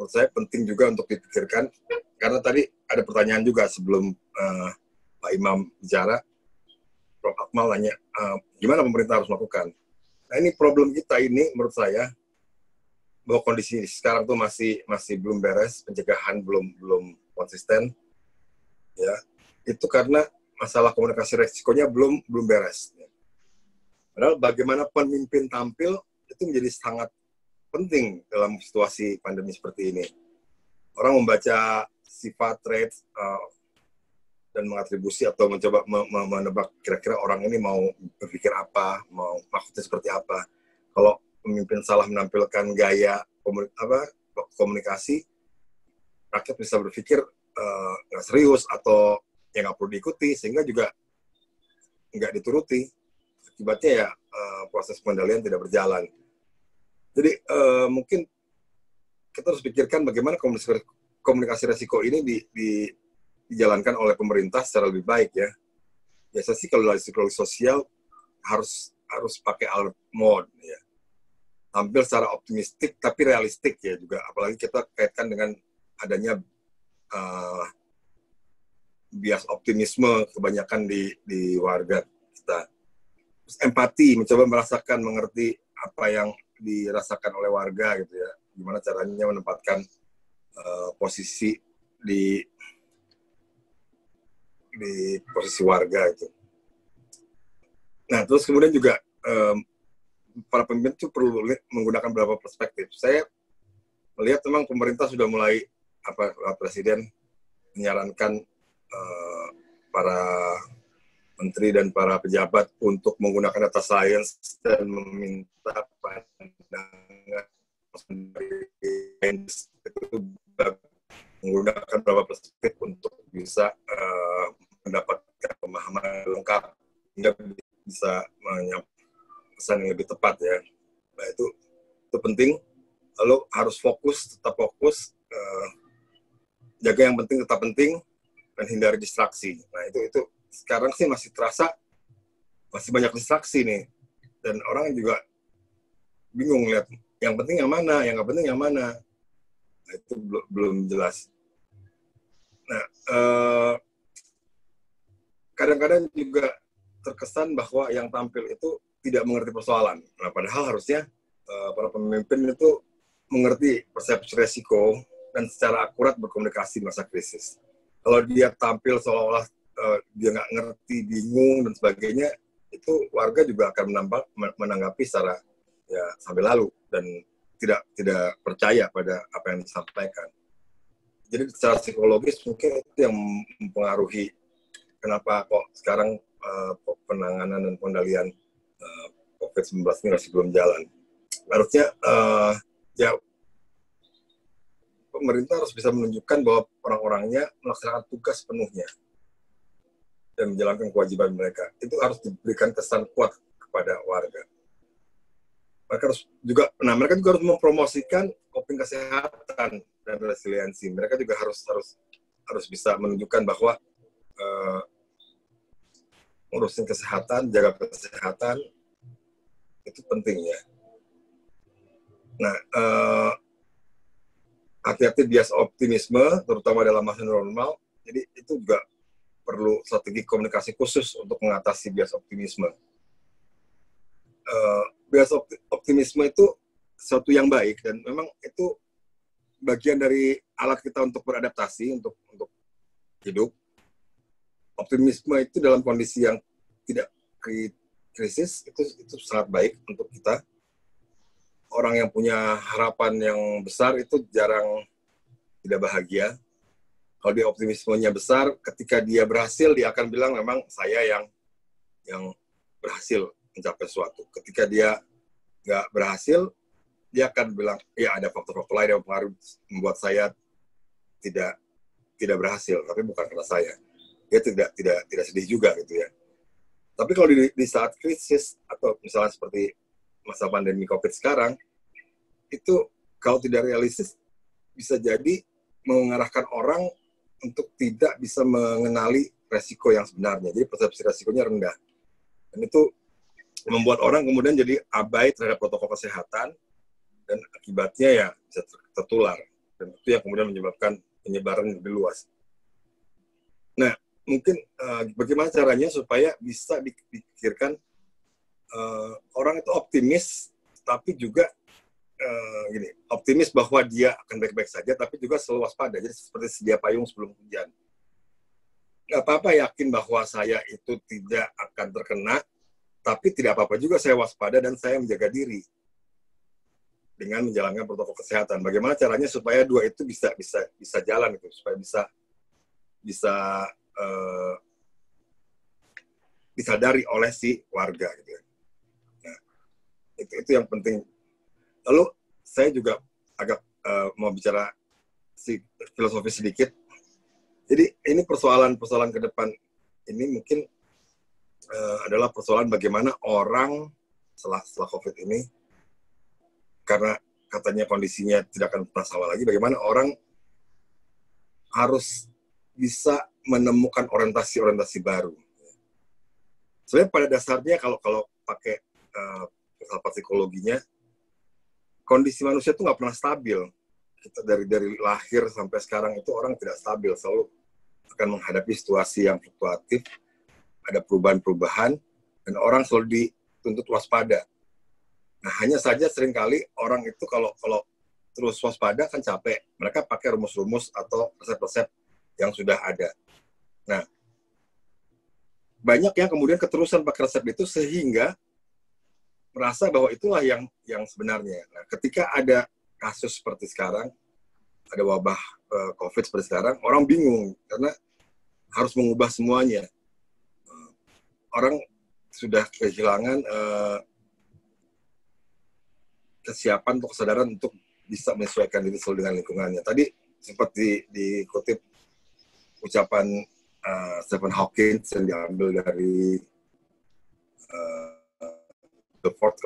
menurut saya penting juga untuk dipikirkan karena tadi ada pertanyaan juga sebelum uh, Pak Imam bicara, Prof. Akmal nanya uh, gimana pemerintah harus melakukan. Nah ini problem kita ini menurut saya bahwa kondisi sekarang tuh masih masih belum beres, pencegahan belum belum konsisten, ya itu karena masalah komunikasi resikonya belum belum beres. Padahal bagaimana pemimpin tampil itu menjadi sangat penting dalam situasi pandemi seperti ini. Orang membaca sifat trait uh, eh, dan mengatribusi atau mencoba menebak kira-kira orang ini mau berpikir apa, mau maksudnya seperti apa. Kalau pemimpin salah menampilkan gaya komunikasi, rakyat bisa berpikir eh, nggak uh, serius atau yang nggak perlu diikuti, sehingga juga nggak dituruti. Akibatnya ya uh, proses pengendalian tidak berjalan. Jadi uh, mungkin kita harus pikirkan bagaimana komunikasi, komunikasi resiko ini di, di, dijalankan oleh pemerintah secara lebih baik ya. Biasa sih kalau dari psikologi sosial harus harus pakai alert mode ya tampil secara optimistik tapi realistik ya juga apalagi kita kaitkan dengan adanya uh, bias optimisme kebanyakan di di warga kita Terus empati mencoba merasakan mengerti apa yang dirasakan oleh warga gitu ya gimana caranya menempatkan uh, posisi di di posisi warga itu nah terus kemudian juga um, para pemimpin itu perlu menggunakan beberapa perspektif. Saya melihat memang pemerintah sudah mulai apa presiden menyarankan uh, para menteri dan para pejabat untuk menggunakan data science dan meminta pandangan menggunakan beberapa perspektif untuk bisa uh, mendapatkan pemahaman lengkap hingga bisa menyampaikan pesan yang lebih tepat ya nah itu itu penting lalu harus fokus tetap fokus uh, jaga yang penting tetap penting dan hindari distraksi nah itu itu sekarang sih masih terasa masih banyak distraksi nih dan orang juga bingung lihat yang penting yang mana yang nggak penting yang mana nah, itu belum belum jelas nah kadang eh, kadang-kadang juga terkesan bahwa yang tampil itu tidak mengerti persoalan. Nah, padahal harusnya uh, para pemimpin itu mengerti persepsi resiko dan secara akurat berkomunikasi masa krisis. Kalau dia tampil seolah-olah uh, dia nggak ngerti, bingung dan sebagainya, itu warga juga akan menambah, menanggapi secara ya sampai lalu dan tidak tidak percaya pada apa yang disampaikan. Jadi secara psikologis mungkin itu yang mempengaruhi kenapa kok sekarang uh, penanganan dan pengendalian Eh, COVID-19 ini masih belum jalan. Harusnya uh, ya pemerintah harus bisa menunjukkan bahwa orang-orangnya melaksanakan tugas penuhnya dan menjalankan kewajiban mereka. Itu harus diberikan kesan kuat kepada warga. Mereka harus juga, nah mereka juga harus mempromosikan coping kesehatan dan resiliensi. Mereka juga harus harus harus bisa menunjukkan bahwa uh, ngurusin kesehatan, jaga kesehatan itu penting ya. Nah, eh, hati-hati bias optimisme, terutama dalam masa normal. Jadi itu juga perlu strategi komunikasi khusus untuk mengatasi bias optimisme. Eh, bias optimisme itu satu yang baik dan memang itu bagian dari alat kita untuk beradaptasi untuk untuk hidup optimisme itu dalam kondisi yang tidak krisis itu itu sangat baik untuk kita orang yang punya harapan yang besar itu jarang tidak bahagia kalau dia optimismenya besar ketika dia berhasil dia akan bilang memang saya yang yang berhasil mencapai sesuatu ketika dia nggak berhasil dia akan bilang ya ada faktor-faktor lain yang pengaruh membuat saya tidak tidak berhasil tapi bukan karena saya dia tidak tidak tidak sedih juga gitu ya tapi kalau di, di saat krisis atau misalnya seperti masa pandemi covid sekarang itu kalau tidak realistis bisa jadi mengarahkan orang untuk tidak bisa mengenali resiko yang sebenarnya jadi persepsi resikonya rendah dan itu membuat orang kemudian jadi abai terhadap protokol kesehatan dan akibatnya ya bisa tertular dan itu yang kemudian menyebabkan penyebaran lebih luas. Nah, mungkin uh, bagaimana caranya supaya bisa dipikirkan uh, orang itu optimis tapi juga uh, gini optimis bahwa dia akan baik-baik saja tapi juga selalu waspada jadi seperti sedia payung sebelum hujan nggak apa-apa yakin bahwa saya itu tidak akan terkena tapi tidak apa-apa juga saya waspada dan saya menjaga diri dengan menjalankan protokol kesehatan. Bagaimana caranya supaya dua itu bisa bisa bisa jalan itu supaya bisa bisa uh, disadari oleh si warga gitu ya. Nah, itu, itu yang penting. Lalu saya juga agak uh, mau bicara si filosofi sedikit. Jadi ini persoalan-persoalan ke depan ini mungkin uh, adalah persoalan bagaimana orang setelah setelah COVID ini karena katanya kondisinya tidak akan pernah sama lagi, bagaimana orang harus bisa menemukan orientasi-orientasi baru. Sebenarnya pada dasarnya kalau kalau pakai uh, filsafat psikologinya, kondisi manusia itu nggak pernah stabil. Kita dari dari lahir sampai sekarang itu orang tidak stabil, selalu akan menghadapi situasi yang fluktuatif, ada perubahan-perubahan, dan orang selalu dituntut waspada. Nah, hanya saja seringkali orang itu kalau kalau terus waspada kan capek. Mereka pakai rumus-rumus atau resep-resep yang sudah ada. Nah, banyak yang kemudian keterusan pakai resep itu sehingga merasa bahwa itulah yang yang sebenarnya. Nah, ketika ada kasus seperti sekarang, ada wabah eh, COVID seperti sekarang, orang bingung karena harus mengubah semuanya. Eh, orang sudah kehilangan uh, kesiapan atau kesadaran untuk bisa menyesuaikan diri dengan lingkungannya. Tadi seperti dikutip ucapan uh, Stephen Hawkins yang diambil dari uh, The Fourth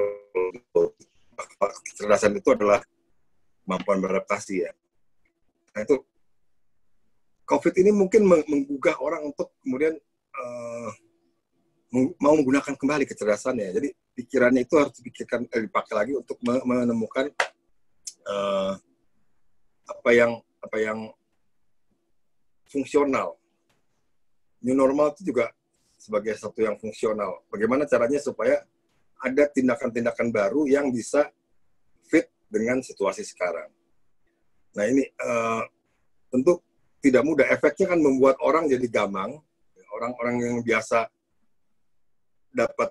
kecerdasan itu adalah kemampuan beradaptasi ya. Nah itu COVID ini mungkin menggugah orang untuk kemudian uh, mau menggunakan kembali kecerdasannya. Jadi pikirannya itu harus dipikirkan eh, dipakai lagi untuk menemukan uh, apa yang apa yang fungsional new normal itu juga sebagai satu yang fungsional. Bagaimana caranya supaya ada tindakan-tindakan baru yang bisa fit dengan situasi sekarang. Nah ini uh, tentu tidak mudah. Efeknya kan membuat orang jadi gamang. Orang-orang yang biasa dapat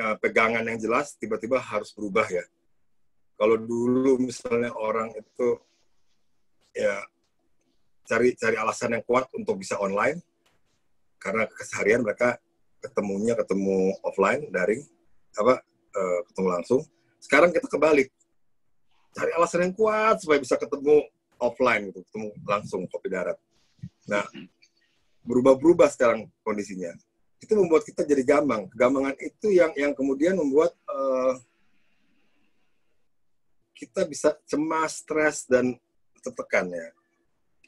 uh, pegangan yang jelas, tiba-tiba harus berubah ya. Kalau dulu misalnya orang itu ya cari cari alasan yang kuat untuk bisa online, karena keseharian mereka ketemunya ketemu offline daring apa uh, ketemu langsung sekarang kita kebalik cari alasan yang kuat supaya bisa ketemu offline gitu ketemu langsung kopi darat nah berubah-berubah sekarang kondisinya itu membuat kita jadi gamang kegamangan itu yang yang kemudian membuat uh, kita bisa cemas stres dan tertekan ya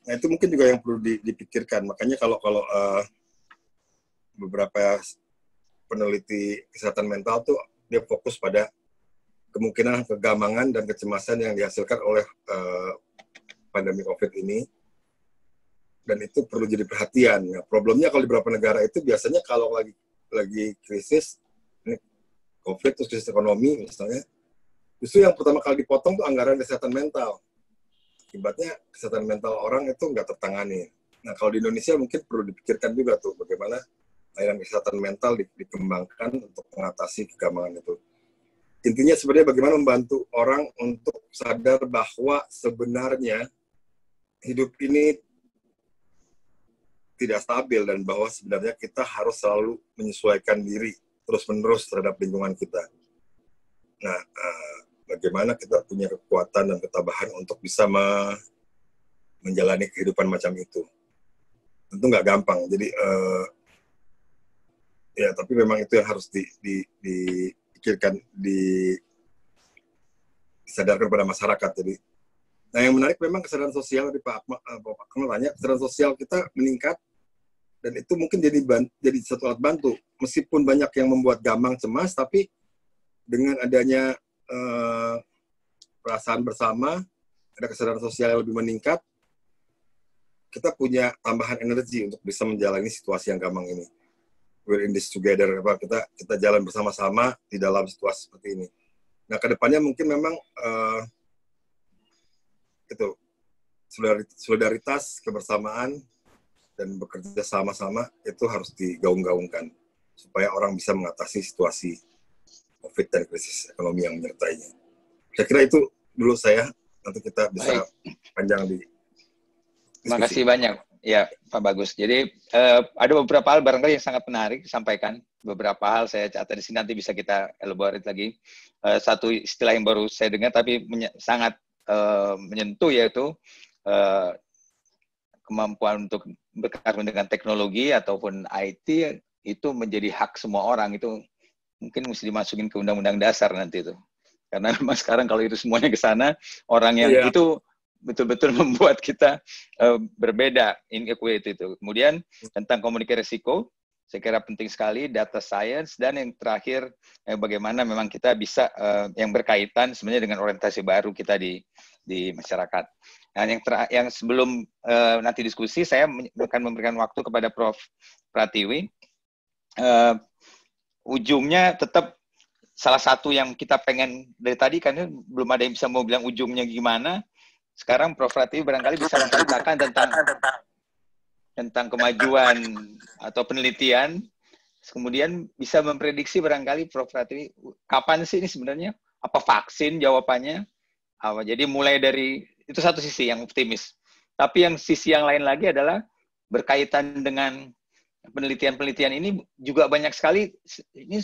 nah itu mungkin juga yang perlu dipikirkan makanya kalau kalau uh, beberapa peneliti kesehatan mental tuh dia fokus pada kemungkinan kegamangan dan kecemasan yang dihasilkan oleh uh, pandemi COVID ini. Dan itu perlu jadi perhatian. Nah, problemnya kalau di beberapa negara itu biasanya kalau lagi lagi krisis, ini COVID terus krisis ekonomi misalnya, justru yang pertama kali dipotong itu anggaran kesehatan mental. Akibatnya kesehatan mental orang itu nggak tertangani. Nah kalau di Indonesia mungkin perlu dipikirkan juga tuh bagaimana layanan kesehatan mental di, dikembangkan untuk mengatasi kegambangan itu. Intinya sebenarnya bagaimana membantu orang untuk sadar bahwa sebenarnya hidup ini tidak stabil dan bahwa sebenarnya kita harus selalu menyesuaikan diri terus-menerus terhadap lingkungan kita. Nah, eh, bagaimana kita punya kekuatan dan ketabahan untuk bisa menjalani kehidupan macam itu. Tentu nggak gampang. Jadi eh, ya tapi memang itu yang harus di, di, di disadarkan pada masyarakat jadi nah yang menarik memang kesadaran sosial dari Pak Akmal tanya eh, kesadaran sosial kita meningkat dan itu mungkin jadi ban, jadi satu alat bantu meskipun banyak yang membuat gamang cemas tapi dengan adanya eh, perasaan bersama ada kesadaran sosial yang lebih meningkat kita punya tambahan energi untuk bisa menjalani situasi yang gamang ini we're in this together apa kita kita jalan bersama-sama di dalam situasi seperti ini nah kedepannya mungkin memang uh, itu solidaritas kebersamaan dan bekerja sama-sama itu harus digaung-gaungkan supaya orang bisa mengatasi situasi covid dan krisis ekonomi yang menyertainya saya kira itu dulu saya nanti kita bisa Baik. panjang di Terima kasih banyak. Ya, Pak Bagus. Jadi uh, ada beberapa hal barangkali yang sangat menarik sampaikan Beberapa hal saya catat di sini nanti bisa kita elaborate lagi. Uh, satu istilah yang baru saya dengar tapi menye sangat uh, menyentuh yaitu uh, kemampuan untuk berkarir dengan teknologi ataupun IT itu menjadi hak semua orang itu mungkin mesti dimasukin ke undang-undang dasar nanti itu. Karena *laughs* memang sekarang kalau itu semuanya ke sana orang yang yeah. itu betul-betul *laughs* membuat kita uh, berbeda equity itu. Kemudian tentang komunikasi risiko, saya kira penting sekali data science dan yang terakhir eh, bagaimana memang kita bisa uh, yang berkaitan sebenarnya dengan orientasi baru kita di di masyarakat. Nah, yang ter, yang sebelum uh, nanti diskusi saya akan memberikan waktu kepada Prof Pratiwi. Uh, ujungnya tetap salah satu yang kita pengen dari tadi kan belum ada yang bisa mau bilang ujungnya gimana sekarang Prof. Rati barangkali bisa menceritakan tentang tentang kemajuan atau penelitian. Kemudian bisa memprediksi barangkali Prof. Rati kapan sih ini sebenarnya? Apa vaksin jawabannya? Apa? Jadi mulai dari itu satu sisi yang optimis. Tapi yang sisi yang lain lagi adalah berkaitan dengan penelitian-penelitian ini juga banyak sekali ini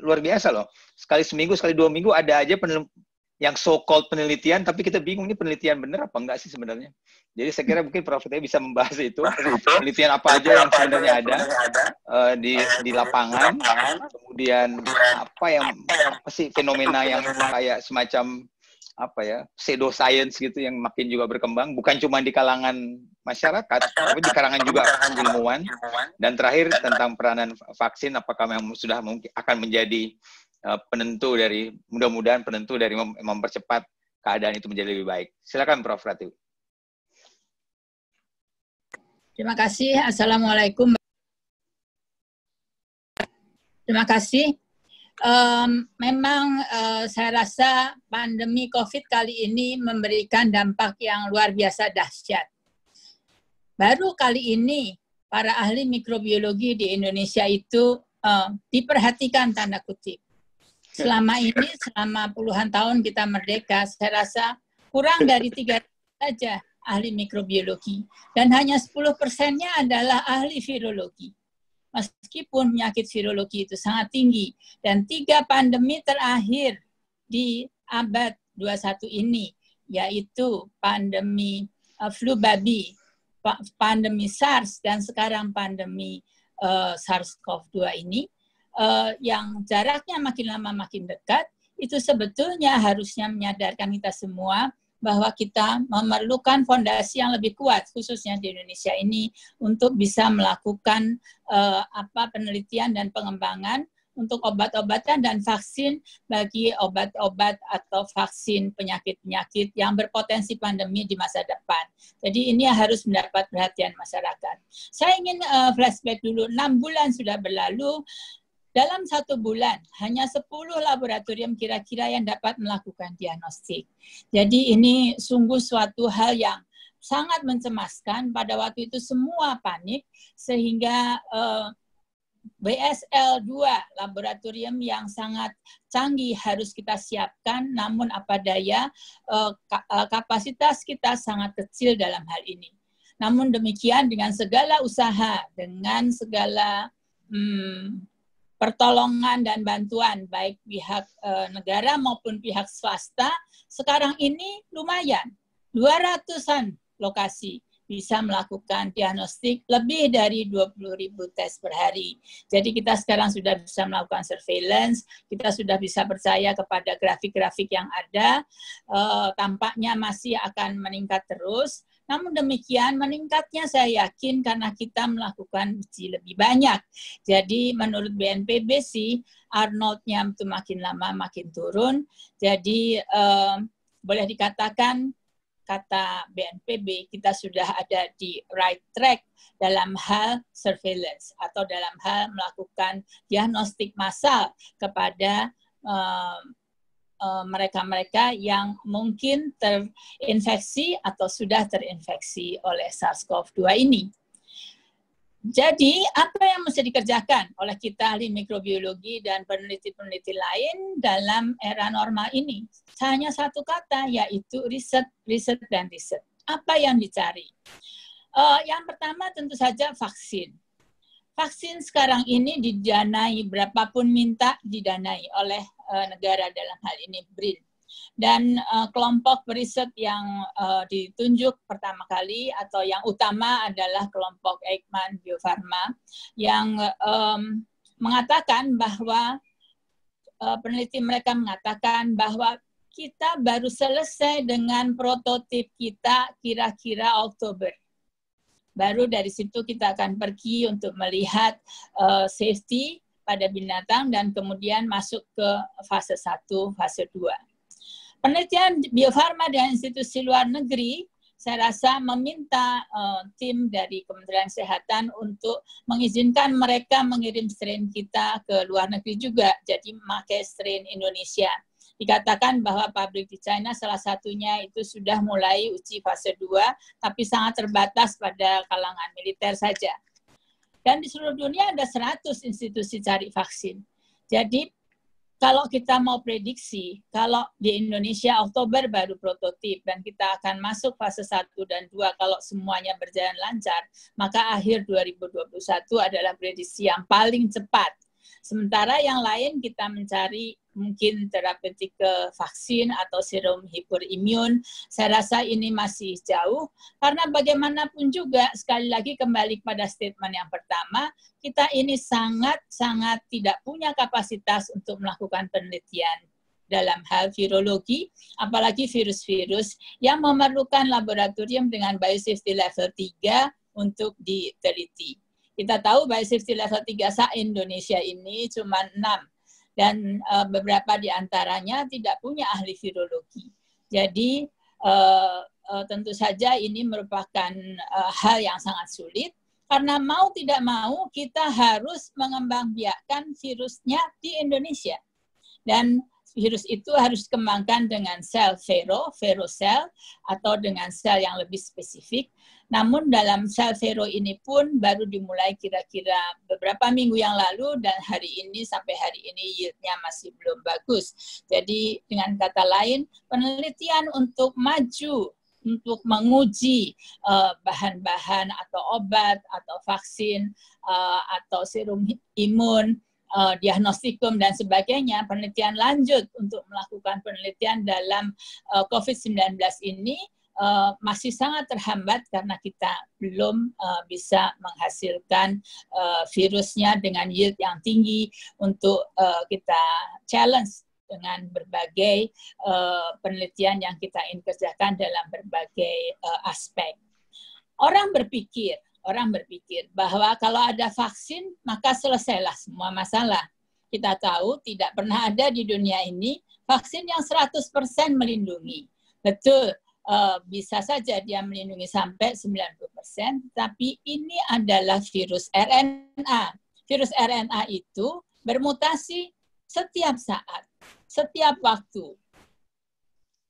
luar biasa loh. Sekali seminggu, sekali dua minggu ada aja yang so called penelitian tapi kita bingung ini penelitian benar apa enggak sih sebenarnya jadi saya kira mungkin Prof Tia bisa membahas itu nah, penelitian apa aja yang sebenarnya ada eh, eh, di di lapangan kemudian apa yang apa sih fenomena yang kayak semacam apa ya pseudo science gitu yang makin juga berkembang bukan cuma di kalangan masyarakat tapi di kalangan juga ilmuwan dan terakhir tentang peranan vaksin apakah memang sudah mungkin akan menjadi Eh, penentu dari mudah-mudahan penentu dari mempercepat keadaan itu menjadi lebih baik. Silakan Prof Ratu. Terima kasih. Assalamualaikum. Terima kasih. Um, memang uh, saya rasa pandemi COVID kali ini memberikan dampak yang luar biasa dahsyat. Baru kali ini para ahli mikrobiologi di Indonesia itu uh, diperhatikan tanda kutip. Selama ini, selama puluhan tahun kita merdeka, saya rasa kurang dari tiga saja ahli mikrobiologi. Dan hanya 10 persennya adalah ahli virologi. Meskipun penyakit virologi itu sangat tinggi. Dan tiga pandemi terakhir di abad 21 ini, yaitu pandemi eh, flu babi, pandemi SARS, dan sekarang pandemi eh, SARS-CoV-2 ini, uh, yang jaraknya makin lama makin dekat, itu sebetulnya harusnya menyadarkan kita semua bahwa kita memerlukan fondasi yang lebih kuat khususnya di Indonesia ini untuk bisa melakukan uh, apa penelitian dan pengembangan untuk obat-obatan dan vaksin bagi obat-obat atau vaksin penyakit-penyakit yang berpotensi pandemi di masa depan. Jadi ini harus mendapat perhatian masyarakat. Saya ingin eh, flashback dulu, enam bulan sudah berlalu, dalam satu bulan, hanya 10 laboratorium kira-kira yang dapat melakukan diagnostik. Jadi ini sungguh suatu hal yang sangat mencemaskan. Pada waktu itu semua panik, sehingga eh, BSL 2 laboratorium yang sangat canggih harus kita siapkan namun apa daya eh, eh, kapasitas kita sangat kecil dalam hal ini. Namun demikian dengan segala usaha, dengan segala hmm, pertolongan dan bantuan baik pihak e, negara maupun pihak swasta sekarang ini lumayan 200-an lokasi bisa melakukan diagnostik lebih dari 20.000 tes per hari. Jadi kita sekarang sudah bisa melakukan surveillance, kita sudah bisa percaya kepada grafik-grafik yang ada, e, tampaknya masih akan meningkat terus. Namun demikian meningkatnya saya yakin karena kita melakukan uji lebih banyak. Jadi menurut BNPB sih Arnold-nya itu makin lama makin turun. Jadi eh, boleh dikatakan kata BNPB kita sudah ada di right track dalam hal surveillance atau dalam hal melakukan diagnostik massal kepada eh, Eh, mereka-mereka uh, yang mungkin terinfeksi atau sudah terinfeksi oleh SARS-CoV-2 ini. Jadi, apa yang mesti dikerjakan oleh kita ahli mikrobiologi dan peneliti-peneliti lain dalam era normal ini? Hanya satu kata, yaitu riset, riset, dan riset. Apa yang dicari? Uh, yang pertama tentu saja vaksin vaksin sekarang ini didanai berapapun minta didanai oleh uh, negara dalam hal ini BRIN dan uh, kelompok riset yang uh, ditunjuk pertama kali atau yang utama adalah kelompok Eijkman Biofarma yang um, mengatakan bahwa uh, peneliti mereka mengatakan bahwa kita baru selesai dengan prototip kita kira-kira Oktober Baru dari situ kita akan pergi untuk melihat uh, safety pada binatang dan kemudian masuk ke fase 1, fase 2. Penelitian biofarma dan institusi luar negeri saya rasa meminta uh, tim dari Kementerian Kesehatan untuk mengizinkan mereka mengirim strain kita ke luar negeri juga, jadi memakai strain Indonesia dikatakan bahwa pabrik di China salah satunya itu sudah mulai uji fase 2, tapi sangat terbatas pada kalangan militer saja. Dan di seluruh dunia ada 100 institusi cari vaksin. Jadi kalau kita mau prediksi, kalau di Indonesia Oktober baru prototip dan kita akan masuk fase 1 dan 2 kalau semuanya berjalan lancar, maka akhir 2021 adalah prediksi yang paling cepat. Sementara yang lain kita mencari mungkin ke vaksin atau serum hiperimun. Saya rasa ini masih jauh karena bagaimanapun juga sekali lagi kembali pada statement yang pertama, kita ini sangat-sangat tidak punya kapasitas untuk melakukan penelitian dalam hal virologi, apalagi virus-virus yang memerlukan laboratorium dengan biosafety level 3 untuk diteliti. Kita tahu biosafety level 3 saat Indonesia ini cuma 6 dan uh, beberapa di antaranya tidak punya ahli virologi. Jadi uh, uh, tentu saja ini merupakan uh, hal yang sangat sulit karena mau tidak mau kita harus mengembangbiakkan virusnya di Indonesia. Dan virus itu harus dikembangkan dengan sel vero, vero cell, atau dengan sel yang lebih spesifik. Namun dalam sel zero ini pun baru dimulai kira-kira beberapa minggu yang lalu dan hari ini sampai hari ini yieldnya masih belum bagus. Jadi dengan kata lain penelitian untuk maju untuk menguji eh, bahan-bahan uh, atau obat atau vaksin uh, atau serum imun uh, diagnostikum dan sebagainya penelitian lanjut untuk melakukan penelitian dalam uh, COVID-19 ini Eh, masih sangat terhambat karena kita belum uh, bisa menghasilkan uh, virusnya dengan yield yang tinggi untuk uh, kita challenge dengan berbagai uh, penelitian yang kita kerjakan dalam berbagai uh, aspek. Orang berpikir, orang berpikir bahwa kalau ada vaksin maka selesailah semua masalah. Kita tahu tidak pernah ada di dunia ini vaksin yang 100% melindungi. Betul, uh, bisa saja dia melindungi sampai 90%, tapi ini adalah virus RNA. Virus RNA itu bermutasi setiap saat, setiap waktu.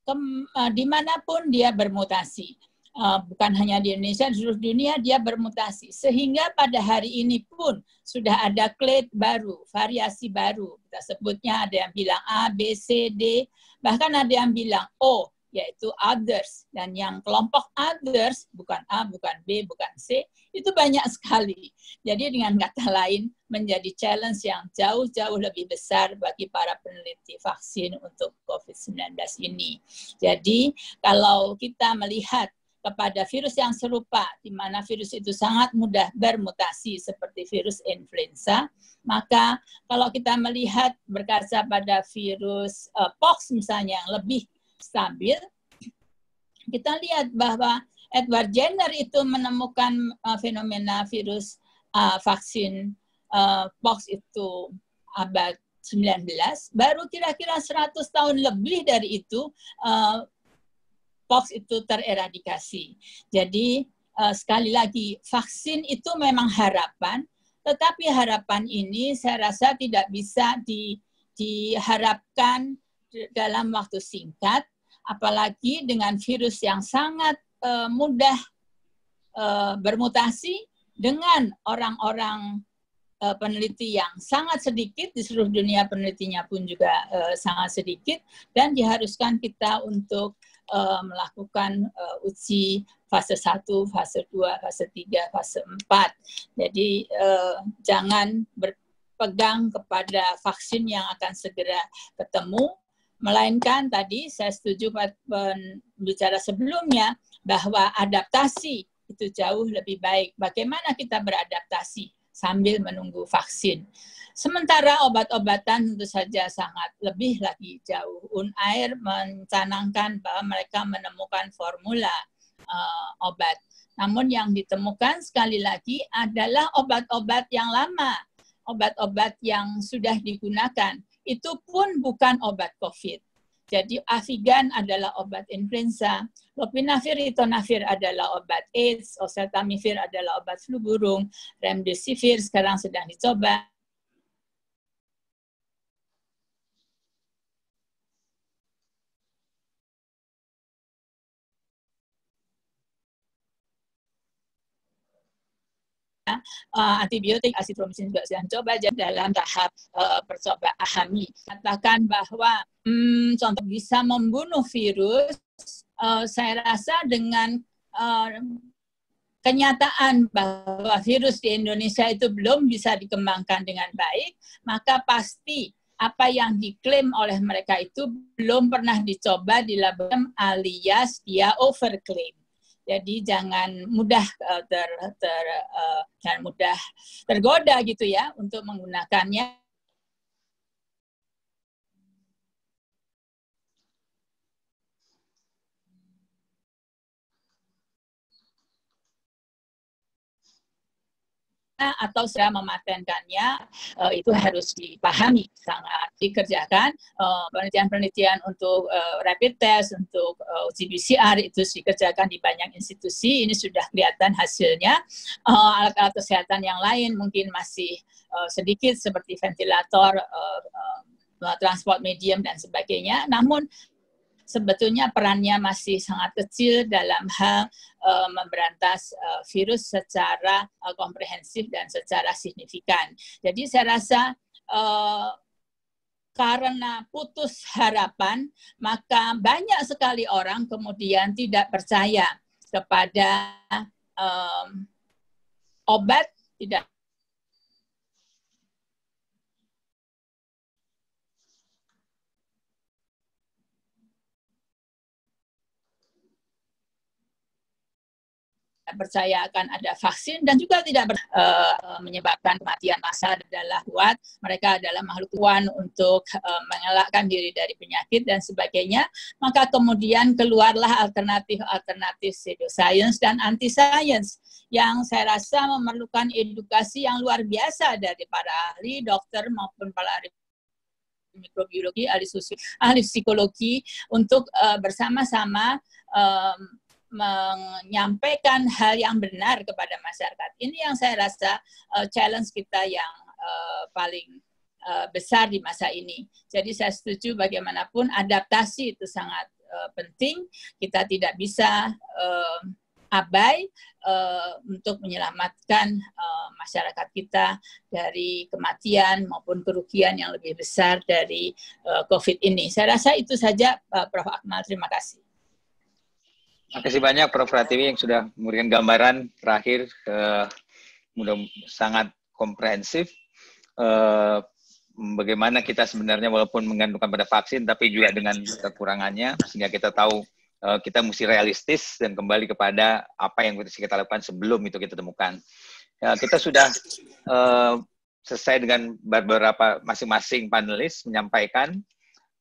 uh, dimanapun dia bermutasi. Uh, bukan hanya di Indonesia, di seluruh dunia dia bermutasi. Sehingga pada hari ini pun sudah ada clade baru, variasi baru. Kita sebutnya ada yang bilang A, B, C, D, bahkan ada yang bilang O yaitu others. Dan yang kelompok others, bukan A, bukan B, bukan C, itu banyak sekali. Jadi dengan kata lain, menjadi challenge yang jauh-jauh lebih besar bagi para peneliti vaksin untuk COVID-19 ini. Jadi kalau kita melihat kepada virus yang serupa, di mana virus itu sangat mudah bermutasi seperti virus influenza, maka kalau kita melihat berkaca pada virus uh, pox misalnya yang lebih stabil. Kita lihat bahwa Edward Jenner itu menemukan uh, fenomena virus uh, vaksin uh, pox itu abad 19, baru kira-kira 100 tahun lebih dari itu uh, pox itu tereradikasi. Jadi uh, sekali lagi vaksin itu memang harapan, tetapi harapan ini saya rasa tidak bisa di, diharapkan dalam waktu singkat, apalagi dengan virus yang sangat uh, mudah uh, bermutasi dengan orang-orang uh, peneliti yang sangat sedikit di seluruh dunia penelitinya pun juga uh, sangat sedikit dan diharuskan kita untuk uh, melakukan uh, uji fase 1, fase 2, fase 3, fase 4. Jadi uh, jangan berpegang kepada vaksin yang akan segera ketemu Melainkan tadi saya setuju pembicara sebelumnya bahwa adaptasi itu jauh lebih baik. Bagaimana kita beradaptasi sambil menunggu vaksin. Sementara obat-obatan tentu saja sangat lebih lagi jauh. Unair mencanangkan bahwa mereka menemukan formula uh, obat. Namun yang ditemukan sekali lagi adalah obat-obat yang lama, obat-obat yang sudah digunakan itu pun bukan obat COVID. Jadi afigan adalah obat influenza, Lopinavir, Ritonavir adalah obat AIDS, Oseltamivir adalah obat flu burung, Remdesivir sekarang sedang dicoba, Uh, antibiotik asitromisin juga sedang coba dalam tahap uh, eh, percobaan ahami. Katakan bahwa hmm, contoh bisa membunuh virus, uh, saya rasa dengan uh, kenyataan bahwa virus di Indonesia itu belum bisa dikembangkan dengan baik, maka pasti apa yang diklaim oleh mereka itu belum pernah dicoba di laboratorium alias dia overclaim. Jadi jangan mudah eh, ter, ter uh, jangan mudah tergoda gitu ya untuk menggunakannya atau sudah mematenkannya eh, itu harus dipahami sangat dikerjakan eh, penelitian-penelitian untuk eh, rapid test untuk uh, uji PCR itu dikerjakan di banyak institusi ini sudah kelihatan hasilnya alat-alat kesehatan yang lain mungkin masih sedikit seperti ventilator transport medium dan sebagainya namun sebetulnya perannya masih sangat kecil dalam hal uh, memberantas uh, virus secara uh, komprehensif dan secara signifikan. Jadi saya rasa uh, karena putus harapan, maka banyak sekali orang kemudian tidak percaya kepada um, obat, tidak percaya akan ada vaksin dan juga tidak ber, e, menyebabkan kematian massa adalah kuat. Mereka adalah makhluk tuan untuk e, mengelakkan diri dari penyakit dan sebagainya. Maka kemudian keluarlah alternatif-alternatif pseudoscience dan anti-science yang saya rasa memerlukan edukasi yang luar biasa dari para ahli, dokter maupun para ahli mikrobiologi, ahli, ahli psikologi untuk uh, bersama-sama um, menyampaikan hal yang benar kepada masyarakat. Ini yang saya rasa uh, challenge kita yang uh, paling uh, besar di masa ini. Jadi saya setuju bagaimanapun adaptasi itu sangat uh, penting. Kita tidak bisa uh, abai uh, untuk menyelamatkan uh, masyarakat kita dari kematian maupun kerugian yang lebih besar dari uh, COVID ini. Saya rasa itu saja, uh, Prof. Akmal. Terima kasih. Makasih banyak Prof. Pratiwi yang sudah memberikan gambaran terakhir eh, mudah sangat komprehensif eh, bagaimana kita sebenarnya walaupun mengandungkan pada vaksin tapi juga dengan kekurangannya sehingga kita tahu eh, kita mesti realistis dan kembali kepada apa yang kita lakukan sebelum itu kita temukan. Ya, kita sudah eh, selesai dengan beberapa masing-masing panelis menyampaikan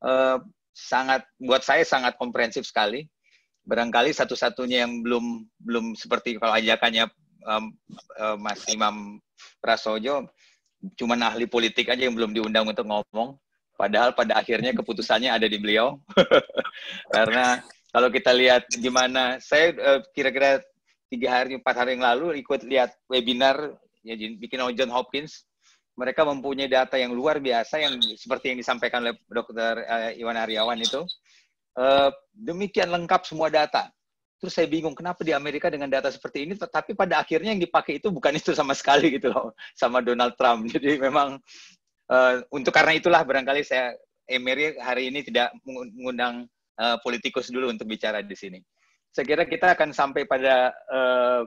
eh, sangat buat saya sangat komprehensif sekali barangkali satu-satunya yang belum belum seperti kalau ajakannya um, um, Mas Imam Prasojo cuman ahli politik aja yang belum diundang untuk ngomong padahal pada akhirnya keputusannya ada di beliau *laughs* karena kalau kita lihat gimana saya uh, kira-kira tiga hari empat hari yang lalu ikut lihat webinar ya bikin John Hopkins mereka mempunyai data yang luar biasa yang seperti yang disampaikan oleh Dr. Eh, Iwan Aryawan itu Eh, demikian lengkap semua data. Terus saya bingung kenapa di Amerika dengan data seperti ini, tetapi pada akhirnya yang dipakai itu bukan itu sama sekali gitu loh, sama Donald Trump. *laughs* Jadi memang uh, untuk karena itulah barangkali saya Emery hari ini tidak mengundang uh, politikus dulu untuk bicara di sini. Saya kira kita akan sampai pada uh,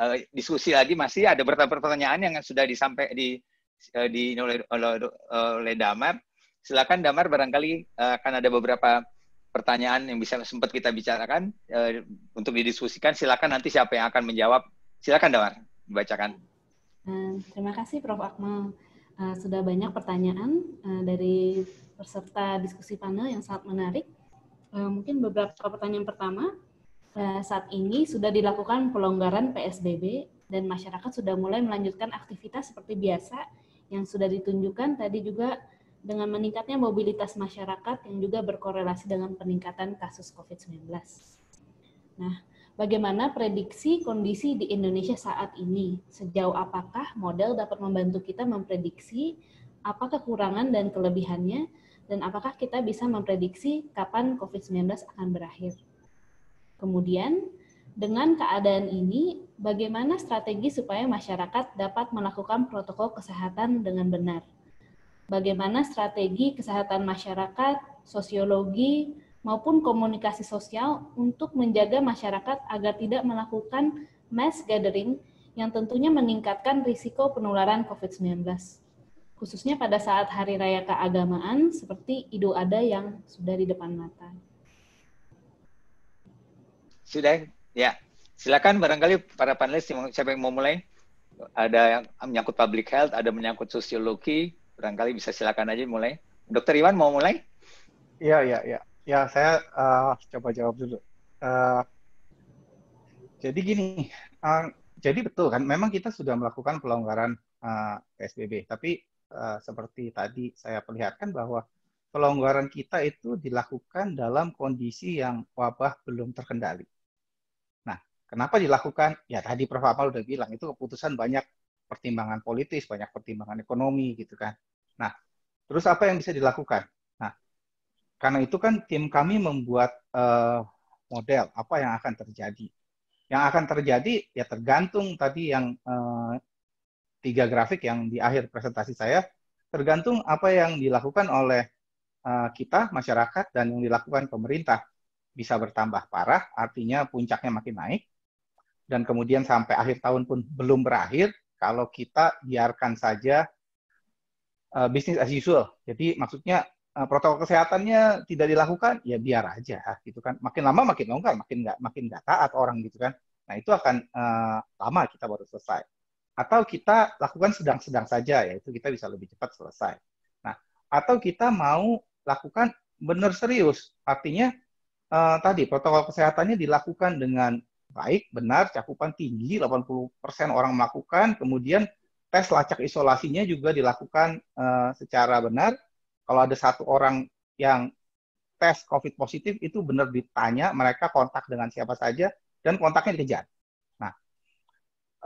uh, diskusi lagi masih ada pertanyaan yang sudah disampai di uh, di oleh, oleh, oleh Damar. Silakan Damar barangkali uh, akan ada beberapa pertanyaan yang bisa sempat kita bicarakan uh, untuk didiskusikan. Silakan nanti siapa yang akan menjawab. Silakan Damar, dibacakan. Eh, terima kasih Prof. Akmal. Eh, sudah banyak pertanyaan dari peserta diskusi panel yang sangat menarik. mungkin beberapa pertanyaan pertama, saat ini sudah dilakukan pelonggaran PSBB dan masyarakat sudah mulai melanjutkan aktivitas seperti biasa yang sudah ditunjukkan tadi juga dengan meningkatnya mobilitas masyarakat yang juga berkorelasi dengan peningkatan kasus COVID-19. Nah, bagaimana prediksi kondisi di Indonesia saat ini? Sejauh apakah model dapat membantu kita memprediksi apa kekurangan dan kelebihannya, dan apakah kita bisa memprediksi kapan COVID-19 akan berakhir? Kemudian, dengan keadaan ini, bagaimana strategi supaya masyarakat dapat melakukan protokol kesehatan dengan benar? bagaimana strategi kesehatan masyarakat, sosiologi, maupun komunikasi sosial untuk menjaga masyarakat agar tidak melakukan mass gathering yang tentunya meningkatkan risiko penularan COVID-19, khususnya pada saat Hari Raya Keagamaan seperti Idul Adha yang sudah di depan mata. Sudah, ya. Silakan barangkali para panelis siapa yang mau mulai. Ada yang menyangkut public health, ada menyangkut sosiologi, Barangkali bisa silakan aja mulai. Dokter Iwan mau mulai? Iya, iya, iya. Ya, saya uh, coba jawab dulu. Uh, jadi gini, uh, jadi betul kan, memang kita sudah melakukan pelonggaran uh, PSBB, tapi uh, seperti tadi saya perlihatkan bahwa pelonggaran kita itu dilakukan dalam kondisi yang wabah belum terkendali. Nah, kenapa dilakukan? Ya tadi Prof. Amal udah bilang, itu keputusan banyak pertimbangan politis, banyak pertimbangan ekonomi gitu kan. Nah, terus apa yang bisa dilakukan? Nah, karena itu kan tim kami membuat uh, model apa yang akan terjadi. Yang akan terjadi ya tergantung tadi yang uh, tiga grafik yang di akhir presentasi saya, tergantung apa yang dilakukan oleh uh, kita masyarakat dan yang dilakukan pemerintah bisa bertambah parah, artinya puncaknya makin naik dan kemudian sampai akhir tahun pun belum berakhir kalau kita biarkan saja uh, eh, bisnis as usual. Jadi maksudnya uh, protokol kesehatannya tidak dilakukan, ya biar aja gitu kan. Makin lama makin longgar, makin nggak makin nggak taat orang gitu kan. Nah itu akan uh, lama kita baru selesai. Atau kita lakukan sedang-sedang saja, yaitu kita bisa lebih cepat selesai. Nah atau kita mau lakukan benar serius, artinya uh, tadi protokol kesehatannya dilakukan dengan baik, benar, cakupan tinggi, 80% orang melakukan, kemudian tes lacak isolasinya juga dilakukan uh, secara benar. Kalau ada satu orang yang tes COVID positif itu benar ditanya mereka kontak dengan siapa saja dan kontaknya dikejar. Nah,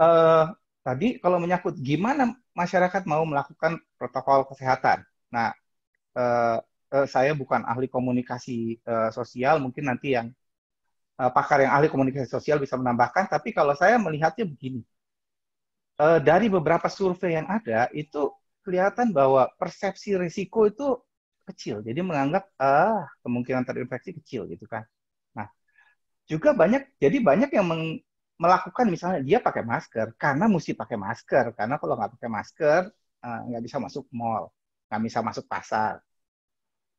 uh, tadi kalau menyangkut gimana masyarakat mau melakukan protokol kesehatan. Nah, uh, uh, saya bukan ahli komunikasi uh, sosial, mungkin nanti yang uh, pakar yang ahli komunikasi sosial bisa menambahkan. Tapi kalau saya melihatnya begini, uh, dari beberapa survei yang ada itu kelihatan bahwa persepsi risiko itu kecil. Jadi menganggap ah kemungkinan terinfeksi kecil gitu kan. Nah, juga banyak jadi banyak yang meng, melakukan misalnya dia pakai masker karena mesti pakai masker karena kalau nggak pakai masker uh, nggak bisa masuk mall, nggak bisa masuk pasar.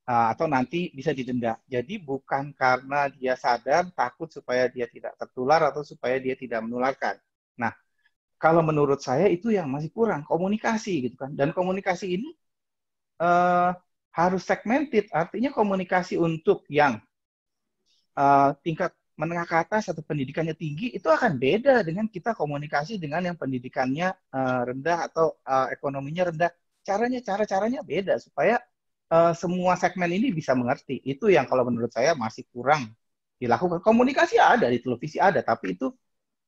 Uh, atau nanti bisa didenda. Jadi bukan karena dia sadar takut supaya dia tidak tertular atau supaya dia tidak menularkan. Nah, kalau menurut saya itu yang masih kurang komunikasi gitu kan dan komunikasi ini uh, harus segmented artinya komunikasi untuk yang uh, tingkat menengah ke atas atau pendidikannya tinggi itu akan beda dengan kita komunikasi dengan yang pendidikannya uh, rendah atau uh, ekonominya rendah caranya cara caranya beda supaya uh, semua segmen ini bisa mengerti itu yang kalau menurut saya masih kurang dilakukan komunikasi ada di televisi ada tapi itu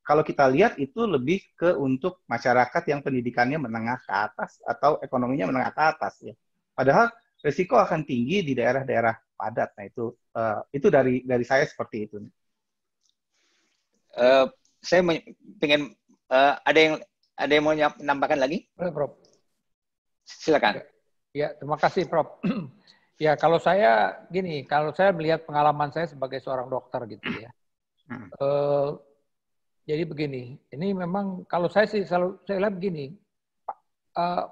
kalau kita lihat itu lebih ke untuk masyarakat yang pendidikannya menengah ke atas atau ekonominya menengah ke atas ya. Padahal risiko akan tinggi di daerah-daerah padat. Nah itu uh, itu dari dari saya seperti itu. Uh, saya ingin uh, eh, ada yang ada yang mau menambahkan lagi? Boleh, Prof. Silakan. Ya, terima kasih, Prof. *clears throat* ya, kalau saya gini, kalau saya melihat pengalaman saya sebagai seorang dokter gitu ya. Hmm. Uh, jadi begini, ini memang kalau saya sih selalu saya lihat begini, uh,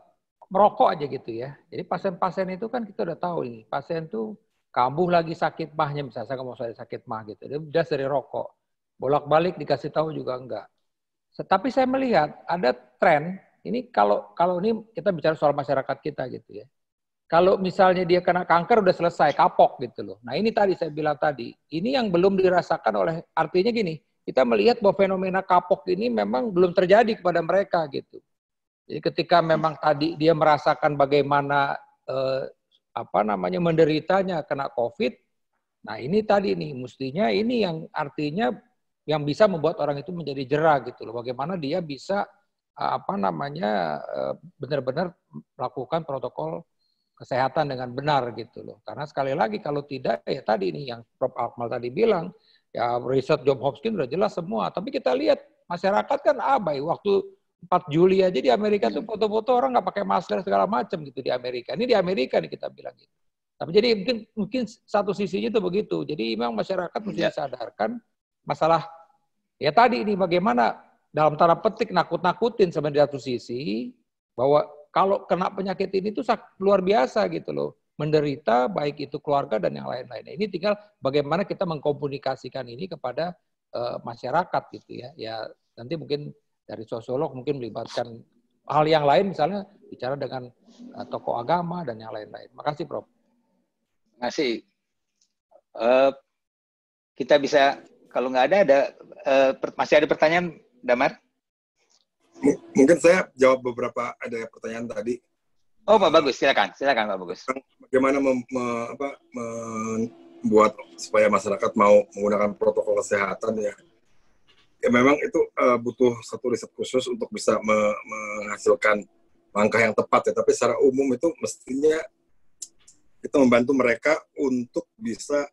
merokok aja gitu ya. Jadi pasien-pasien itu kan kita udah tahu ini, pasien tuh kambuh lagi sakit mahnya misalnya saya mau saya sakit mah gitu, dia udah dari rokok. Bolak-balik dikasih tahu juga enggak. Tetapi saya melihat ada tren ini kalau kalau ini kita bicara soal masyarakat kita gitu ya. Kalau misalnya dia kena kanker udah selesai, kapok gitu loh. Nah ini tadi saya bilang tadi, ini yang belum dirasakan oleh, artinya gini, kita melihat bahwa fenomena kapok ini memang belum terjadi kepada mereka gitu. Jadi ketika memang tadi dia merasakan bagaimana eh, apa namanya menderitanya kena COVID, nah ini tadi nih mestinya ini yang artinya yang bisa membuat orang itu menjadi jerah gitu loh. Bagaimana dia bisa eh, apa namanya eh, benar-benar melakukan protokol kesehatan dengan benar gitu loh. Karena sekali lagi kalau tidak ya tadi nih yang Prof Akmal tadi bilang Ya riset John Hopkins udah jelas semua. Tapi kita lihat masyarakat kan abai. Ah, waktu 4 Juli aja di Amerika tuh iya. foto-foto orang nggak pakai masker segala macam gitu di Amerika. Ini di Amerika nih kita bilang gitu. Tapi jadi mungkin mungkin satu sisinya itu begitu. Jadi memang masyarakat mesti ya. disadarkan masalah ya tadi ini bagaimana dalam tanda petik nakut-nakutin sebenarnya satu sisi bahwa kalau kena penyakit ini tuh luar biasa gitu loh menderita, baik itu keluarga dan yang lain lain Ini tinggal bagaimana kita mengkomunikasikan ini kepada uh, masyarakat gitu ya. Ya nanti mungkin dari sosiolog mungkin melibatkan hal yang lain misalnya bicara dengan uh, tokoh agama dan yang lain-lain. Makasih Prof. Makasih. Uh, eh, kita bisa kalau nggak ada ada uh, masih ada pertanyaan Damar? mungkin saya jawab beberapa ada pertanyaan tadi. Oh Pak Bagus, silakan, silakan Pak Bagus. Bagaimana mem, me, apa, membuat supaya masyarakat mau menggunakan protokol kesehatan ya? Ya memang itu uh, butuh satu riset khusus untuk bisa me, menghasilkan langkah yang tepat ya. Tapi secara umum itu mestinya kita membantu mereka untuk bisa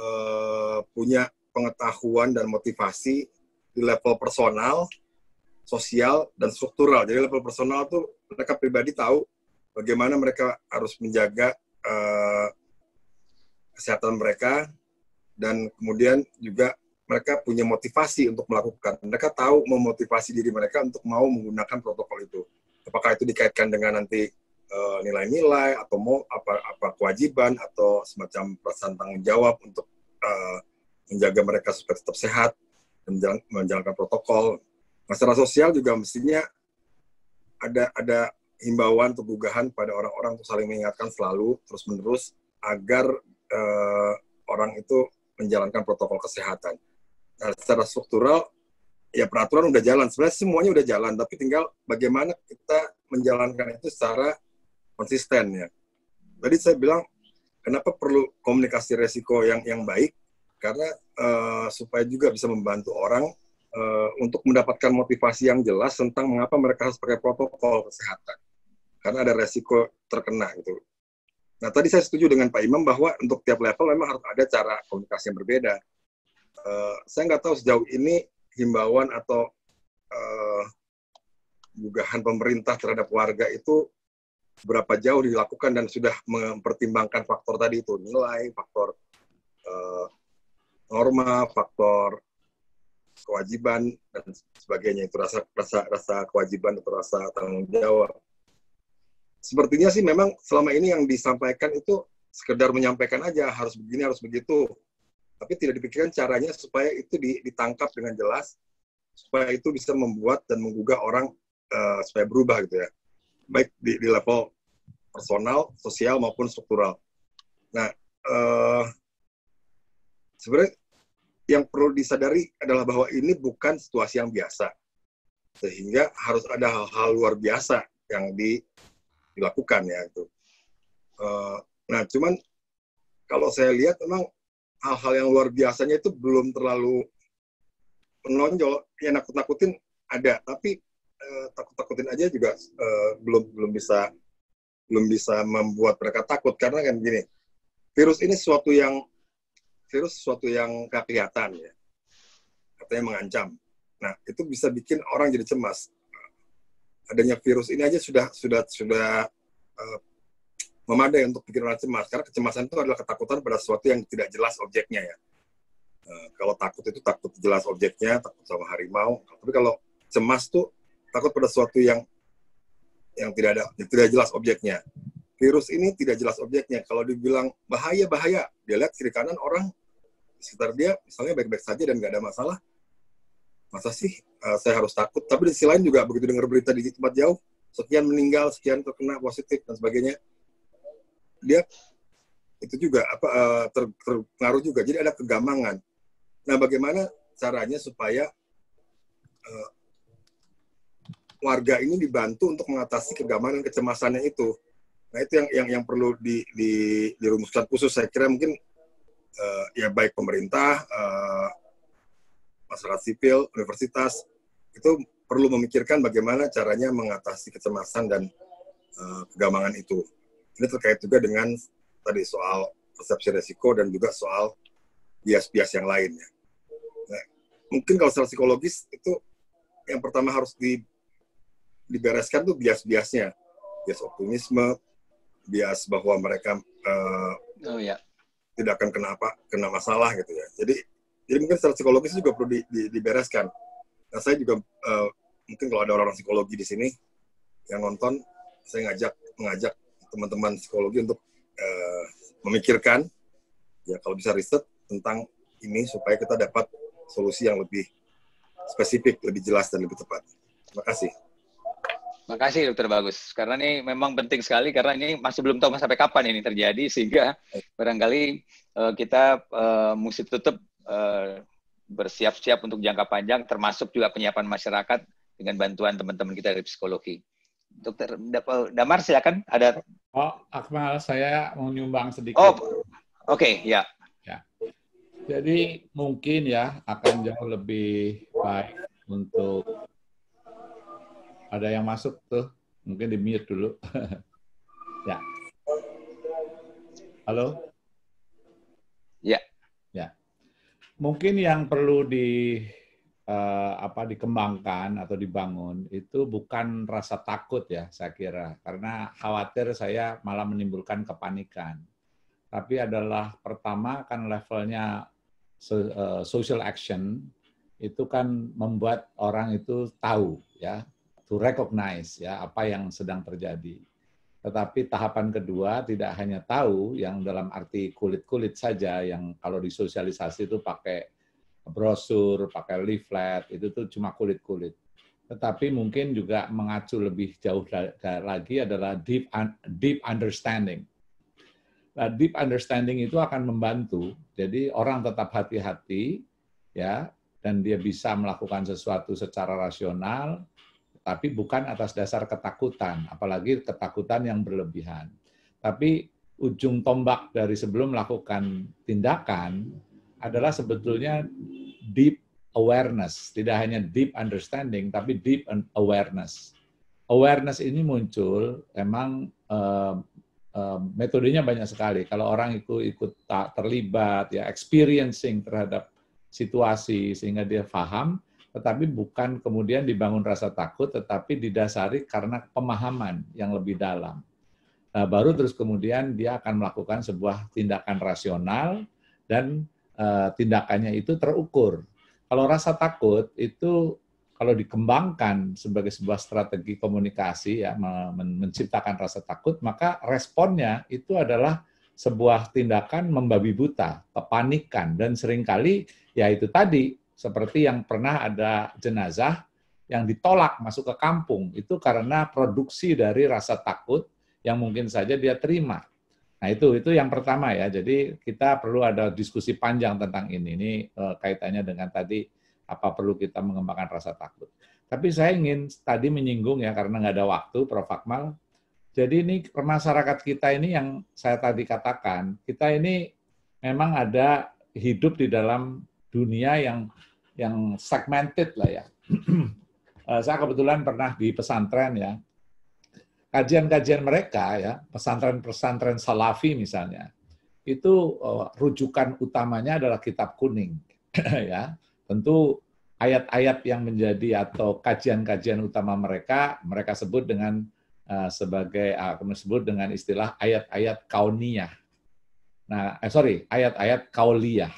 uh, punya pengetahuan dan motivasi di level personal sosial dan struktural. Jadi level personal tuh mereka pribadi tahu bagaimana mereka harus menjaga uh, kesehatan mereka dan kemudian juga mereka punya motivasi untuk melakukan. Mereka tahu memotivasi diri mereka untuk mau menggunakan protokol itu. Apakah itu dikaitkan dengan nanti eh, nilai-nilai uh, atau mau apa apa kewajiban atau semacam perasaan tanggung jawab untuk uh, menjaga mereka supaya tetap sehat dan menjalankan protokol Masalah sosial juga mestinya ada ada himbauan atau pada orang-orang untuk saling mengingatkan selalu terus-menerus agar uh, orang itu menjalankan protokol kesehatan. Nah, secara struktural ya peraturan udah jalan. Sebenarnya semuanya udah jalan, tapi tinggal bagaimana kita menjalankan itu secara konsisten ya. Tadi saya bilang kenapa perlu komunikasi resiko yang yang baik karena uh, supaya juga bisa membantu orang Eh, untuk mendapatkan motivasi yang jelas tentang mengapa mereka harus pakai protokol kesehatan karena ada resiko terkena gitu. Nah tadi saya setuju dengan Pak Imam bahwa untuk tiap level memang harus ada cara komunikasi yang berbeda. Uh, saya nggak tahu sejauh ini himbauan atau uh, pemerintah terhadap warga itu berapa jauh dilakukan dan sudah mempertimbangkan faktor tadi itu nilai, faktor uh, norma, faktor kewajiban dan sebagainya itu rasa rasa rasa kewajiban atau rasa tanggung jawab. Sepertinya sih memang selama ini yang disampaikan itu sekedar menyampaikan aja harus begini harus begitu, tapi tidak dipikirkan caranya supaya itu ditangkap dengan jelas, supaya itu bisa membuat dan menggugah orang uh, supaya berubah gitu ya, baik di, di level personal, sosial maupun struktural. Nah, uh, sebenarnya yang perlu disadari adalah bahwa ini bukan situasi yang biasa. Sehingga harus ada hal-hal luar biasa yang di, dilakukan ya itu. Uh, nah, cuman kalau saya lihat memang hal-hal yang luar biasanya itu belum terlalu menonjol. Yang nakut-nakutin ada, tapi uh, takut-takutin aja juga uh, belum belum bisa belum bisa membuat mereka takut karena kan gini. Virus ini sesuatu yang virus suatu yang gak kelihatan ya, katanya mengancam. Nah itu bisa bikin orang jadi cemas. Adanya virus ini aja sudah sudah sudah uh, memadai untuk bikin orang cemas. Karena kecemasan itu adalah ketakutan pada sesuatu yang tidak jelas objeknya ya. Uh, kalau takut itu takut jelas objeknya, takut sama harimau. Tapi kalau cemas tuh takut pada sesuatu yang yang tidak ada yang tidak jelas objeknya virus ini tidak jelas objeknya. Kalau dibilang bahaya bahaya, dia lihat kiri kanan orang di sekitar dia misalnya baik-baik saja dan nggak ada masalah. Masa sih uh, saya harus takut? Tapi di sisi lain juga begitu dengar berita di tempat jauh, sekian meninggal, sekian terkena positif dan sebagainya, dia itu juga apa uh, ter, terpengaruh juga. Jadi ada kegamangan. Nah, bagaimana caranya supaya uh, warga ini dibantu untuk mengatasi kegamangan kecemasannya itu? Nah itu yang yang yang perlu di, di dirumuskan khusus saya kira mungkin uh, ya baik pemerintah, uh, masyarakat sipil, universitas itu perlu memikirkan bagaimana caranya mengatasi kecemasan dan uh, kegamangan itu. Ini terkait juga dengan tadi soal persepsi resiko dan juga soal bias-bias yang lainnya. Nah, mungkin kalau secara psikologis itu yang pertama harus di, dibereskan tuh bias-biasnya, bias optimisme, bias bahwa mereka uh, oh, ya. tidak akan kena apa kena masalah gitu ya. Jadi jadi mungkin secara psikologis juga perlu di, di, dibereskan. Nah saya juga uh, mungkin kalau ada orang-orang psikologi di sini yang nonton, saya ngajak mengajak teman-teman psikologi untuk uh, memikirkan ya kalau bisa riset tentang ini supaya kita dapat solusi yang lebih spesifik, lebih jelas dan lebih tepat. Terima kasih. Makasih dokter Bagus, karena ini memang penting sekali karena ini masih belum tahu sampai kapan ini terjadi sehingga barangkali uh, kita uh, mesti tetap uh, eh, bersiap-siap untuk jangka panjang termasuk juga penyiapan masyarakat dengan bantuan teman-teman kita dari psikologi. Dokter Damar silakan ada Oh, Akmal saya mau nyumbang sedikit. Oh, oke okay, ya. ya. Jadi mungkin ya akan jauh lebih baik untuk ada yang masuk tuh. Mungkin di mute dulu. *laughs* ya. Halo? Ya. Ya. Mungkin yang perlu di eh, apa dikembangkan atau dibangun itu bukan rasa takut ya saya kira karena khawatir saya malah menimbulkan kepanikan tapi adalah pertama kan levelnya eh, social action itu kan membuat orang itu tahu ya to recognize ya apa yang sedang terjadi. Tetapi tahapan kedua tidak hanya tahu yang dalam arti kulit-kulit saja yang kalau disosialisasi itu pakai brosur, pakai leaflet, itu tuh cuma kulit-kulit. Tetapi mungkin juga mengacu lebih jauh lagi adalah deep deep understanding. Nah, deep understanding itu akan membantu. Jadi orang tetap hati-hati ya dan dia bisa melakukan sesuatu secara rasional tapi bukan atas dasar ketakutan, apalagi ketakutan yang berlebihan. Tapi ujung tombak dari sebelum melakukan tindakan adalah sebetulnya deep awareness, tidak hanya deep understanding, tapi deep awareness. Awareness ini muncul emang uh, uh, metodenya banyak sekali. Kalau orang itu ikut tak terlibat, ya experiencing terhadap situasi sehingga dia faham tetapi bukan kemudian dibangun rasa takut, tetapi didasari karena pemahaman yang lebih dalam. Nah, baru terus kemudian dia akan melakukan sebuah tindakan rasional dan uh, tindakannya itu terukur. Kalau rasa takut itu kalau dikembangkan sebagai sebuah strategi komunikasi ya menciptakan rasa takut, maka responnya itu adalah sebuah tindakan membabi buta, kepanikan dan seringkali ya itu tadi seperti yang pernah ada jenazah yang ditolak masuk ke kampung itu karena produksi dari rasa takut yang mungkin saja dia terima. Nah, itu itu yang pertama ya. Jadi kita perlu ada diskusi panjang tentang ini. Ini eh, kaitannya dengan tadi apa perlu kita mengembangkan rasa takut. Tapi saya ingin tadi menyinggung ya karena nggak ada waktu Prof. Akmal. Jadi ini masyarakat kita ini yang saya tadi katakan, kita ini memang ada hidup di dalam dunia yang yang segmented lah ya. *clears throat* Eh, saya kebetulan pernah di pesantren ya. Kajian-kajian mereka ya, pesantren-pesantren Salafi misalnya, itu eh, rujukan utamanya adalah kitab kuning *clears throat* ya. Tentu ayat-ayat yang menjadi atau kajian-kajian utama mereka mereka sebut dengan eh, sebagai uh, sebut dengan istilah ayat-ayat kauniyah. Nah, eh, sorry, ayat-ayat kauliyah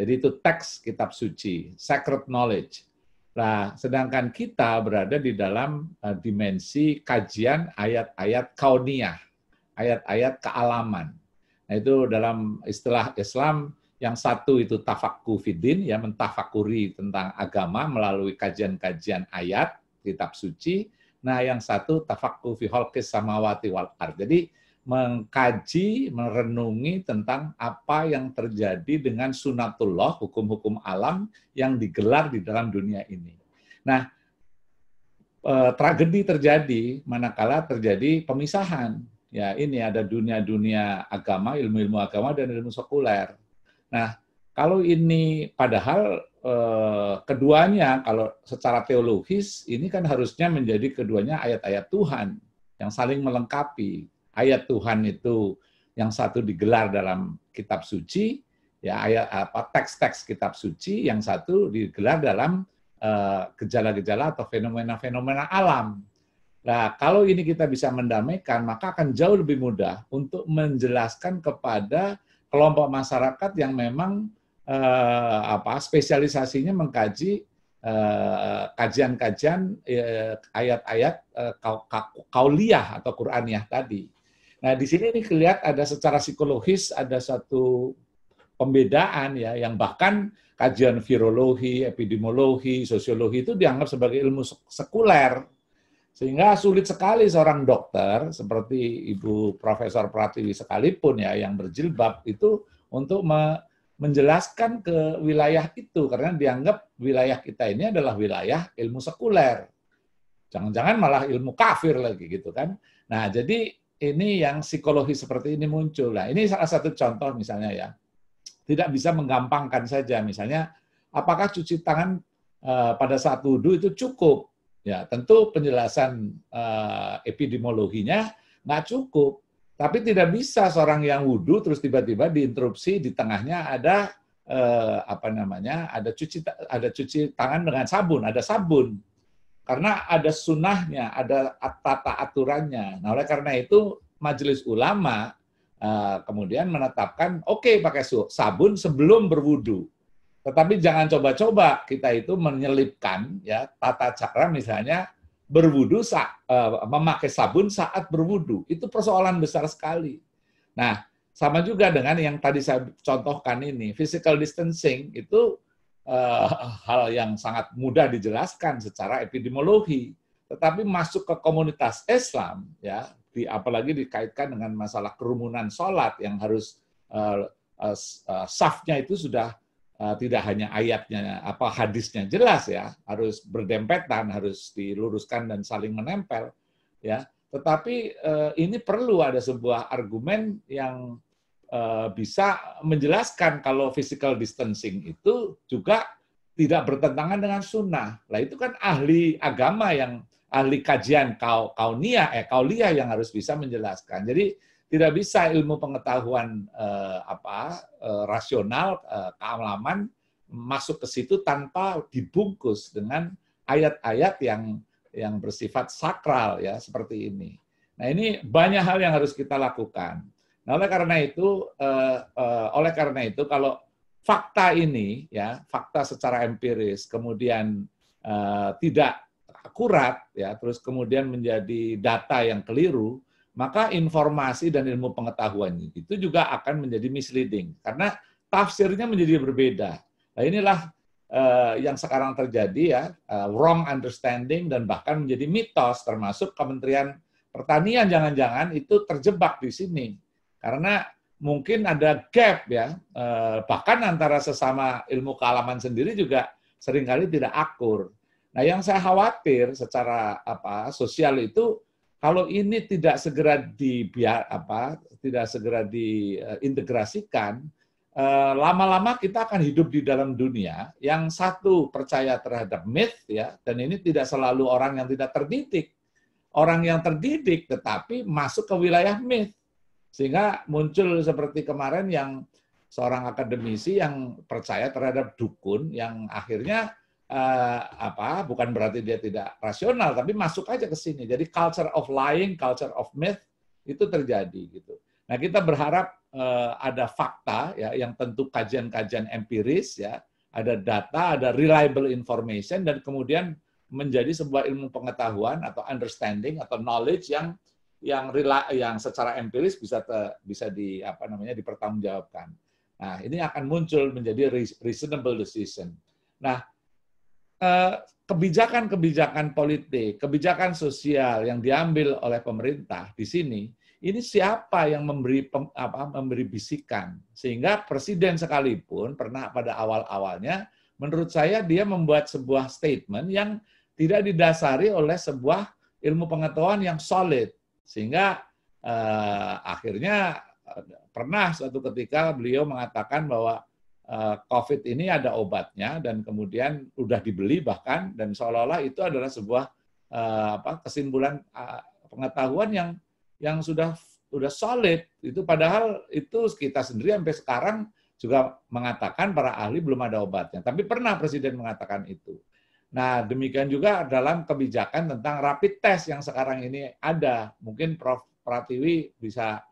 jadi itu teks kitab suci, sacred knowledge. Nah, sedangkan kita berada di dalam eh, dimensi kajian ayat-ayat kauniyah, ayat-ayat kealaman. Nah, itu dalam istilah Islam yang satu itu tafakku fidin, ya mentafakuri tentang agama melalui kajian-kajian ayat, kitab suci. Nah, yang satu tafakku fi samawati wal ar. Jadi, mengkaji, merenungi tentang apa yang terjadi dengan sunatullah, hukum-hukum alam yang digelar di dalam dunia ini. Nah, e, tragedi terjadi manakala terjadi pemisahan. Ya, ini ada dunia-dunia agama, ilmu-ilmu agama dan ilmu sekuler. Nah, kalau ini padahal eh, keduanya kalau secara teologis ini kan harusnya menjadi keduanya ayat-ayat Tuhan yang saling melengkapi ayat Tuhan itu yang satu digelar dalam kitab suci, ya ayat apa teks-teks kitab suci, yang satu digelar dalam eh, gejala-gejala uh, atau fenomena-fenomena alam. Nah, kalau ini kita bisa mendamaikan, maka akan jauh lebih mudah untuk menjelaskan kepada kelompok masyarakat yang memang eh, apa spesialisasinya mengkaji eh, kajian-kajian eh, ayat-ayat eh, kauliah atau Quraniyah tadi. Nah, di sini ini kelihatan ada secara psikologis ada satu pembedaan ya yang bahkan kajian virologi, epidemiologi, sosiologi itu dianggap sebagai ilmu sekuler. Sehingga sulit sekali seorang dokter seperti Ibu Profesor Pratiwi sekalipun ya yang berjilbab itu untuk me menjelaskan ke wilayah itu karena dianggap wilayah kita ini adalah wilayah ilmu sekuler. Jangan-jangan malah ilmu kafir lagi gitu kan. Nah, jadi ini yang psikologi seperti ini muncul. Nah, ini salah satu contoh misalnya ya. Tidak bisa menggampangkan saja misalnya apakah cuci tangan uh, pada saat wudhu itu cukup? Ya, tentu penjelasan uh, epidemiologinya nggak cukup. Tapi tidak bisa seorang yang wudhu terus tiba-tiba diinterupsi di tengahnya ada uh, apa namanya ada cuci ada cuci tangan dengan sabun ada sabun karena ada sunnahnya, ada tata aturannya. Nah, oleh karena itu majelis ulama uh, kemudian menetapkan, oke okay, pakai sabun sebelum berwudu. Tetapi jangan coba-coba kita itu menyelipkan ya tata cara misalnya berwudu sa uh, memakai sabun saat berwudu. Itu persoalan besar sekali. Nah, sama juga dengan yang tadi saya contohkan ini, physical distancing itu Eh, hal yang sangat mudah dijelaskan secara epidemiologi, tetapi masuk ke komunitas Islam ya, di, apalagi dikaitkan dengan masalah kerumunan sholat yang harus uh, uh, uh, safnya itu sudah uh, tidak hanya ayatnya apa hadisnya jelas ya, harus berdempetan, harus diluruskan dan saling menempel ya. Tetapi uh, ini perlu ada sebuah argumen yang Eh, bisa menjelaskan kalau physical distancing itu juga tidak bertentangan dengan sunnah. Lah itu kan ahli agama yang ahli kajian kau kaunia eh kaulia yang harus bisa menjelaskan. Jadi tidak bisa ilmu pengetahuan eh, apa eh, rasional eh, kealaman masuk ke situ tanpa dibungkus dengan ayat-ayat yang yang bersifat sakral ya seperti ini. Nah ini banyak hal yang harus kita lakukan oleh karena itu, eh, eh, oleh karena itu kalau fakta ini ya fakta secara empiris kemudian eh, tidak akurat ya terus kemudian menjadi data yang keliru maka informasi dan ilmu pengetahuan itu juga akan menjadi misleading karena tafsirnya menjadi berbeda. Nah, inilah uh, yang sekarang terjadi ya, uh, wrong understanding dan bahkan menjadi mitos termasuk Kementerian Pertanian jangan-jangan itu terjebak di sini. Karena mungkin ada gap ya, eh, bahkan antara sesama ilmu kealaman sendiri juga seringkali tidak akur. Nah, yang saya khawatir secara apa sosial itu kalau ini tidak segera di apa tidak segera diintegrasikan eh, lama-lama kita akan hidup di dalam dunia yang satu percaya terhadap myth ya dan ini tidak selalu orang yang tidak terdidik orang yang terdidik tetapi masuk ke wilayah myth sehingga muncul seperti kemarin yang seorang akademisi yang percaya terhadap dukun yang akhirnya eh, apa bukan berarti dia tidak rasional tapi masuk aja ke sini. Jadi culture of lying, culture of myth itu terjadi gitu. Nah, kita berharap eh, ada fakta ya yang tentu kajian-kajian empiris ya, ada data, ada reliable information dan kemudian menjadi sebuah ilmu pengetahuan atau understanding atau knowledge yang yang rela, yang secara empiris bisa te, bisa di apa namanya dipertanggungjawabkan. Nah, ini akan muncul menjadi reasonable decision. Nah, eh, kebijakan-kebijakan politik, kebijakan sosial yang diambil oleh pemerintah di sini, ini siapa yang memberi pem, apa, memberi bisikan sehingga presiden sekalipun pernah pada awal-awalnya menurut saya dia membuat sebuah statement yang tidak didasari oleh sebuah ilmu pengetahuan yang solid sehingga eh, akhirnya eh, pernah suatu ketika beliau mengatakan bahwa eh, COVID ini ada obatnya dan kemudian sudah dibeli bahkan dan seolah-olah itu adalah sebuah eh, apa, kesimpulan eh, pengetahuan yang yang sudah sudah solid itu padahal itu kita sendiri sampai sekarang juga mengatakan para ahli belum ada obatnya tapi pernah presiden mengatakan itu Nah, demikian juga dalam kebijakan tentang rapid test yang sekarang ini ada. Mungkin Prof. Pratiwi bisa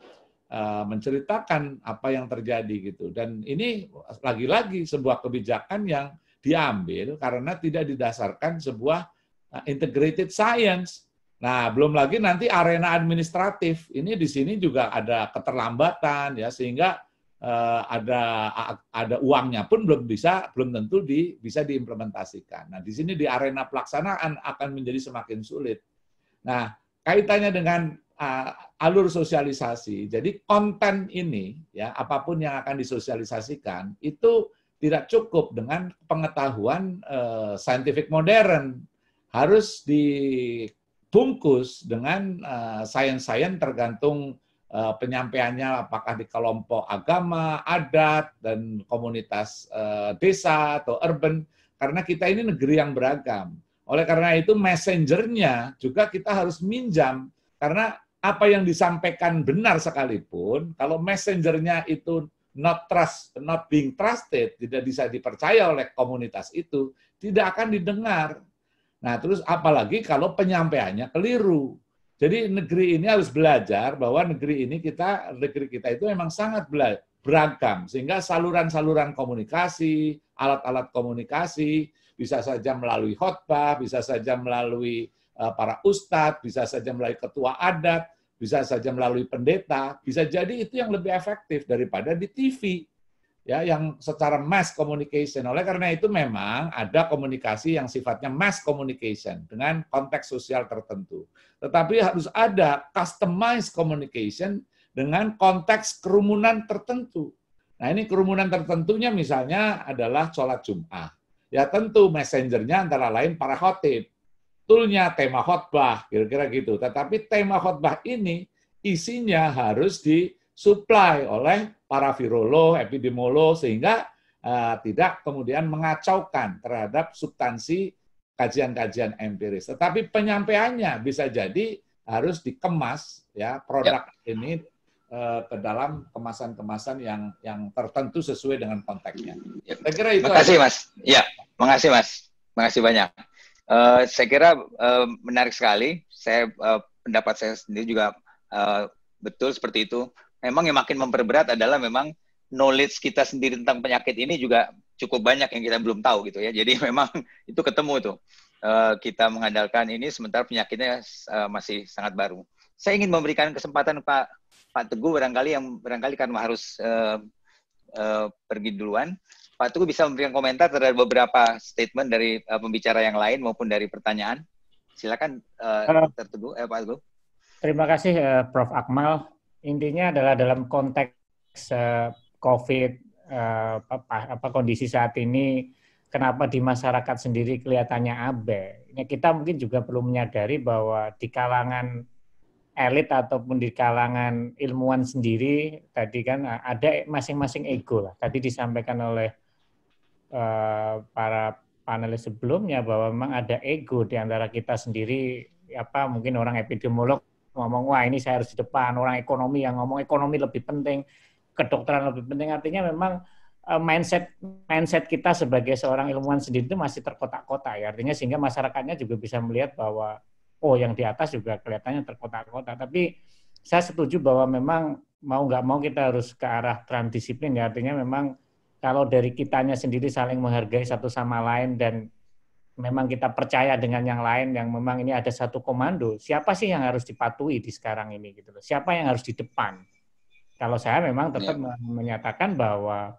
eh, menceritakan apa yang terjadi gitu. Dan ini lagi-lagi sebuah kebijakan yang diambil karena tidak didasarkan sebuah eh, integrated science. Nah, belum lagi nanti arena administratif. Ini di sini juga ada keterlambatan ya sehingga Eh, ada ada uangnya pun belum bisa belum tentu di, bisa diimplementasikan. Nah, di sini di arena pelaksanaan akan menjadi semakin sulit. Nah, kaitannya dengan uh, alur sosialisasi. Jadi konten ini ya apapun yang akan disosialisasikan itu tidak cukup dengan pengetahuan uh, scientific modern. Harus dibungkus dengan uh, sains-sains tergantung Eh, penyampaiannya apakah di kelompok agama, adat, dan komunitas eh, desa atau urban, karena kita ini negeri yang beragam. Oleh karena itu messengernya juga kita harus minjam, karena apa yang disampaikan benar sekalipun, kalau messengernya itu not trust, not being trusted, tidak bisa dipercaya oleh komunitas itu, tidak akan didengar. Nah, terus apalagi kalau penyampaiannya keliru. Jadi negeri ini harus belajar bahwa negeri ini kita negeri kita itu memang sangat beragam sehingga saluran-saluran komunikasi, alat-alat komunikasi bisa saja melalui khotbah, bisa saja melalui eh, para ustadz, bisa saja melalui ketua adat, bisa saja melalui pendeta, bisa jadi itu yang lebih efektif daripada di TV ya yang secara mass communication. Oleh karena itu memang ada komunikasi yang sifatnya mass communication dengan konteks sosial tertentu. Tetapi harus ada customized communication dengan konteks kerumunan tertentu. Nah ini kerumunan tertentunya misalnya adalah sholat Jum'ah. Ya tentu messengernya antara lain para khotib. Tulnya tema khotbah, kira-kira gitu. Tetapi tema khotbah ini isinya harus di disuplai oleh para virolog, epidemiolog, sehingga uh, tidak kemudian mengacaukan terhadap substansi kajian-kajian empiris. Tetapi penyampaiannya bisa jadi harus dikemas ya produk ya. ini uh, ke dalam kemasan-kemasan yang yang tertentu sesuai dengan konteksnya. Ya. Saya kira itu. Terima kasih Mas. Ya, makasih Mas. Makasih banyak. Uh, saya kira uh, menarik sekali. Saya uh, pendapat saya sendiri juga uh, betul seperti itu memang yang makin memperberat adalah memang knowledge kita sendiri tentang penyakit ini juga cukup banyak yang kita belum tahu gitu ya. Jadi *laughs* memang itu ketemu tuh. Eh, kita mengandalkan ini sementara penyakitnya eh, masih sangat baru. Saya ingin memberikan kesempatan Pak Pak Teguh barangkali yang barangkali karena harus uh, uh, pergi duluan. Pak Teguh bisa memberikan komentar terhadap beberapa statement dari uh, pembicara yang lain maupun dari pertanyaan. Silakan uh, Teguh, eh, Pak Teguh. Terima kasih uh, Prof. Akmal intinya adalah dalam konteks uh, COVID uh, apa, apa kondisi saat ini kenapa di masyarakat sendiri kelihatannya abe. Ya, kita mungkin juga perlu menyadari bahwa di kalangan elit ataupun di kalangan ilmuwan sendiri tadi kan eh, ada masing-masing ego lah. Tadi disampaikan oleh uh, para panelis sebelumnya bahwa memang ada ego di antara kita sendiri apa mungkin orang epidemiolog ngomong wah ini saya harus di depan orang ekonomi yang ngomong ekonomi lebih penting kedokteran lebih penting artinya memang eh, mindset mindset kita sebagai seorang ilmuwan sendiri itu masih terkotak-kotak ya artinya sehingga masyarakatnya juga bisa melihat bahwa oh yang di atas juga kelihatannya terkotak-kotak tapi saya setuju bahwa memang mau nggak mau kita harus ke arah transdisiplin ya artinya memang kalau dari kitanya sendiri saling menghargai satu sama lain dan memang kita percaya dengan yang lain yang memang ini ada satu komando, siapa sih yang harus dipatuhi di sekarang ini gitu loh. Siapa yang harus di depan? Kalau saya memang tetap ya. menyatakan bahwa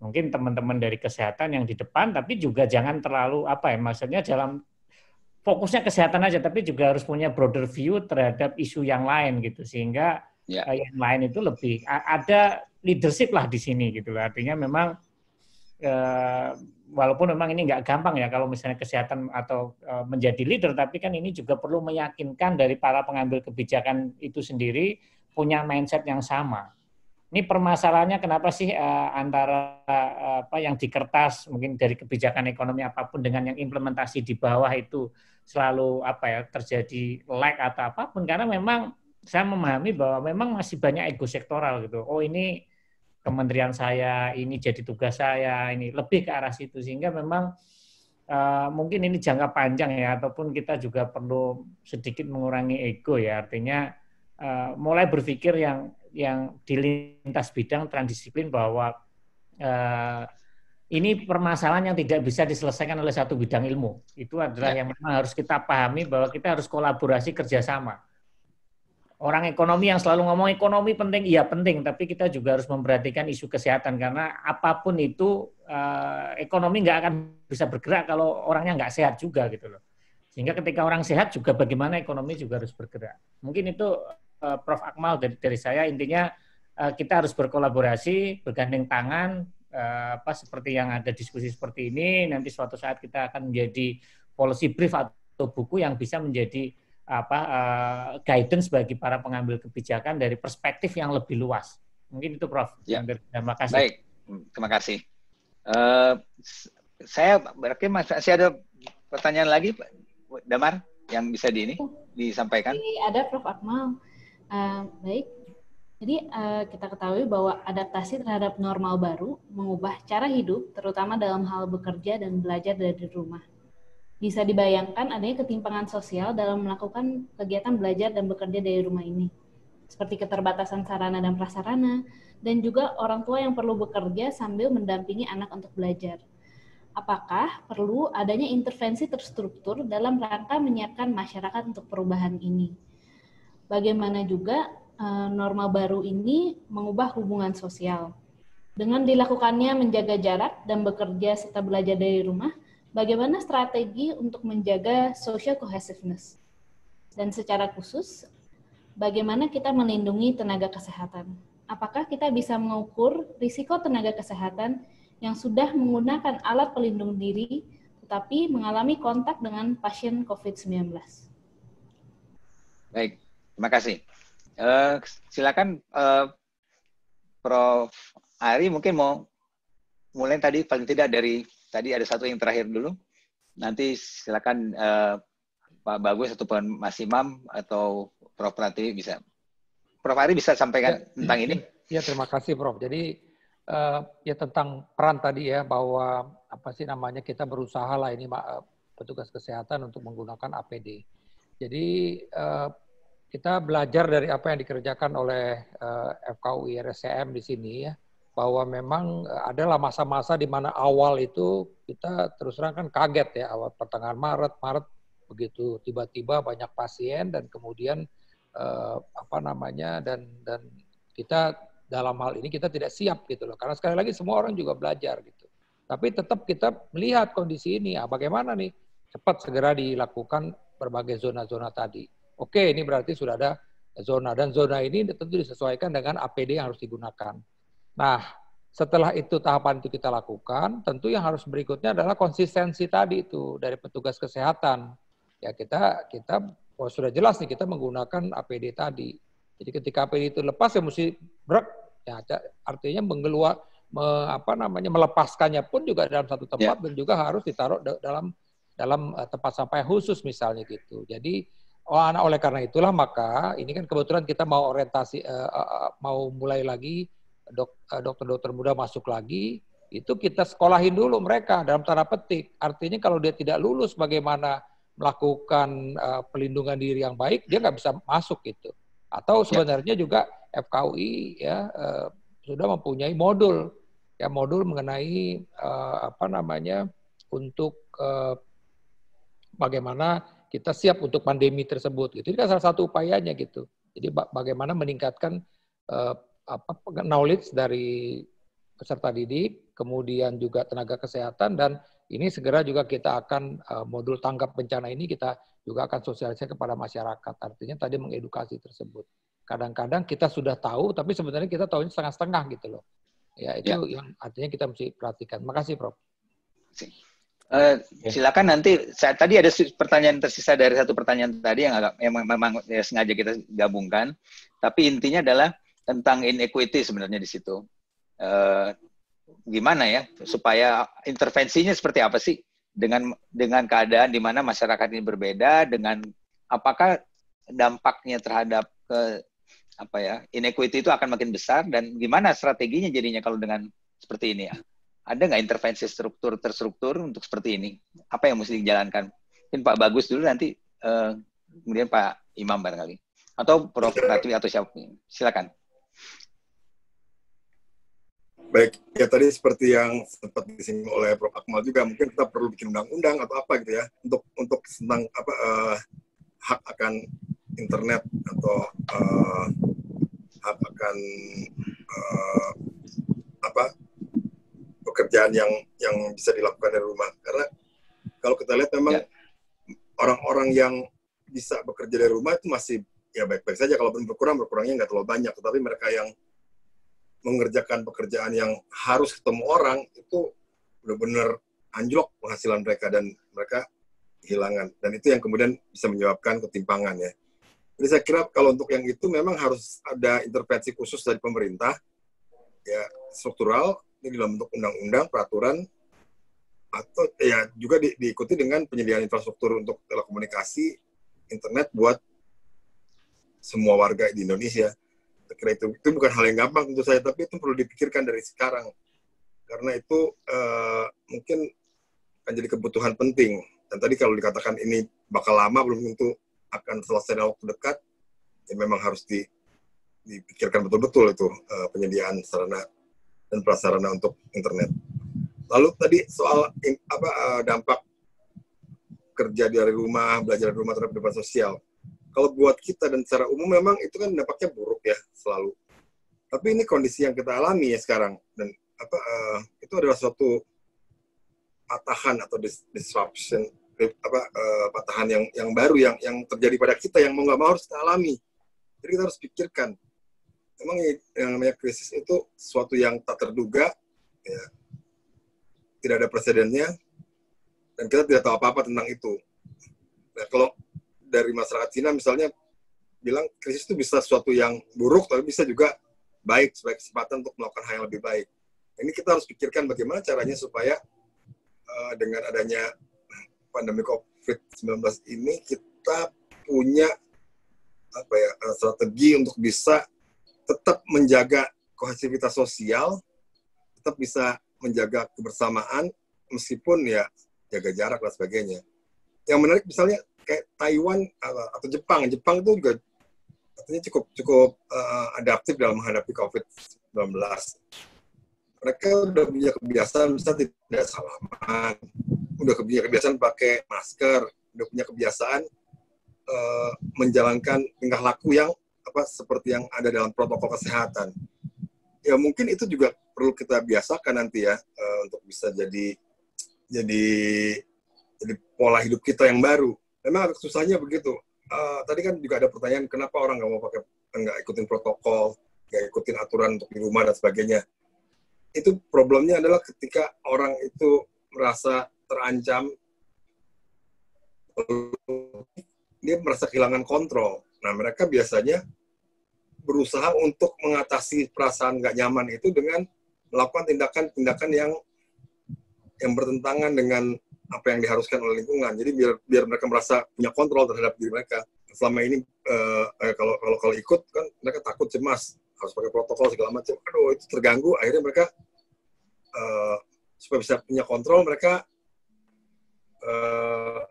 mungkin teman-teman dari kesehatan yang di depan tapi juga jangan terlalu apa ya maksudnya dalam fokusnya kesehatan aja tapi juga harus punya broader view terhadap isu yang lain gitu sehingga ya. yang lain itu lebih ada leadership lah di sini gitu loh. Artinya memang eh, walaupun memang ini nggak gampang ya kalau misalnya kesehatan atau e, menjadi leader, tapi kan ini juga perlu meyakinkan dari para pengambil kebijakan itu sendiri punya mindset yang sama. Ini permasalahannya kenapa sih e, antara e, apa yang di kertas mungkin dari kebijakan ekonomi apapun dengan yang implementasi di bawah itu selalu apa ya terjadi lag atau apapun karena memang saya memahami bahwa memang masih banyak ego sektoral gitu. Oh ini kementerian saya, ini jadi tugas saya, ini lebih ke arah situ sehingga memang uh, mungkin ini jangka panjang ya ataupun kita juga perlu sedikit mengurangi ego ya artinya uh, mulai berpikir yang yang di lintas bidang transdisiplin bahwa uh, ini permasalahan yang tidak bisa diselesaikan oleh satu bidang ilmu. Itu adalah ya. yang memang harus kita pahami bahwa kita harus kolaborasi kerjasama orang ekonomi yang selalu ngomong ekonomi penting, iya penting, tapi kita juga harus memperhatikan isu kesehatan karena apapun itu eh, ekonomi nggak akan bisa bergerak kalau orangnya nggak sehat juga gitu loh. Sehingga ketika orang sehat juga bagaimana ekonomi juga harus bergerak. Mungkin itu eh, Prof Akmal dari, dari saya intinya eh, kita harus berkolaborasi, bergandeng tangan eh, apa seperti yang ada diskusi seperti ini nanti suatu saat kita akan menjadi policy brief atau buku yang bisa menjadi apa uh, guidance bagi para pengambil kebijakan dari perspektif yang lebih luas. Mungkin itu Prof. Ya. Terima kasih. Baik, hmm, terima kasih. Uh, saya berarti masih ada pertanyaan lagi, Pak Damar, yang bisa di ini disampaikan. Iya, ada Prof. Akmal. Uh, baik. Jadi uh, kita ketahui bahwa adaptasi terhadap normal baru mengubah cara hidup, terutama dalam hal bekerja dan belajar dari rumah. Bisa dibayangkan adanya ketimpangan sosial dalam melakukan kegiatan belajar dan bekerja dari rumah ini, seperti keterbatasan sarana dan prasarana, dan juga orang tua yang perlu bekerja sambil mendampingi anak untuk belajar. Apakah perlu adanya intervensi terstruktur dalam rangka menyiapkan masyarakat untuk perubahan ini? Bagaimana juga eh, norma baru ini mengubah hubungan sosial? Dengan dilakukannya menjaga jarak dan bekerja serta belajar dari rumah, bagaimana strategi untuk menjaga social cohesiveness? Dan secara khusus, bagaimana kita melindungi tenaga kesehatan? Apakah kita bisa mengukur risiko tenaga kesehatan yang sudah menggunakan alat pelindung diri tetapi mengalami kontak dengan pasien COVID-19? Baik, terima kasih. Uh, silakan uh, Prof. Ari mungkin mau mulai tadi paling tidak dari tadi ada satu yang terakhir dulu. Nanti silakan uh, Pak Bagus ataupun Mas Imam atau Prof Pratiwi bisa. Prof Ari bisa sampaikan ya, tentang ini. Ya terima kasih Prof. Jadi uh, ya tentang peran tadi ya bahwa apa sih namanya kita berusaha lah ini Pak eh, petugas kesehatan untuk menggunakan APD. Jadi uh, kita belajar dari apa yang dikerjakan oleh uh, FKUI RSCM di sini ya bahwa memang eh, adalah masa-masa di mana awal itu kita terus terang kan kaget ya awal pertengahan Maret, Maret begitu tiba-tiba banyak pasien dan kemudian eh, apa namanya dan dan kita dalam hal ini kita tidak siap gitu loh karena sekali lagi semua orang juga belajar gitu. Tapi tetap kita melihat kondisi ini, ah, bagaimana nih cepat segera dilakukan berbagai zona-zona tadi. Oke, ini berarti sudah ada zona dan zona ini tentu disesuaikan dengan APD yang harus digunakan. Nah, setelah itu tahapan itu kita lakukan, tentu yang harus berikutnya adalah konsistensi tadi itu dari petugas kesehatan. Ya kita kita oh, sudah jelas nih kita menggunakan APD tadi. Jadi ketika APD itu lepas ya mesti brek. Ya artinya mengeluar me, apa namanya melepaskannya pun juga dalam satu tempat yeah. dan juga harus ditaruh dalam dalam eh, tempat sampah khusus misalnya gitu. Jadi oh, anak oleh karena itulah maka ini kan kebetulan kita mau orientasi uh, uh, mau mulai lagi Eh, dokter-dokter muda masuk lagi, itu kita sekolahin dulu mereka dalam tanda petik. Artinya kalau dia tidak lulus bagaimana melakukan eh, pelindungan diri yang baik, dia nggak bisa masuk gitu. Atau ya. sebenarnya juga FKUI ya eh, sudah mempunyai modul ya modul mengenai uh, apa namanya untuk uh, bagaimana kita siap untuk pandemi tersebut gitu. Ini kan salah satu upayanya gitu. Jadi bagaimana meningkatkan uh, apa knowledge dari peserta didik, kemudian juga tenaga kesehatan dan ini segera juga kita akan eh, modul tanggap bencana ini kita juga akan sosialisasi kepada masyarakat. Artinya tadi mengedukasi tersebut. Kadang-kadang kita sudah tahu tapi sebenarnya kita tahunya setengah-setengah gitu loh. Ya itu ya. yang artinya kita mesti perhatikan. Makasih Prof. Uh, silakan nanti saya tadi ada pertanyaan tersisa dari satu pertanyaan tadi yang agak yang memang ya, sengaja kita gabungkan tapi intinya adalah tentang inequity sebenarnya di situ. Uh, gimana ya supaya intervensinya seperti apa sih dengan dengan keadaan di mana masyarakat ini berbeda dengan apakah dampaknya terhadap ke apa ya inequity itu akan makin besar dan gimana strateginya jadinya kalau dengan seperti ini ya ada nggak intervensi struktur terstruktur untuk seperti ini apa yang mesti dijalankan mungkin Pak Bagus dulu nanti uh, kemudian Pak Imam barangkali atau Prof Ratwi atau siapa silakan baik ya tadi seperti yang sempat disinggung oleh Prof Akmal juga mungkin kita perlu bikin undang-undang atau apa gitu ya untuk untuk tentang apa uh, hak akan internet atau uh, hak akan uh, apa pekerjaan yang yang bisa dilakukan dari rumah karena kalau kita lihat memang ya. orang-orang ya. yang bisa bekerja dari rumah itu masih ya baik-baik saja kalaupun berkurang berkurangnya nggak terlalu banyak tetapi mereka yang mengerjakan pekerjaan yang harus ketemu orang itu benar-benar anjlok penghasilan mereka dan mereka kehilangan dan itu yang kemudian bisa menyebabkan ketimpangan ya. Jadi saya kira kalau untuk yang itu memang harus ada intervensi khusus dari pemerintah ya struktural ini dalam bentuk undang-undang peraturan atau ya juga di, diikuti dengan penyediaan infrastruktur untuk telekomunikasi internet buat semua warga di Indonesia karena itu itu bukan hal yang gampang untuk saya tapi itu perlu dipikirkan dari sekarang karena itu uh, mungkin akan jadi kebutuhan penting dan tadi kalau dikatakan ini bakal lama belum tentu akan selesai dalam waktu dekat ya memang harus di, dipikirkan betul-betul itu uh, penyediaan sarana dan prasarana untuk internet lalu tadi soal in, apa uh, dampak kerja dari rumah belajar dari rumah terhadap depan sosial kalau buat kita dan secara umum memang itu kan dampaknya buruk ya selalu. Tapi ini kondisi yang kita alami ya sekarang dan apa uh, itu adalah suatu patahan atau dis disruption apa uh, patahan yang yang baru yang yang terjadi pada kita yang mau nggak mau harus kita alami. Jadi kita harus pikirkan. Emang yang namanya krisis itu suatu yang tak terduga, ya, tidak ada presidennya, dan kita tidak tahu apa-apa tentang itu. Nah, kalau dari masyarakat Cina misalnya bilang krisis itu bisa sesuatu yang buruk tapi bisa juga baik sebagai kesempatan untuk melakukan hal yang lebih baik. Ini kita harus pikirkan bagaimana caranya supaya uh, dengan adanya pandemi COVID-19 ini kita punya apa ya eh, strategi untuk bisa tetap menjaga kohesivitas sosial, tetap bisa menjaga kebersamaan meskipun ya jaga jarak dan sebagainya. Yang menarik misalnya kayak Taiwan atau Jepang. Jepang itu juga katanya cukup cukup uh, adaptif dalam menghadapi COVID-19. Mereka udah punya kebiasaan misalnya tidak salaman, udah punya kebiasaan pakai masker, udah punya kebiasaan uh, menjalankan tingkah laku yang apa seperti yang ada dalam protokol kesehatan. Ya mungkin itu juga perlu kita biasakan nanti ya uh, untuk bisa jadi jadi jadi pola hidup kita yang baru memang susahnya begitu. Uh, tadi kan juga ada pertanyaan kenapa orang nggak mau pakai nggak ikutin protokol, nggak ikutin aturan untuk di rumah dan sebagainya. Itu problemnya adalah ketika orang itu merasa terancam, dia merasa kehilangan kontrol. Nah mereka biasanya berusaha untuk mengatasi perasaan nggak nyaman itu dengan melakukan tindakan-tindakan yang yang bertentangan dengan apa yang diharuskan oleh lingkungan. Jadi biar biar mereka merasa punya kontrol terhadap diri mereka. Selama ini eh, eh, kalau kalau kalau ikut kan mereka takut cemas harus pakai protokol segala macam. Aduh itu terganggu. Akhirnya mereka uh, supaya bisa punya kontrol mereka uh,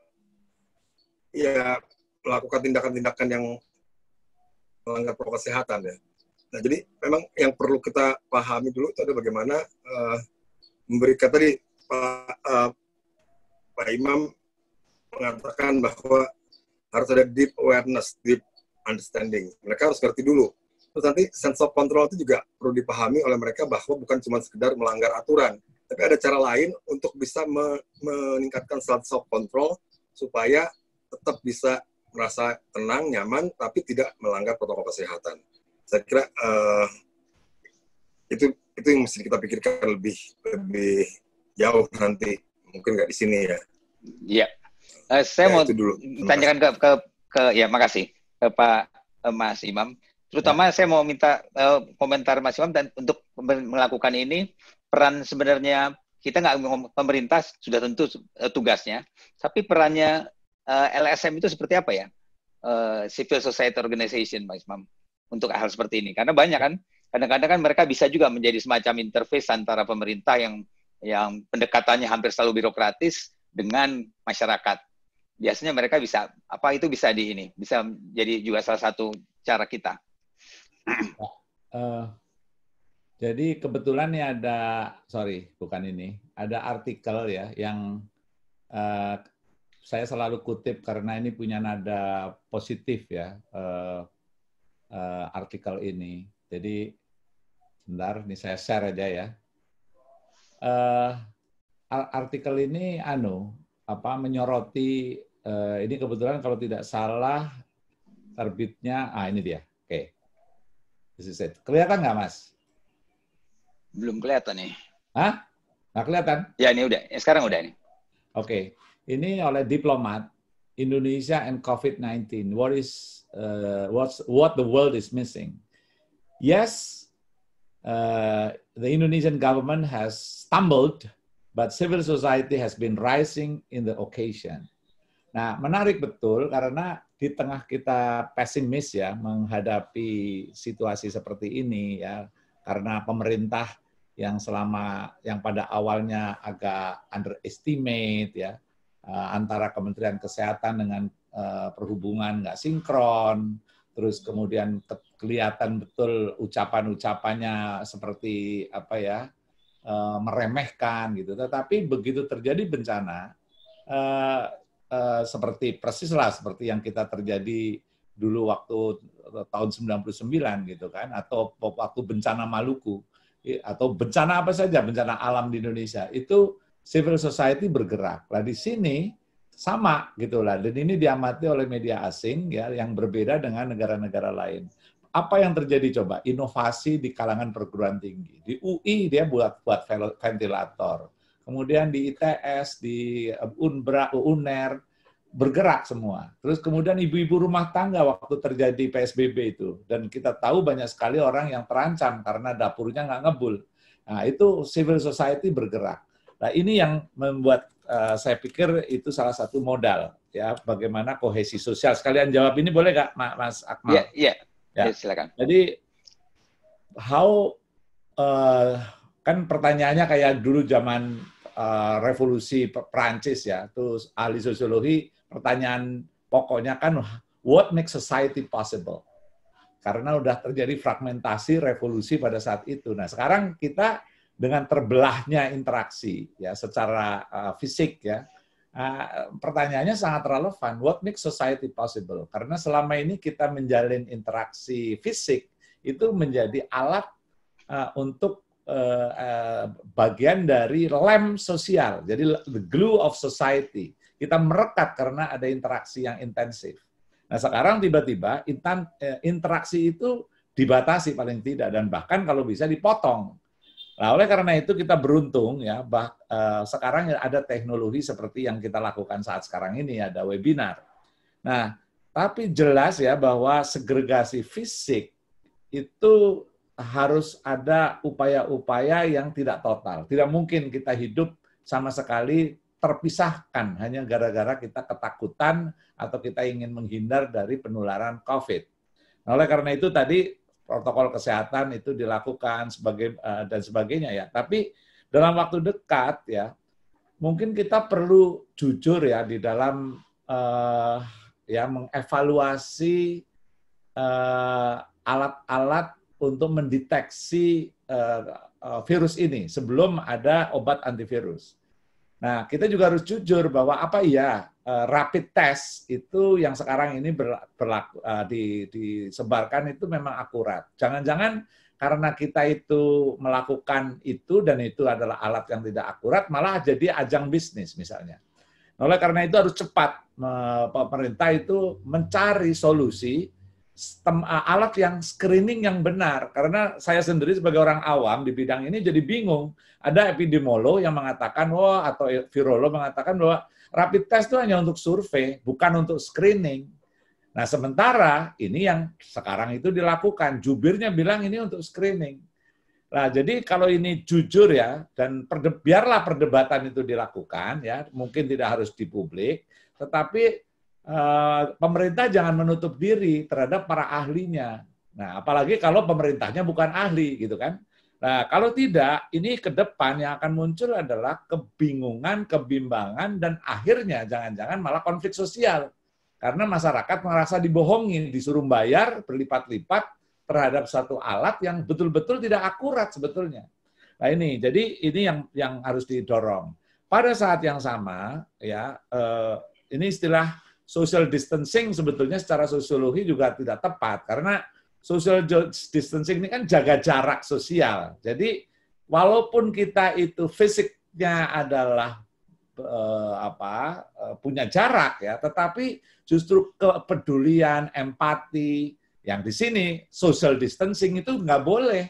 ya melakukan tindakan-tindakan yang melanggar protokol kesehatan ya. Nah jadi memang yang perlu kita pahami dulu itu ada bagaimana uh, memberikan tadi Pak uh, Pak Imam mengatakan bahwa harus ada deep awareness, deep understanding. Mereka harus ngerti dulu. Terus nanti sense of control itu juga perlu dipahami oleh mereka bahwa bukan cuma sekedar melanggar aturan, tapi ada cara lain untuk bisa me meningkatkan sense of control supaya tetap bisa merasa tenang, nyaman, tapi tidak melanggar protokol kesehatan. Saya kira uh, itu itu yang mesti kita pikirkan lebih lebih jauh nanti mungkin nggak di sini ya. Ya, Uh, saya ya, mau dulu. tanyakan ke, ke ke ya makasih ke Pak uh, Mas Imam. Terutama ya. saya mau minta uh, komentar Mas Imam dan untuk melakukan ini peran sebenarnya kita nggak pemerintah sudah tentu uh, tugasnya, tapi perannya uh, LSM itu seperti apa ya? Uh, civil society organization, Mas Imam, untuk hal seperti ini. Karena banyak kan, kadang-kadang kan mereka bisa juga menjadi semacam interface antara pemerintah yang yang pendekatannya hampir selalu birokratis dengan masyarakat. Biasanya mereka bisa apa itu bisa di ini, bisa jadi juga salah satu cara kita. Uh, *clears throat* jadi kebetulan nih ada sorry bukan ini, ada artikel ya yang uh, saya selalu kutip karena ini punya nada positif ya uh, uh, artikel ini. Jadi sebentar, ini saya share aja ya. Uh, artikel ini anu apa menyoroti uh, ini kebetulan kalau tidak salah terbitnya ah ini dia. Oke. Okay. Kelihatan nggak Mas? Belum kelihatan nih. Hah? Nggak kelihatan? Ya ini udah. Eh, sekarang udah nih. Oke. Okay. Ini oleh diplomat Indonesia and COVID-19. What is uh, what's what the world is missing? Yes, uh, the Indonesian government has stumbled but civil society has been rising in the occasion. Nah, menarik betul karena di tengah kita pesimis ya menghadapi situasi seperti ini ya karena pemerintah yang selama yang pada awalnya agak underestimate ya eh, antara Kementerian Kesehatan dengan eh, perhubungan nggak sinkron, terus kemudian kelihatan betul ucapan-ucapannya seperti apa ya Eh, meremehkan gitu. Tetapi begitu terjadi bencana uh, uh, seperti persis lah seperti yang kita terjadi dulu waktu tahun 99 gitu kan atau waktu bencana Maluku atau bencana apa saja bencana alam di Indonesia itu civil society bergerak. Lah di sini sama gitulah dan ini diamati oleh media asing ya yang berbeda dengan negara-negara lain apa yang terjadi coba? Inovasi di kalangan perguruan tinggi. Di UI dia buat buat ventilator. Kemudian di ITS, di eh, UNBRA, UNER, bergerak semua. Terus kemudian ibu-ibu rumah tangga waktu terjadi PSBB itu. Dan kita tahu banyak sekali orang yang terancam karena dapurnya nggak ngebul. Nah, itu civil society bergerak. Nah, ini yang membuat uh, saya pikir itu salah satu modal ya bagaimana kohesi sosial. Sekalian jawab ini boleh nggak Mas Akmal? yeah, yeah. Ya, iya, silakan. Jadi how uh, kan pertanyaannya kayak dulu zaman uh, revolusi Prancis ya, terus ahli sosiologi pertanyaan pokoknya kan what makes society possible? Karena udah terjadi fragmentasi revolusi pada saat itu. Nah, sekarang kita dengan terbelahnya interaksi ya secara uh, fisik ya Ah, pertanyaannya sangat relevan. What makes society possible? Karena selama ini kita menjalin interaksi fisik itu menjadi alat uh, untuk uh, uh, bagian dari lem sosial. Jadi the glue of society. Kita merekat karena ada interaksi yang intensif. Nah sekarang tiba-tiba eh, interaksi itu dibatasi paling tidak dan bahkan kalau bisa dipotong Nah, oleh karena itu kita beruntung ya, bah, uh, sekarang ada teknologi seperti yang kita lakukan saat sekarang ini ada webinar. Nah, tapi jelas ya bahwa segregasi fisik itu harus ada upaya-upaya yang tidak total. Tidak mungkin kita hidup sama sekali terpisahkan hanya gara-gara kita ketakutan atau kita ingin menghindar dari penularan COVID. Nah, oleh karena itu tadi protokol kesehatan itu dilakukan sebagai eh, dan sebagainya ya. Tapi dalam waktu dekat ya, mungkin kita perlu jujur ya di dalam uh, ya mengevaluasi alat eh, alat-alat untuk mendeteksi uh, uh, virus ini sebelum ada obat antivirus. Nah, kita juga harus jujur bahwa apa iya Eh, rapid test itu yang sekarang ini berlaku, uh, di, disebarkan itu memang akurat. Jangan-jangan karena kita itu melakukan itu dan itu adalah alat yang tidak akurat, malah jadi ajang bisnis misalnya. Nah, oleh karena itu harus cepat pemerintah itu mencari solusi alat yang screening yang benar. Karena saya sendiri sebagai orang awam di bidang ini jadi bingung. Ada epidemiolog yang mengatakan, wah, atau virolog mengatakan bahwa Rapid test itu hanya untuk survei, bukan untuk screening. Nah, sementara ini yang sekarang itu dilakukan. Jubirnya bilang ini untuk screening. Nah, jadi kalau ini jujur ya, dan perde biarlah perdebatan itu dilakukan ya, mungkin tidak harus di publik, tetapi eh, pemerintah jangan menutup diri terhadap para ahlinya. Nah, apalagi kalau pemerintahnya bukan ahli gitu kan. Nah, kalau tidak, ini ke depan yang akan muncul adalah kebingungan, kebimbangan, dan akhirnya jangan-jangan malah konflik sosial. Karena masyarakat merasa dibohongi, disuruh bayar berlipat-lipat terhadap satu alat yang betul-betul tidak akurat sebetulnya. Nah ini, jadi ini yang yang harus didorong. Pada saat yang sama, ya eh, ini istilah social distancing sebetulnya secara sosiologi juga tidak tepat karena social distancing ini kan jaga jarak sosial. Jadi walaupun kita itu fisiknya adalah uh, apa uh, punya jarak ya, tetapi justru kepedulian, empati yang di sini social distancing itu nggak boleh.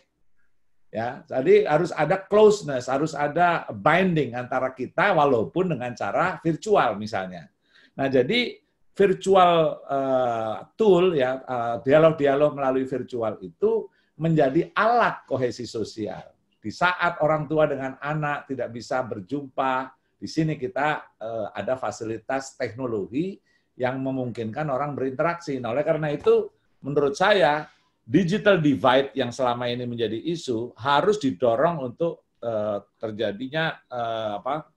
Ya, jadi harus ada closeness, harus ada binding antara kita walaupun dengan cara virtual misalnya. Nah, jadi virtual uh, tool ya eh, dialog-dialog uh, melalui virtual itu menjadi alat kohesi sosial. Di saat orang tua dengan anak tidak bisa berjumpa, di sini kita uh, ada fasilitas teknologi yang memungkinkan orang berinteraksi. Nah, oleh karena itu menurut saya digital divide yang selama ini menjadi isu harus didorong untuk uh, terjadinya uh, apa?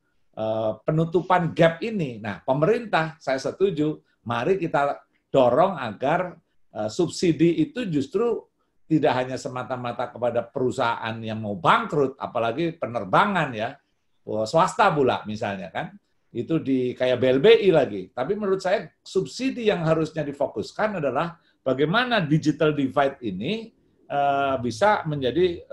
penutupan gap ini. Nah, pemerintah saya setuju Mari kita dorong agar eh, subsidi itu justru tidak hanya semata-mata kepada perusahaan yang mau bangkrut, apalagi penerbangan ya, eh, swasta pula misalnya kan, itu di kayak BLBI lagi. Tapi menurut saya subsidi yang harusnya difokuskan adalah bagaimana digital divide ini eh, bisa menjadi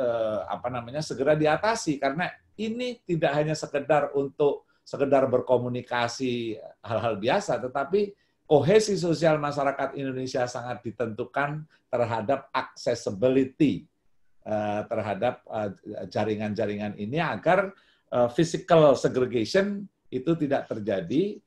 apa namanya segera diatasi karena ini tidak hanya sekedar untuk sekedar berkomunikasi hal-hal biasa, tetapi kohesi sosial masyarakat Indonesia sangat ditentukan terhadap accessibility eh, terhadap eh, jaringan-jaringan ini agar eh, physical segregation itu tidak terjadi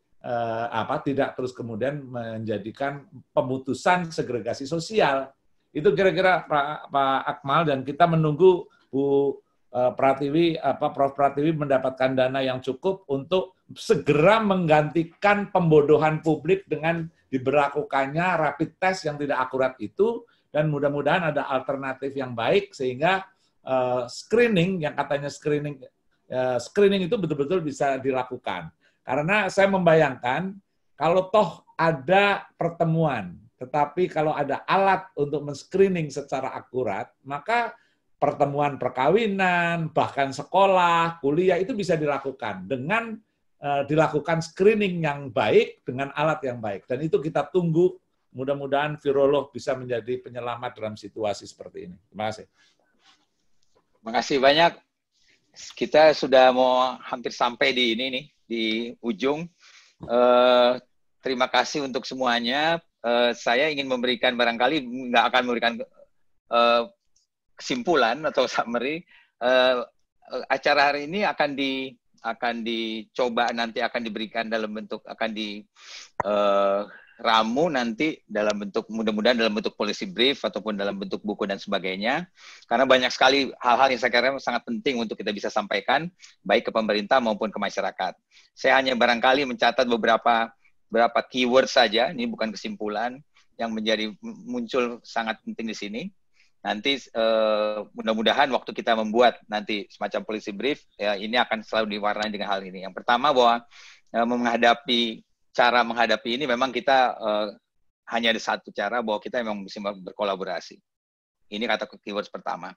apa tidak terus kemudian menjadikan pemutusan segregasi sosial itu kira-kira Pak Akmal dan kita menunggu Bu Pratiwi apa Prof Pratiwi mendapatkan dana yang cukup untuk segera menggantikan pembodohan publik dengan diberlakukannya rapid test yang tidak akurat itu dan mudah-mudahan ada alternatif yang baik sehingga uh, screening yang katanya screening uh, screening itu betul-betul bisa dilakukan karena saya membayangkan kalau toh ada pertemuan tetapi kalau ada alat untuk menscreening secara akurat maka pertemuan perkawinan bahkan sekolah kuliah itu bisa dilakukan dengan Eh, dilakukan screening yang baik dengan alat yang baik. Dan itu kita tunggu mudah-mudahan virolog bisa menjadi penyelamat dalam situasi seperti ini. Terima kasih. Terima kasih banyak. Kita sudah mau hampir sampai di ini nih, di ujung. Eh, terima kasih untuk semuanya. Eh, saya ingin memberikan barangkali nggak akan memberikan eh, kesimpulan atau summary. Eh, acara hari ini akan di akan dicoba nanti akan diberikan dalam bentuk akan di uh, ramu nanti dalam bentuk mudah-mudahan dalam bentuk polisi brief ataupun dalam bentuk buku dan sebagainya karena banyak sekali hal-hal yang saya kira sangat penting untuk kita bisa sampaikan baik ke pemerintah maupun ke masyarakat. Saya hanya barangkali mencatat beberapa beberapa keyword saja ini bukan kesimpulan yang menjadi muncul sangat penting di sini nanti uh, mudah-mudahan waktu kita membuat nanti semacam polisi brief ya ini akan selalu diwarnai dengan hal ini. Yang pertama bahwa uh, menghadapi cara menghadapi ini memang kita uh, hanya ada satu cara bahwa kita memang mesti berkolaborasi. Ini kata keywords pertama.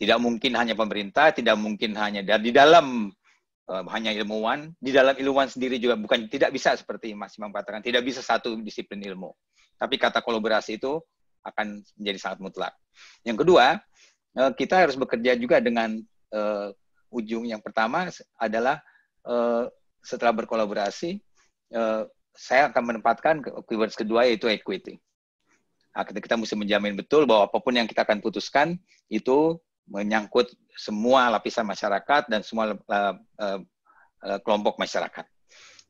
Tidak mungkin hanya pemerintah, tidak mungkin hanya dan di dalam uh, hanya ilmuwan, di dalam ilmuwan sendiri juga bukan tidak bisa seperti Mas Imam katakan, tidak bisa satu disiplin ilmu. Tapi kata kolaborasi itu akan menjadi sangat mutlak. Yang kedua, eh, kita harus bekerja juga dengan uh, ujung yang pertama adalah uh, setelah berkolaborasi, uh, saya akan menempatkan keywords kedua yaitu equity. Nah, kita mesti menjamin betul bahwa apapun yang kita akan putuskan itu menyangkut semua lapisan masyarakat dan semua uh, uh, kelompok masyarakat.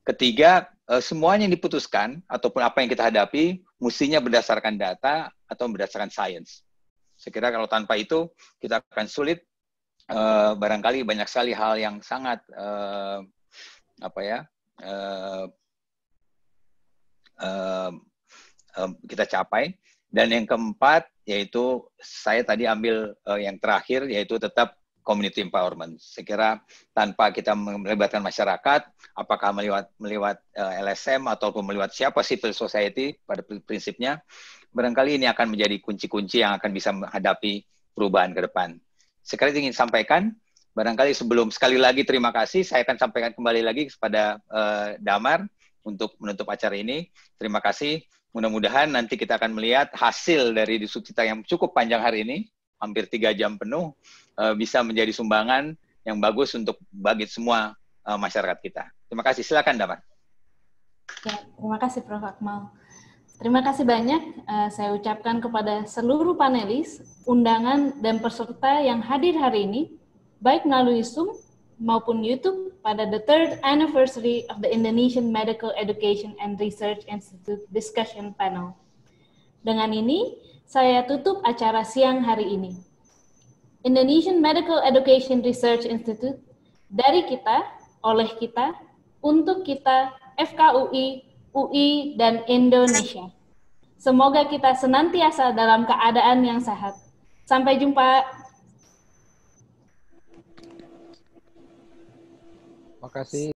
Ketiga, Eh, semuanya yang diputuskan ataupun apa yang kita hadapi mestinya berdasarkan data atau berdasarkan sains. Saya kira kalau tanpa itu kita akan sulit uh, barangkali banyak sekali hal yang sangat uh, apa ya uh, uh, uh, kita capai. Dan yang keempat yaitu saya tadi ambil uh, yang terakhir yaitu tetap community empowerment. Saya kira tanpa kita melibatkan masyarakat, apakah melewat melewat eh, LSM ataupun melewat siapa civil society pada prinsipnya, barangkali ini akan menjadi kunci-kunci yang akan bisa menghadapi perubahan ke depan. Sekarang ingin sampaikan, barangkali sebelum sekali lagi terima kasih, saya akan sampaikan kembali lagi kepada uh, Damar untuk menutup acara ini. Terima kasih. Mudah-mudahan nanti kita akan melihat hasil dari diskusi kita yang cukup panjang hari ini hampir tiga jam penuh uh, bisa menjadi sumbangan yang bagus untuk bagi semua uh, masyarakat kita. Terima kasih. Silakan Damar. Ya, terima kasih Prof. Akmal. Terima kasih banyak uh, saya ucapkan kepada seluruh panelis, undangan, dan peserta yang hadir hari ini, baik melalui Zoom maupun YouTube pada the third anniversary of the Indonesian Medical Education and Research Institute Discussion Panel. Dengan ini, saya tutup acara siang hari ini. Indonesian Medical Education Research Institute dari kita, oleh kita, untuk kita, FKUI, UI, dan Indonesia. Semoga kita senantiasa dalam keadaan yang sehat. Sampai jumpa. Terima kasih.